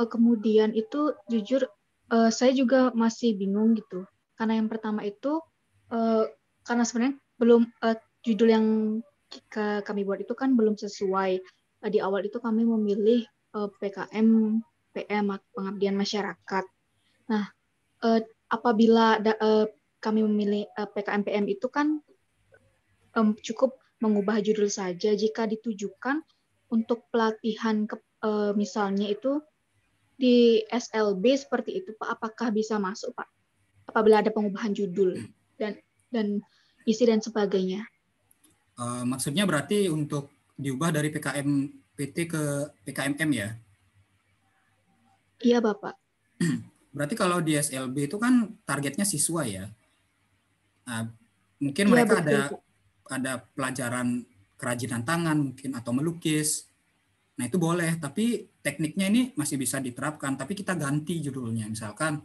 Uh, kemudian itu jujur uh, saya juga masih bingung gitu karena yang pertama itu uh, karena sebenarnya belum uh, judul yang kita kami buat itu kan belum sesuai. Uh, di awal itu kami memilih uh, PKM PM pengabdian masyarakat. Nah, uh, apabila da, uh, kami memilih uh, PKM PM itu kan um, cukup mengubah judul saja jika ditujukan untuk pelatihan ke, uh, misalnya itu di SLB seperti itu Pak apakah bisa masuk Pak apabila ada pengubahan judul dan dan isi dan sebagainya. Uh, maksudnya berarti untuk diubah dari PKM PT ke PKMM ya? Iya Bapak. (clears throat) Berarti kalau di SLB itu kan targetnya siswa ya? Nah, mungkin iya, mereka ada ada pelajaran kerajinan tangan mungkin atau melukis. Nah itu boleh, tapi tekniknya ini masih bisa diterapkan. Tapi kita ganti judulnya, misalkan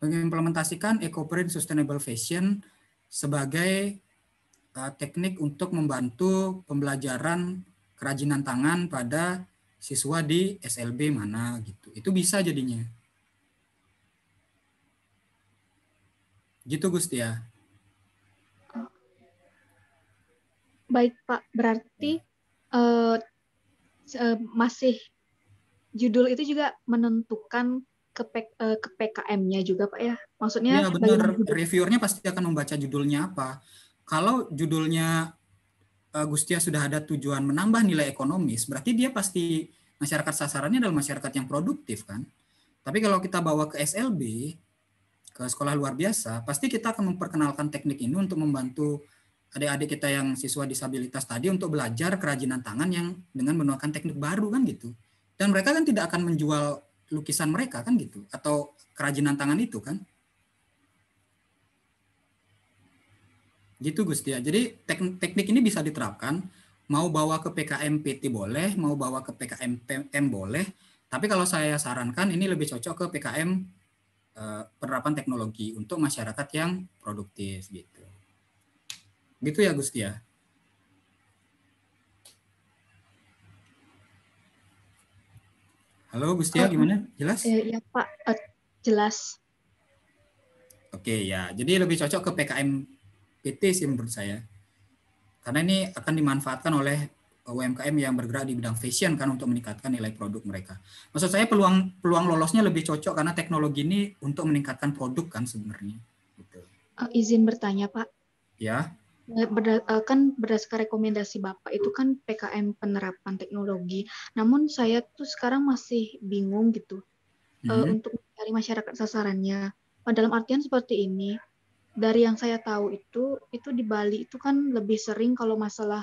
mengimplementasikan eco-print sustainable fashion sebagai eh, teknik untuk membantu pembelajaran kerajinan tangan pada siswa di SLB mana gitu. Itu bisa jadinya. Gitu Gusti ya. Baik Pak, berarti uh, masih judul itu juga menentukan ke, uh, ke PKM-nya juga Pak ya? Maksudnya ya, benar. Reviewernya pasti akan membaca judulnya apa. Kalau judulnya uh, Gustia sudah ada tujuan menambah nilai ekonomis, berarti dia pasti masyarakat sasarannya adalah masyarakat yang produktif kan. Tapi kalau kita bawa ke SLB, ke sekolah luar biasa, pasti kita akan memperkenalkan teknik ini untuk membantu adik-adik kita yang siswa disabilitas tadi untuk belajar kerajinan tangan yang dengan menggunakan teknik baru kan gitu. Dan mereka kan tidak akan menjual lukisan mereka kan gitu atau kerajinan tangan itu kan gitu Gusti ya jadi teknik, teknik ini bisa diterapkan mau bawa ke PKM PT boleh mau bawa ke PKM PM boleh tapi kalau saya sarankan ini lebih cocok ke PKM e, eh, penerapan teknologi untuk masyarakat yang produktif gitu gitu ya Gusti ya Halo Gustia, oh, gimana? Jelas? Eh ya Pak, uh, jelas. Oke ya, jadi lebih cocok ke PKM PT sih menurut saya. Karena ini akan dimanfaatkan oleh UMKM yang bergerak di bidang fashion kan untuk meningkatkan nilai produk mereka. Maksud saya peluang peluang lolosnya lebih cocok karena teknologi ini untuk meningkatkan produk kan sebenarnya. Gitu. Uh, izin bertanya Pak. Ya. Berda, eh, kan berdasarkan rekomendasi Bapak itu kan PKM penerapan teknologi. Namun saya tuh sekarang masih bingung gitu eh, hmm. untuk mencari masyarakat sasarannya. Nah, dalam artian seperti ini, dari yang saya tahu itu itu di Bali itu kan lebih sering kalau masalah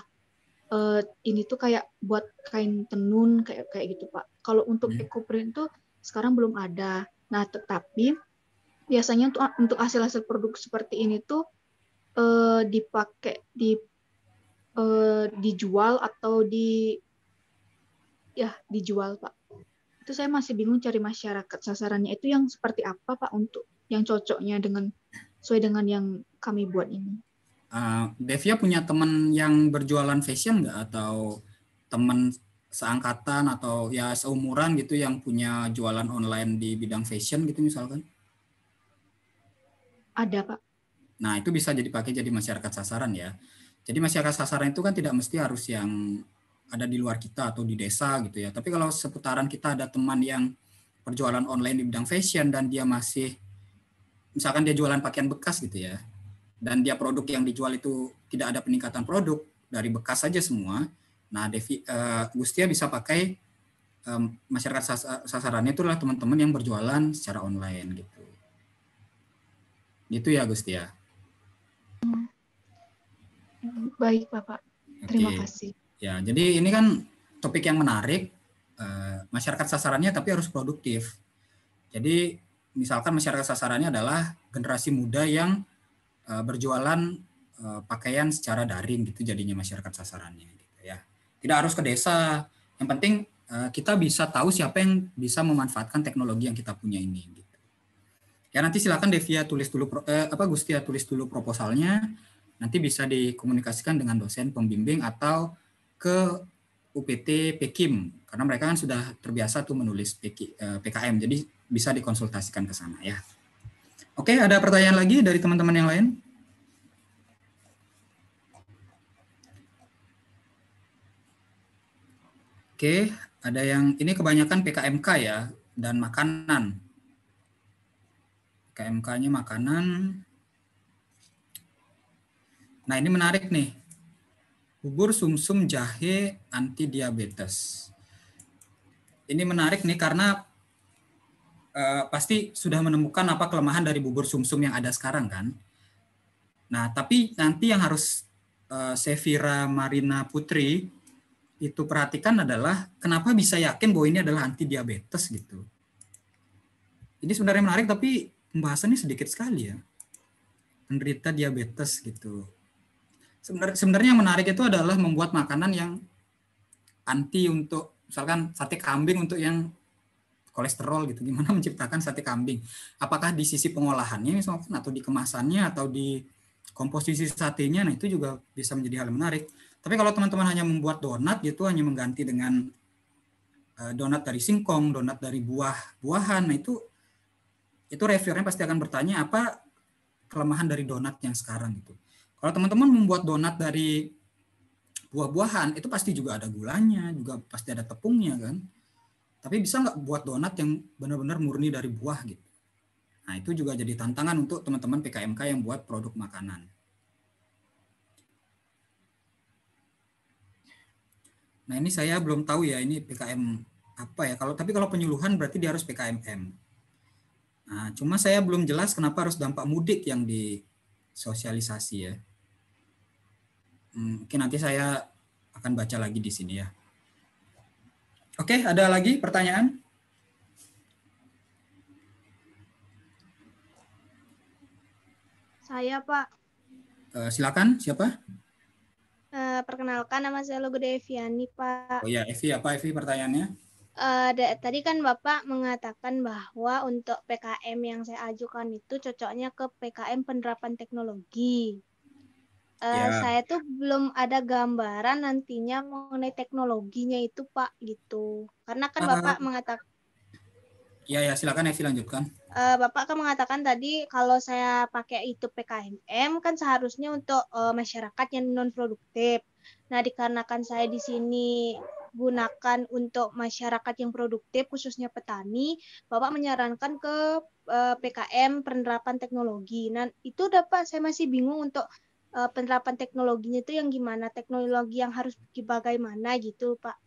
uh, ini tuh kayak buat kain tenun kayak kayak gitu Pak. Kalau untuk hmm. ekoprint tuh sekarang belum ada. Nah, tetapi biasanya untuk untuk hasil-hasil produk seperti ini tuh uh, dipakai di uh, dijual atau di ya dijual pak itu saya masih bingung cari masyarakat sasarannya itu yang seperti apa pak untuk yang cocoknya dengan sesuai dengan yang kami buat ini uh, Devia punya teman yang berjualan fashion nggak atau teman seangkatan atau ya seumuran gitu yang punya jualan online di bidang fashion gitu misalkan ada pak Nah, itu bisa jadi pakai jadi masyarakat sasaran ya. Jadi masyarakat sasaran itu kan tidak mesti harus yang ada di luar kita atau di desa gitu ya. Tapi kalau seputaran kita ada teman yang perjualan online di bidang fashion dan dia masih misalkan dia jualan pakaian bekas gitu ya. Dan dia produk yang dijual itu tidak ada peningkatan produk dari bekas saja semua. Nah, Devi uh, Gustia bisa pakai um, masyarakat sas sasarannya itulah teman-teman yang berjualan secara online gitu. itu ya Gustia. Baik, Bapak. Terima okay. kasih. Ya, jadi ini kan topik yang menarik. Eh, masyarakat sasarannya tapi harus produktif. Jadi misalkan masyarakat sasarannya adalah generasi muda yang eh, berjualan eh, pakaian secara daring gitu jadinya masyarakat sasarannya gitu ya. Tidak harus ke desa. Yang penting kita bisa tahu siapa yang bisa memanfaatkan teknologi yang kita punya ini gitu ya nanti silakan Devia tulis dulu eh, apa Gustia tulis dulu proposalnya nanti bisa dikomunikasikan dengan dosen pembimbing atau ke UPT Pekim karena mereka kan sudah terbiasa tuh menulis PKM eh, jadi bisa dikonsultasikan ke sana ya. Oke, ada pertanyaan lagi dari teman-teman yang lain? Oke, ada yang ini kebanyakan PKMK ya dan makanan. KMK-nya makanan. Nah, ini menarik nih. Bubur sumsum jahe anti diabetes. Ini menarik nih karena uh, pasti sudah menemukan apa kelemahan dari bubur sumsum yang ada sekarang kan. Nah, tapi nanti yang harus uh, Sevira Marina Putri itu perhatikan adalah kenapa bisa yakin bahwa ini adalah anti diabetes gitu. Ini sebenarnya menarik tapi pembahasannya sedikit sekali ya. Penderita diabetes gitu. Sebenarnya, sebenarnya yang menarik itu adalah membuat makanan yang anti untuk misalkan sate kambing untuk yang kolesterol gitu. Gimana (laughs) menciptakan sate kambing? Apakah di sisi pengolahannya misalkan atau di kemasannya atau di komposisi satenya nah itu juga bisa menjadi hal yang menarik. Tapi kalau teman-teman hanya membuat donat gitu hanya mengganti dengan eh, donat dari singkong, donat dari buah-buahan, nah itu itu reviewernya pasti akan bertanya apa kelemahan dari donat yang sekarang gitu. Kalau teman-teman membuat donat dari buah-buahan itu pasti juga ada gulanya, juga pasti ada tepungnya kan. Tapi bisa nggak buat donat yang benar-benar murni dari buah gitu. Nah itu juga jadi tantangan untuk teman-teman PKMK yang buat produk makanan. Nah ini saya belum tahu ya ini PKM apa ya. Kalau tapi kalau penyuluhan berarti dia harus PKMM. Nah, cuma saya belum jelas kenapa harus dampak mudik yang disosialisasi ya. Hmm, mungkin nanti saya akan baca lagi di sini ya. Oke, ada lagi pertanyaan? Saya, Pak. Uh, silakan, siapa? Uh, perkenalkan, nama saya Logo Deviani, Pak. Oh ya, Evi, apa Evi pertanyaannya? uh, tadi kan Bapak mengatakan bahwa untuk PKM yang saya ajukan itu cocoknya ke PKM penerapan teknologi. Uh, ya. Saya tuh belum ada gambaran nantinya mengenai teknologinya itu Pak gitu. Karena kan ah. Bapak mengatakan. Ya ya silakan ya lanjutkan. Uh, eh, Bapak kan mengatakan tadi kalau saya pakai itu PKMM kan seharusnya untuk uh, masyarakat yang non produktif. Nah dikarenakan saya di sini gunakan untuk masyarakat yang produktif khususnya petani, Bapak menyarankan ke eh, PKM penerapan teknologi. Nah, itu pak, saya masih bingung untuk eh, penerapan teknologinya itu yang gimana? Teknologi yang harus bagaimana gitu, Pak?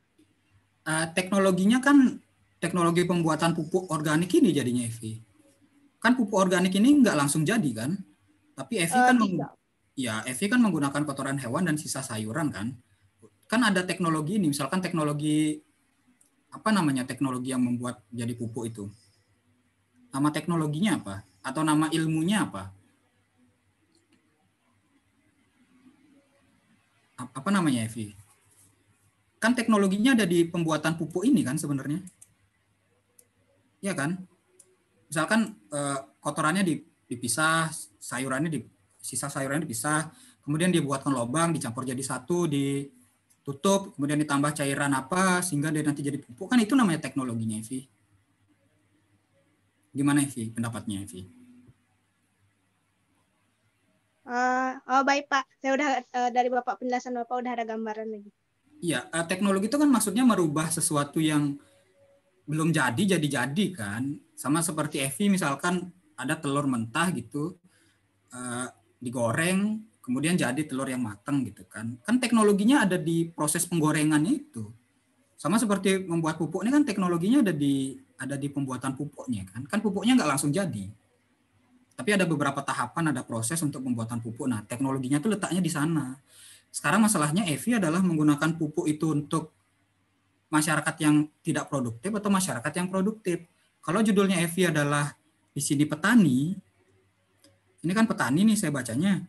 Eh, teknologinya kan teknologi pembuatan pupuk organik ini jadinya Evi. Kan pupuk organik ini nggak langsung jadi kan? Tapi Evi uh, kan menggunakan ya Evi kan menggunakan kotoran hewan dan sisa sayuran kan? kan ada teknologi ini misalkan teknologi apa namanya teknologi yang membuat jadi pupuk itu nama teknologinya apa atau nama ilmunya apa apa namanya Evi kan teknologinya ada di pembuatan pupuk ini kan sebenarnya ya kan misalkan eh, kotorannya dipisah sayurannya di sisa sayurannya dipisah kemudian dibuatkan lubang dicampur jadi satu di tutup, kemudian ditambah cairan apa sehingga dia nanti jadi pupuk kan itu namanya teknologinya Evi. Gimana Evi pendapatnya Evi? Uh, oh baik Pak, saya udah uh, dari Bapak penjelasan Bapak udah ada gambaran lagi. Iya, eh, teknologi itu kan maksudnya merubah sesuatu yang belum jadi jadi jadi kan, sama seperti Evi misalkan ada telur mentah gitu uh, digoreng kemudian jadi telur yang matang gitu kan. Kan teknologinya ada di proses penggorengan itu. Sama seperti membuat pupuk ini kan teknologinya ada di ada di pembuatan pupuknya kan. Kan pupuknya nggak langsung jadi. Tapi ada beberapa tahapan, ada proses untuk pembuatan pupuk. Nah, teknologinya itu letaknya di sana. Sekarang masalahnya Evi adalah menggunakan pupuk itu untuk masyarakat yang tidak produktif atau masyarakat yang produktif. Kalau judulnya Evi adalah di sini petani, ini kan petani nih saya bacanya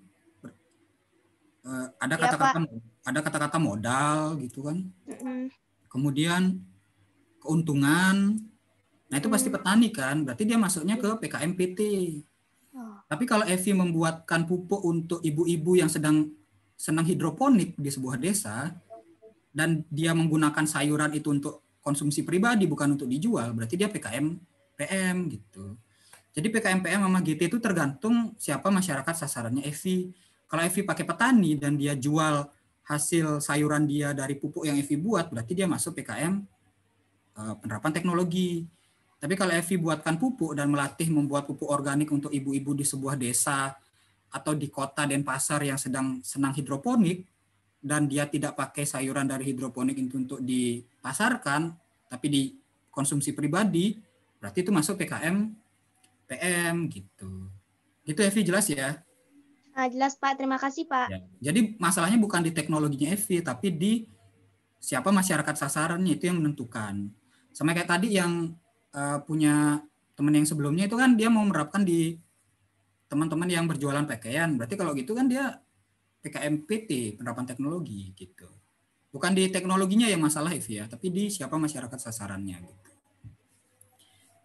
uh, ada iya, kata-kata ya, ada kata-kata modal gitu kan mm-hmm. kemudian keuntungan nah itu mm. pasti petani kan berarti dia masuknya ke PKMPT oh. tapi kalau Evi membuatkan pupuk untuk ibu-ibu yang sedang senang hidroponik di sebuah desa dan dia menggunakan sayuran itu untuk konsumsi pribadi bukan untuk dijual berarti dia PKM PM gitu jadi PKM PM sama GT itu tergantung siapa masyarakat sasarannya Evi kalau Evi pakai petani dan dia jual hasil sayuran dia dari pupuk yang Evi buat, berarti dia masuk PKM eh, penerapan teknologi. Tapi kalau Evi buatkan pupuk dan melatih membuat pupuk organik untuk ibu-ibu di sebuah desa atau di kota dan pasar yang sedang senang hidroponik dan dia tidak pakai sayuran dari hidroponik itu untuk dipasarkan, tapi dikonsumsi pribadi, berarti itu masuk PKM PM gitu. Gitu Evi jelas ya? Nah, jelas Pak, terima kasih Pak. Ya. Jadi masalahnya bukan di teknologinya EV, tapi di siapa masyarakat sasarannya itu yang menentukan. Sama kayak tadi yang uh, punya teman yang sebelumnya itu kan dia mau menerapkan di teman-teman yang berjualan pakaian. Berarti kalau gitu kan dia PKMPT, penerapan teknologi gitu. Bukan di teknologinya yang masalah EV ya, tapi di siapa masyarakat sasarannya gitu.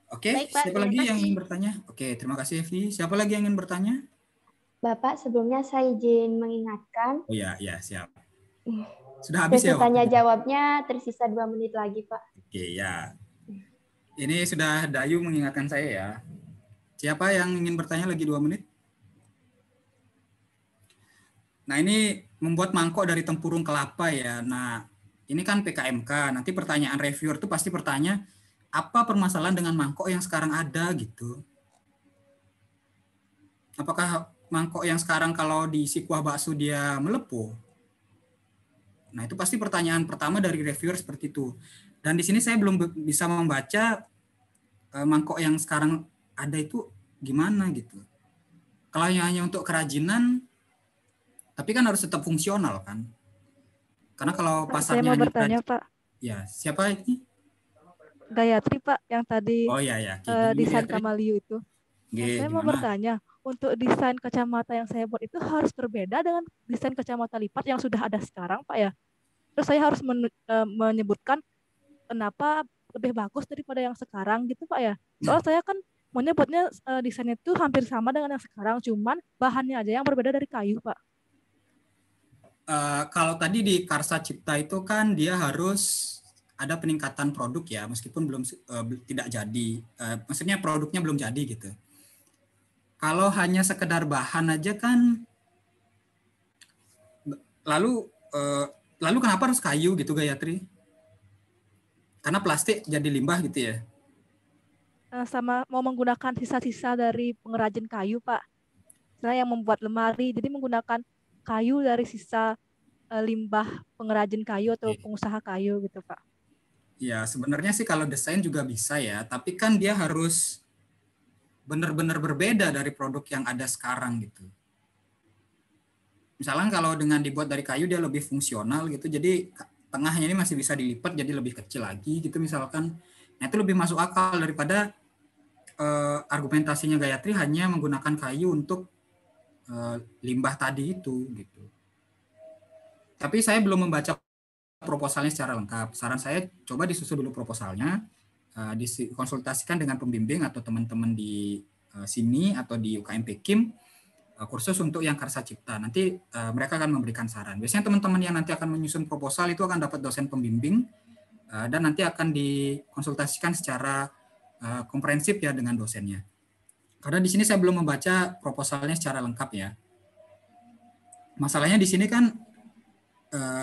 Oke, okay, siapa lagi yang ingin bertanya? Oke, terima kasih Evi. Siapa lagi yang ingin bertanya? Bapak, sebelumnya saya izin mengingatkan. Oh ya, ya siap. (laughs) Sudah habis ya? Tanya jawabnya tersisa dua menit lagi, Pak. Oke, ya. Ini sudah Dayu mengingatkan saya ya. Siapa yang ingin bertanya lagi dua menit? Nah, ini membuat mangkok dari tempurung kelapa ya. Nah, ini kan PKMK. Nanti pertanyaan reviewer itu pasti bertanya, apa permasalahan dengan mangkok yang sekarang ada gitu? Apakah mangkok yang sekarang kalau diisi kuah bakso dia melepuh? Nah, itu pasti pertanyaan pertama dari reviewer seperti itu. Dan di sini saya belum bisa membaca eh, mangkok yang sekarang ada itu gimana gitu. Kalau hanya untuk kerajinan, tapi kan harus tetap fungsional kan. Karena kalau Pak, pasarnya saya mau bertanya, Pak. Ya, siapa ini? Gayatri, Pak, yang tadi oh, ya, ya. Gini, di San Kamaliu itu. Nah, saya mau bertanya, untuk desain kacamata yang saya buat itu harus berbeda dengan desain kacamata lipat yang sudah ada sekarang, Pak ya. Terus saya harus e, menyebutkan kenapa lebih bagus daripada yang sekarang gitu, Pak ya. Soalnya saya kan menyebutnya buatnya e, desainnya itu hampir sama dengan yang sekarang, cuman bahannya aja yang berbeda dari kayu, Pak. Uh, kalau tadi di Karsa Cipta itu kan dia harus ada peningkatan produk ya, meskipun belum uh, tidak jadi. Uh, maksudnya produknya belum jadi gitu kalau hanya sekedar bahan aja kan lalu eh, lalu kenapa harus kayu gitu Gayatri? Karena plastik jadi limbah gitu ya. Eh, sama mau menggunakan sisa-sisa dari pengrajin kayu, Pak. Nah, yang membuat lemari, jadi menggunakan kayu dari sisa eh, limbah pengrajin kayu atau iya. pengusaha kayu gitu, Pak. Ya, sebenarnya sih kalau desain juga bisa ya, tapi kan dia harus benar-benar berbeda dari produk yang ada sekarang gitu. Misalnya kalau dengan dibuat dari kayu dia lebih fungsional gitu, jadi tengahnya ini masih bisa dilipat jadi lebih kecil lagi gitu misalkan. Nah itu lebih masuk akal daripada uh, argumentasinya Gayatri hanya menggunakan kayu untuk uh, limbah tadi itu gitu. Tapi saya belum membaca proposalnya secara lengkap. Saran saya coba disusun dulu proposalnya, Eh, dikonsultasikan dengan pembimbing atau teman-teman di eh, sini atau di UKM Pekim eh, kursus untuk yang Karsa Cipta. Nanti mereka akan memberikan saran. Biasanya teman-teman yang nanti akan menyusun proposal itu akan dapat dosen pembimbing dan nanti akan dikonsultasikan secara komprehensif ya dengan dosennya. Karena di sini saya belum membaca proposalnya secara lengkap ya. Masalahnya di sini kan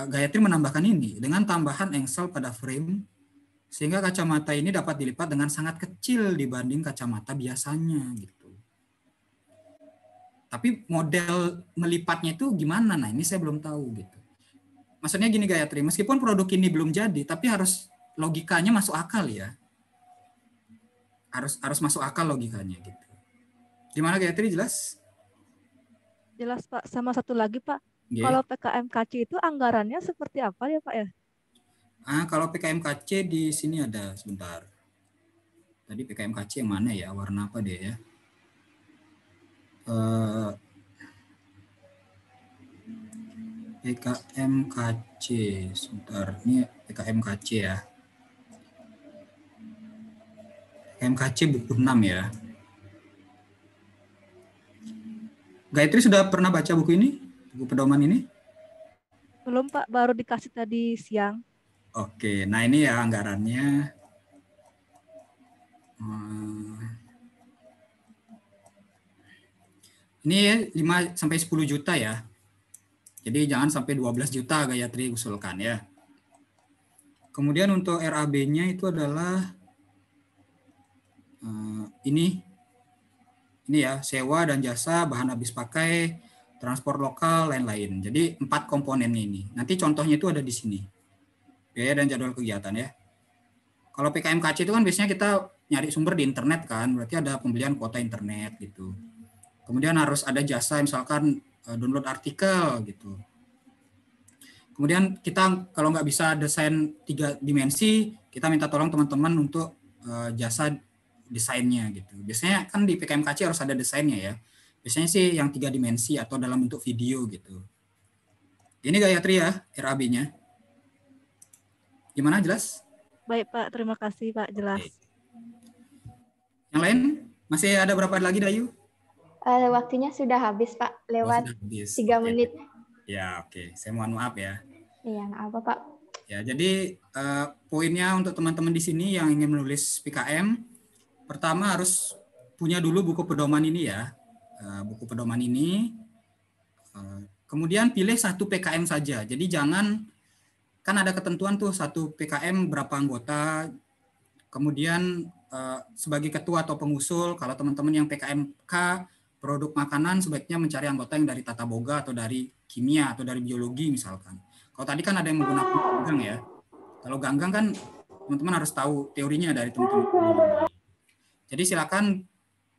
Gayatri menambahkan ini dengan tambahan engsel pada frame sehingga kacamata ini dapat dilipat dengan sangat kecil dibanding kacamata biasanya gitu. Tapi model melipatnya itu gimana? Nah, ini saya belum tahu gitu. Maksudnya gini Gayatri, meskipun produk ini belum jadi, tapi harus logikanya masuk akal ya. Harus harus masuk akal logikanya gitu. Gimana Gayatri jelas? Jelas Pak. Sama satu lagi Pak, yeah. kalau PKM KC itu anggarannya seperti apa ya Pak ya? Nah, kalau PKMKC di sini ada sebentar. Tadi PKMKC yang mana ya? Warna apa dia ya? Eh, PKMKC sebentar. Ini PKMKC ya. PKMKC buku 6 ya. Gayatri sudah pernah baca buku ini? Buku pedoman ini? Belum Pak, baru dikasih tadi siang. Oke, nah ini ya anggarannya. Hmm. Ini 5 sampai 10 juta ya. Jadi jangan sampai 12 juta Gayatri usulkan ya. Kemudian untuk RAB-nya itu adalah eh, ini ini ya, sewa dan jasa, bahan habis pakai, transport lokal, lain-lain. Jadi empat komponen ini. Nanti contohnya itu ada di sini biaya ya, dan jadwal kegiatan ya. Kalau PKMKC itu kan biasanya kita nyari sumber di internet kan, berarti ada pembelian kuota internet gitu. Kemudian harus ada jasa misalkan eh, download artikel gitu. Kemudian kita kalau nggak bisa desain tiga dimensi, kita minta tolong teman-teman untuk eh, jasa desainnya gitu. Biasanya kan di PKMKC harus ada desainnya ya. Biasanya sih yang tiga dimensi atau dalam bentuk video gitu. Ini Gayatri ya, RAB-nya. Gimana jelas? Baik Pak, terima kasih Pak, jelas. Yang lain masih ada berapa lagi Dayu? Uh, waktunya sudah habis Pak, oh, lewat tiga oh, menit. Ya, oke, saya mohon maaf ya. Iya, apa Pak? Ya, jadi uh, poinnya untuk teman-teman di sini yang ingin menulis PKM, pertama harus punya dulu buku pedoman ini ya, uh, buku pedoman ini. Uh, kemudian pilih satu PKM saja. Jadi jangan kan ada ketentuan tuh satu PKM berapa anggota, kemudian eh, sebagai ketua atau pengusul kalau teman-teman yang PKM PKMK produk makanan sebaiknya mencari anggota yang dari tata boga atau dari kimia atau dari biologi misalkan. Kalau tadi kan ada yang menggunakan ganggang ya. Kalau ganggang kan teman-teman harus tahu teorinya dari teman-teman. Jadi silakan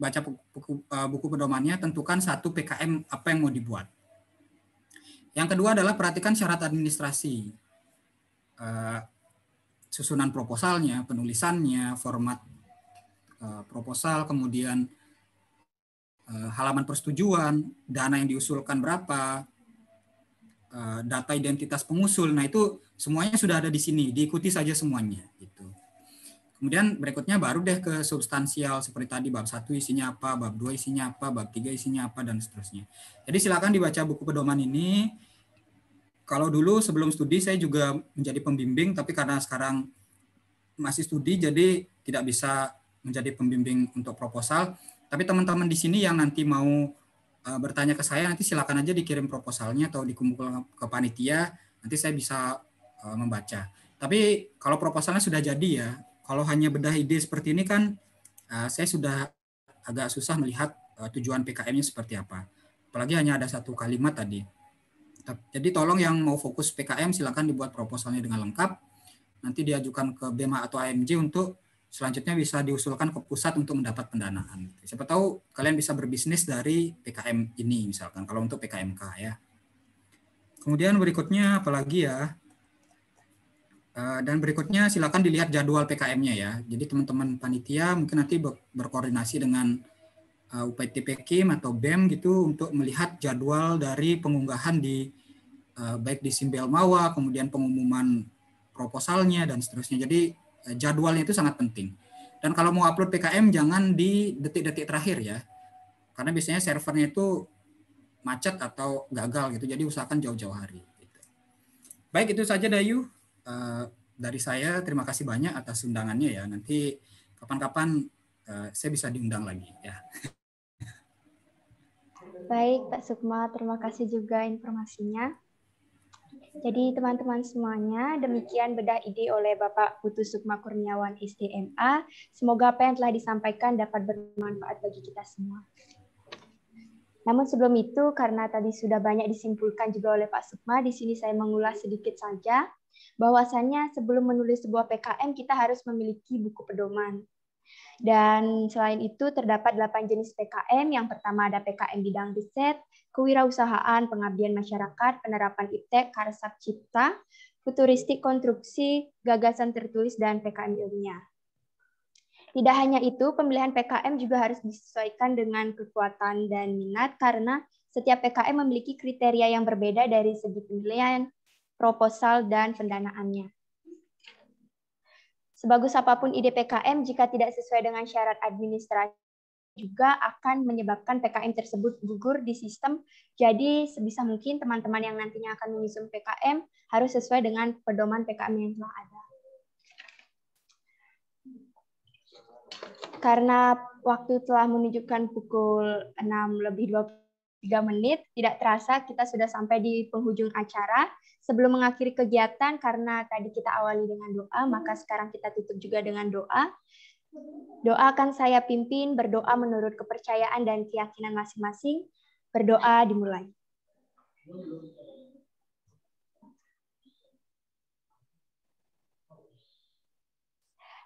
baca buku, eh, buku pedomannya, tentukan satu PKM apa yang mau dibuat. Yang kedua adalah perhatikan syarat administrasi. Eh, susunan proposalnya, penulisannya, format eh, proposal, kemudian eh, halaman persetujuan, dana yang diusulkan berapa, data identitas pengusul. Nah, itu semuanya sudah ada di sini, diikuti saja semuanya gitu. Kemudian berikutnya baru deh ke substansial seperti tadi bab 1 isinya apa, bab 2 isinya apa, bab 3 isinya apa dan seterusnya. Jadi silakan dibaca buku pedoman ini kalau dulu sebelum studi saya juga menjadi pembimbing, tapi karena sekarang masih studi, jadi tidak bisa menjadi pembimbing untuk proposal. Tapi teman-teman di sini yang nanti mau uh, bertanya ke saya, nanti silakan aja dikirim proposalnya atau dikumpulkan ke panitia, nanti saya bisa uh, membaca. Tapi kalau proposalnya sudah jadi ya, kalau hanya bedah ide seperti ini kan, uh, saya sudah agak susah melihat uh, tujuan PKM-nya seperti apa. Apalagi hanya ada satu kalimat tadi jadi tolong yang mau fokus PKM silakan dibuat proposalnya dengan lengkap. Nanti diajukan ke BEMA atau AMJ untuk selanjutnya bisa diusulkan ke pusat untuk mendapat pendanaan. Siapa tahu kalian bisa berbisnis dari PKM ini misalkan kalau untuk PKMK ya. Kemudian berikutnya apalagi ya? Eh, dan berikutnya silakan dilihat jadwal PKM-nya ya. Jadi teman-teman panitia mungkin nanti berkoordinasi dengan uh, eh, PKM atau BEM gitu untuk melihat jadwal dari pengunggahan di eh, baik di Simbel Mawa kemudian pengumuman proposalnya dan seterusnya. Jadi eh, jadwalnya itu sangat penting. Dan kalau mau upload PKM jangan di detik-detik terakhir ya. Karena biasanya servernya itu macet atau gagal gitu. Jadi usahakan jauh-jauh hari. Gitu. Baik itu saja Dayu. dari saya terima kasih banyak atas undangannya ya. Nanti kapan-kapan saya bisa diundang lagi ya. (laughs) Baik, Pak Sukma, terima kasih juga informasinya. Jadi teman-teman semuanya, demikian bedah ide oleh Bapak Putu Sukma Kurniawan SDMA. Semoga apa yang telah disampaikan dapat bermanfaat bagi kita semua. Namun sebelum itu, karena tadi sudah banyak disimpulkan juga oleh Pak Sukma, di sini saya mengulas sedikit saja bahwasannya sebelum menulis sebuah PKM kita harus memiliki buku pedoman. Dan selain itu terdapat 8 jenis PKM. Yang pertama ada PKM bidang riset, kewirausahaan, pengabdian masyarakat, penerapan iptek, karsap cipta, futuristik konstruksi, gagasan tertulis, dan PKM ilmiah. Tidak hanya itu, pemilihan PKM juga harus disesuaikan dengan kekuatan dan minat karena setiap PKM memiliki kriteria yang berbeda dari segi penilaian, proposal, dan pendanaannya. Sebagus apapun ide PKM, jika tidak sesuai dengan syarat administrasi, juga akan menyebabkan PKM tersebut gugur di sistem. Jadi sebisa mungkin teman-teman yang nantinya akan menyusun PKM harus sesuai dengan pedoman PKM yang telah ada. Karena waktu telah menunjukkan pukul 6 lebih 23 menit, tidak terasa kita sudah sampai di penghujung acara. Sebelum mengakhiri kegiatan, karena tadi kita awali dengan doa, maka sekarang kita tutup juga dengan doa. Doa akan saya pimpin, berdoa menurut kepercayaan dan keyakinan masing-masing. Berdoa dimulai.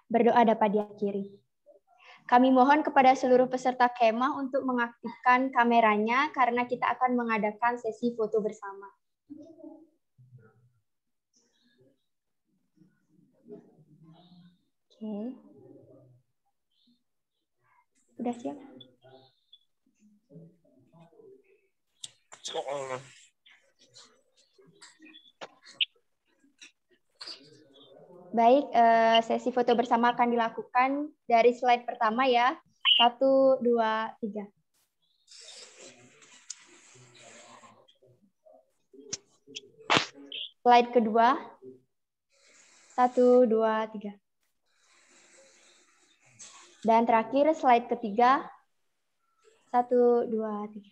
Berdoa dapat diakhiri. Kami mohon kepada seluruh peserta kemah untuk mengaktifkan kameranya karena kita akan mengadakan sesi foto bersama. okay. udah siap Baik, eh, sesi foto bersama akan dilakukan dari slide pertama ya. Satu, dua, tiga. Slide kedua. Satu, dua, tiga. Dan terakhir slide ketiga. Satu, dua, tiga.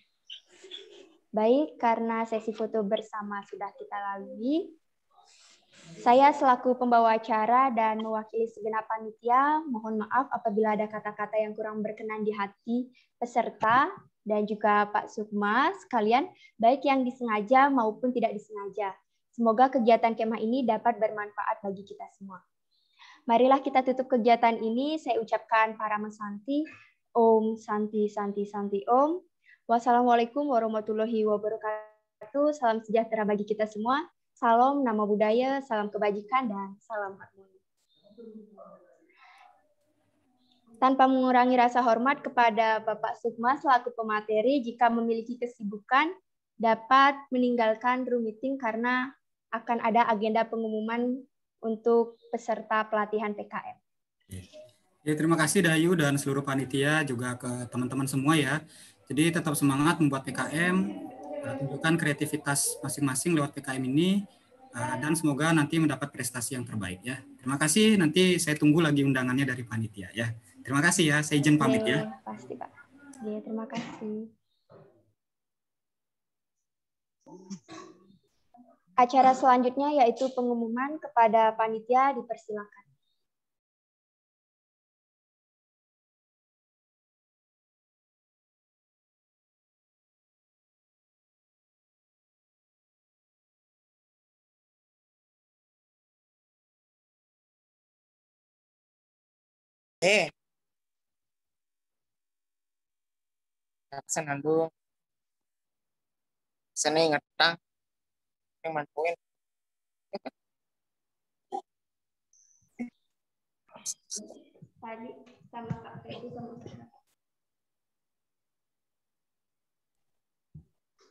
Baik, karena sesi foto bersama sudah kita lalui, saya selaku pembawa acara dan mewakili segenap panitia, mohon maaf apabila ada kata-kata yang kurang berkenan di hati peserta dan juga Pak Sukma sekalian, baik yang disengaja maupun tidak disengaja. Semoga kegiatan kemah ini dapat bermanfaat bagi kita semua. Marilah kita tutup kegiatan ini. Saya ucapkan para mesanti, Om Santi Santi Santi Om. Wassalamualaikum warahmatullahi wabarakatuh. Salam sejahtera bagi kita semua. Salam nama budaya, salam kebajikan, dan salam harmoni. Tanpa mengurangi rasa hormat kepada Bapak Sukma selaku pemateri, jika memiliki kesibukan, dapat meninggalkan room meeting karena akan ada agenda pengumuman untuk peserta pelatihan PKM. Iya. Ya, terima kasih Dayu dan seluruh panitia juga ke teman-teman semua ya. Jadi tetap semangat membuat PKM, eh, tunjukkan kreativitas masing-masing lewat PKM ini eh, dan semoga nanti mendapat prestasi yang terbaik ya. Terima kasih. Nanti saya tunggu lagi undangannya dari panitia ya. Terima kasih ya. Saya izin pamit ya. Iya, pasti Pak. Ya, terima kasih. Acara selanjutnya yaitu pengumuman kepada panitia dipersilakan. Eh. Senandung. Seni ngetang yang mantuin tadi sama kak Fedy sama kak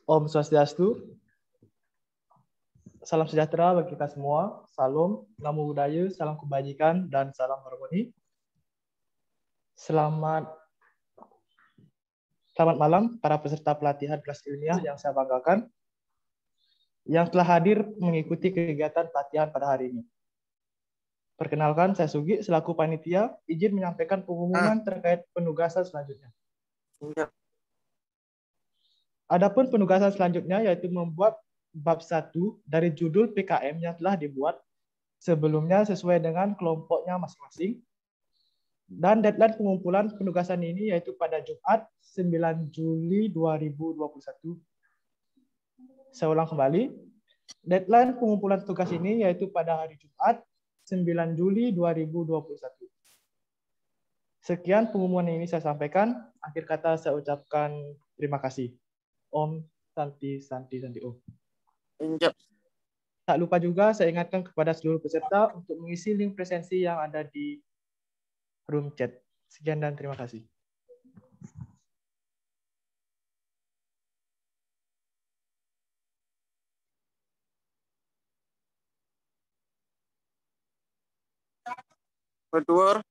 Om Swastiastu. Salam sejahtera bagi kita semua. Salam, namo budaya, salam kebajikan, dan salam harmoni. Selamat selamat malam para peserta pelatihan kelas ilmiah yang saya banggakan yang telah hadir mengikuti kegiatan pelatihan pada hari ini. Perkenalkan, saya Sugi, selaku panitia, izin menyampaikan pengumuman ah. terkait penugasan selanjutnya. Ya. Adapun penugasan selanjutnya yaitu membuat bab 1 dari judul PKM yang telah dibuat sebelumnya sesuai dengan kelompoknya masing-masing. Dan deadline pengumpulan penugasan ini yaitu pada Jumat 9 Juli 2021 saya ulang kembali. Deadline pengumpulan tugas ini yaitu pada hari Jumat 9 Juli 2021. Sekian pengumuman ini saya sampaikan. Akhir kata saya ucapkan terima kasih. Om Santi Santi Santi Om. Injap. Tak lupa juga saya ingatkan kepada seluruh peserta untuk mengisi link presensi yang ada di room chat. Sekian dan terima kasih. Tour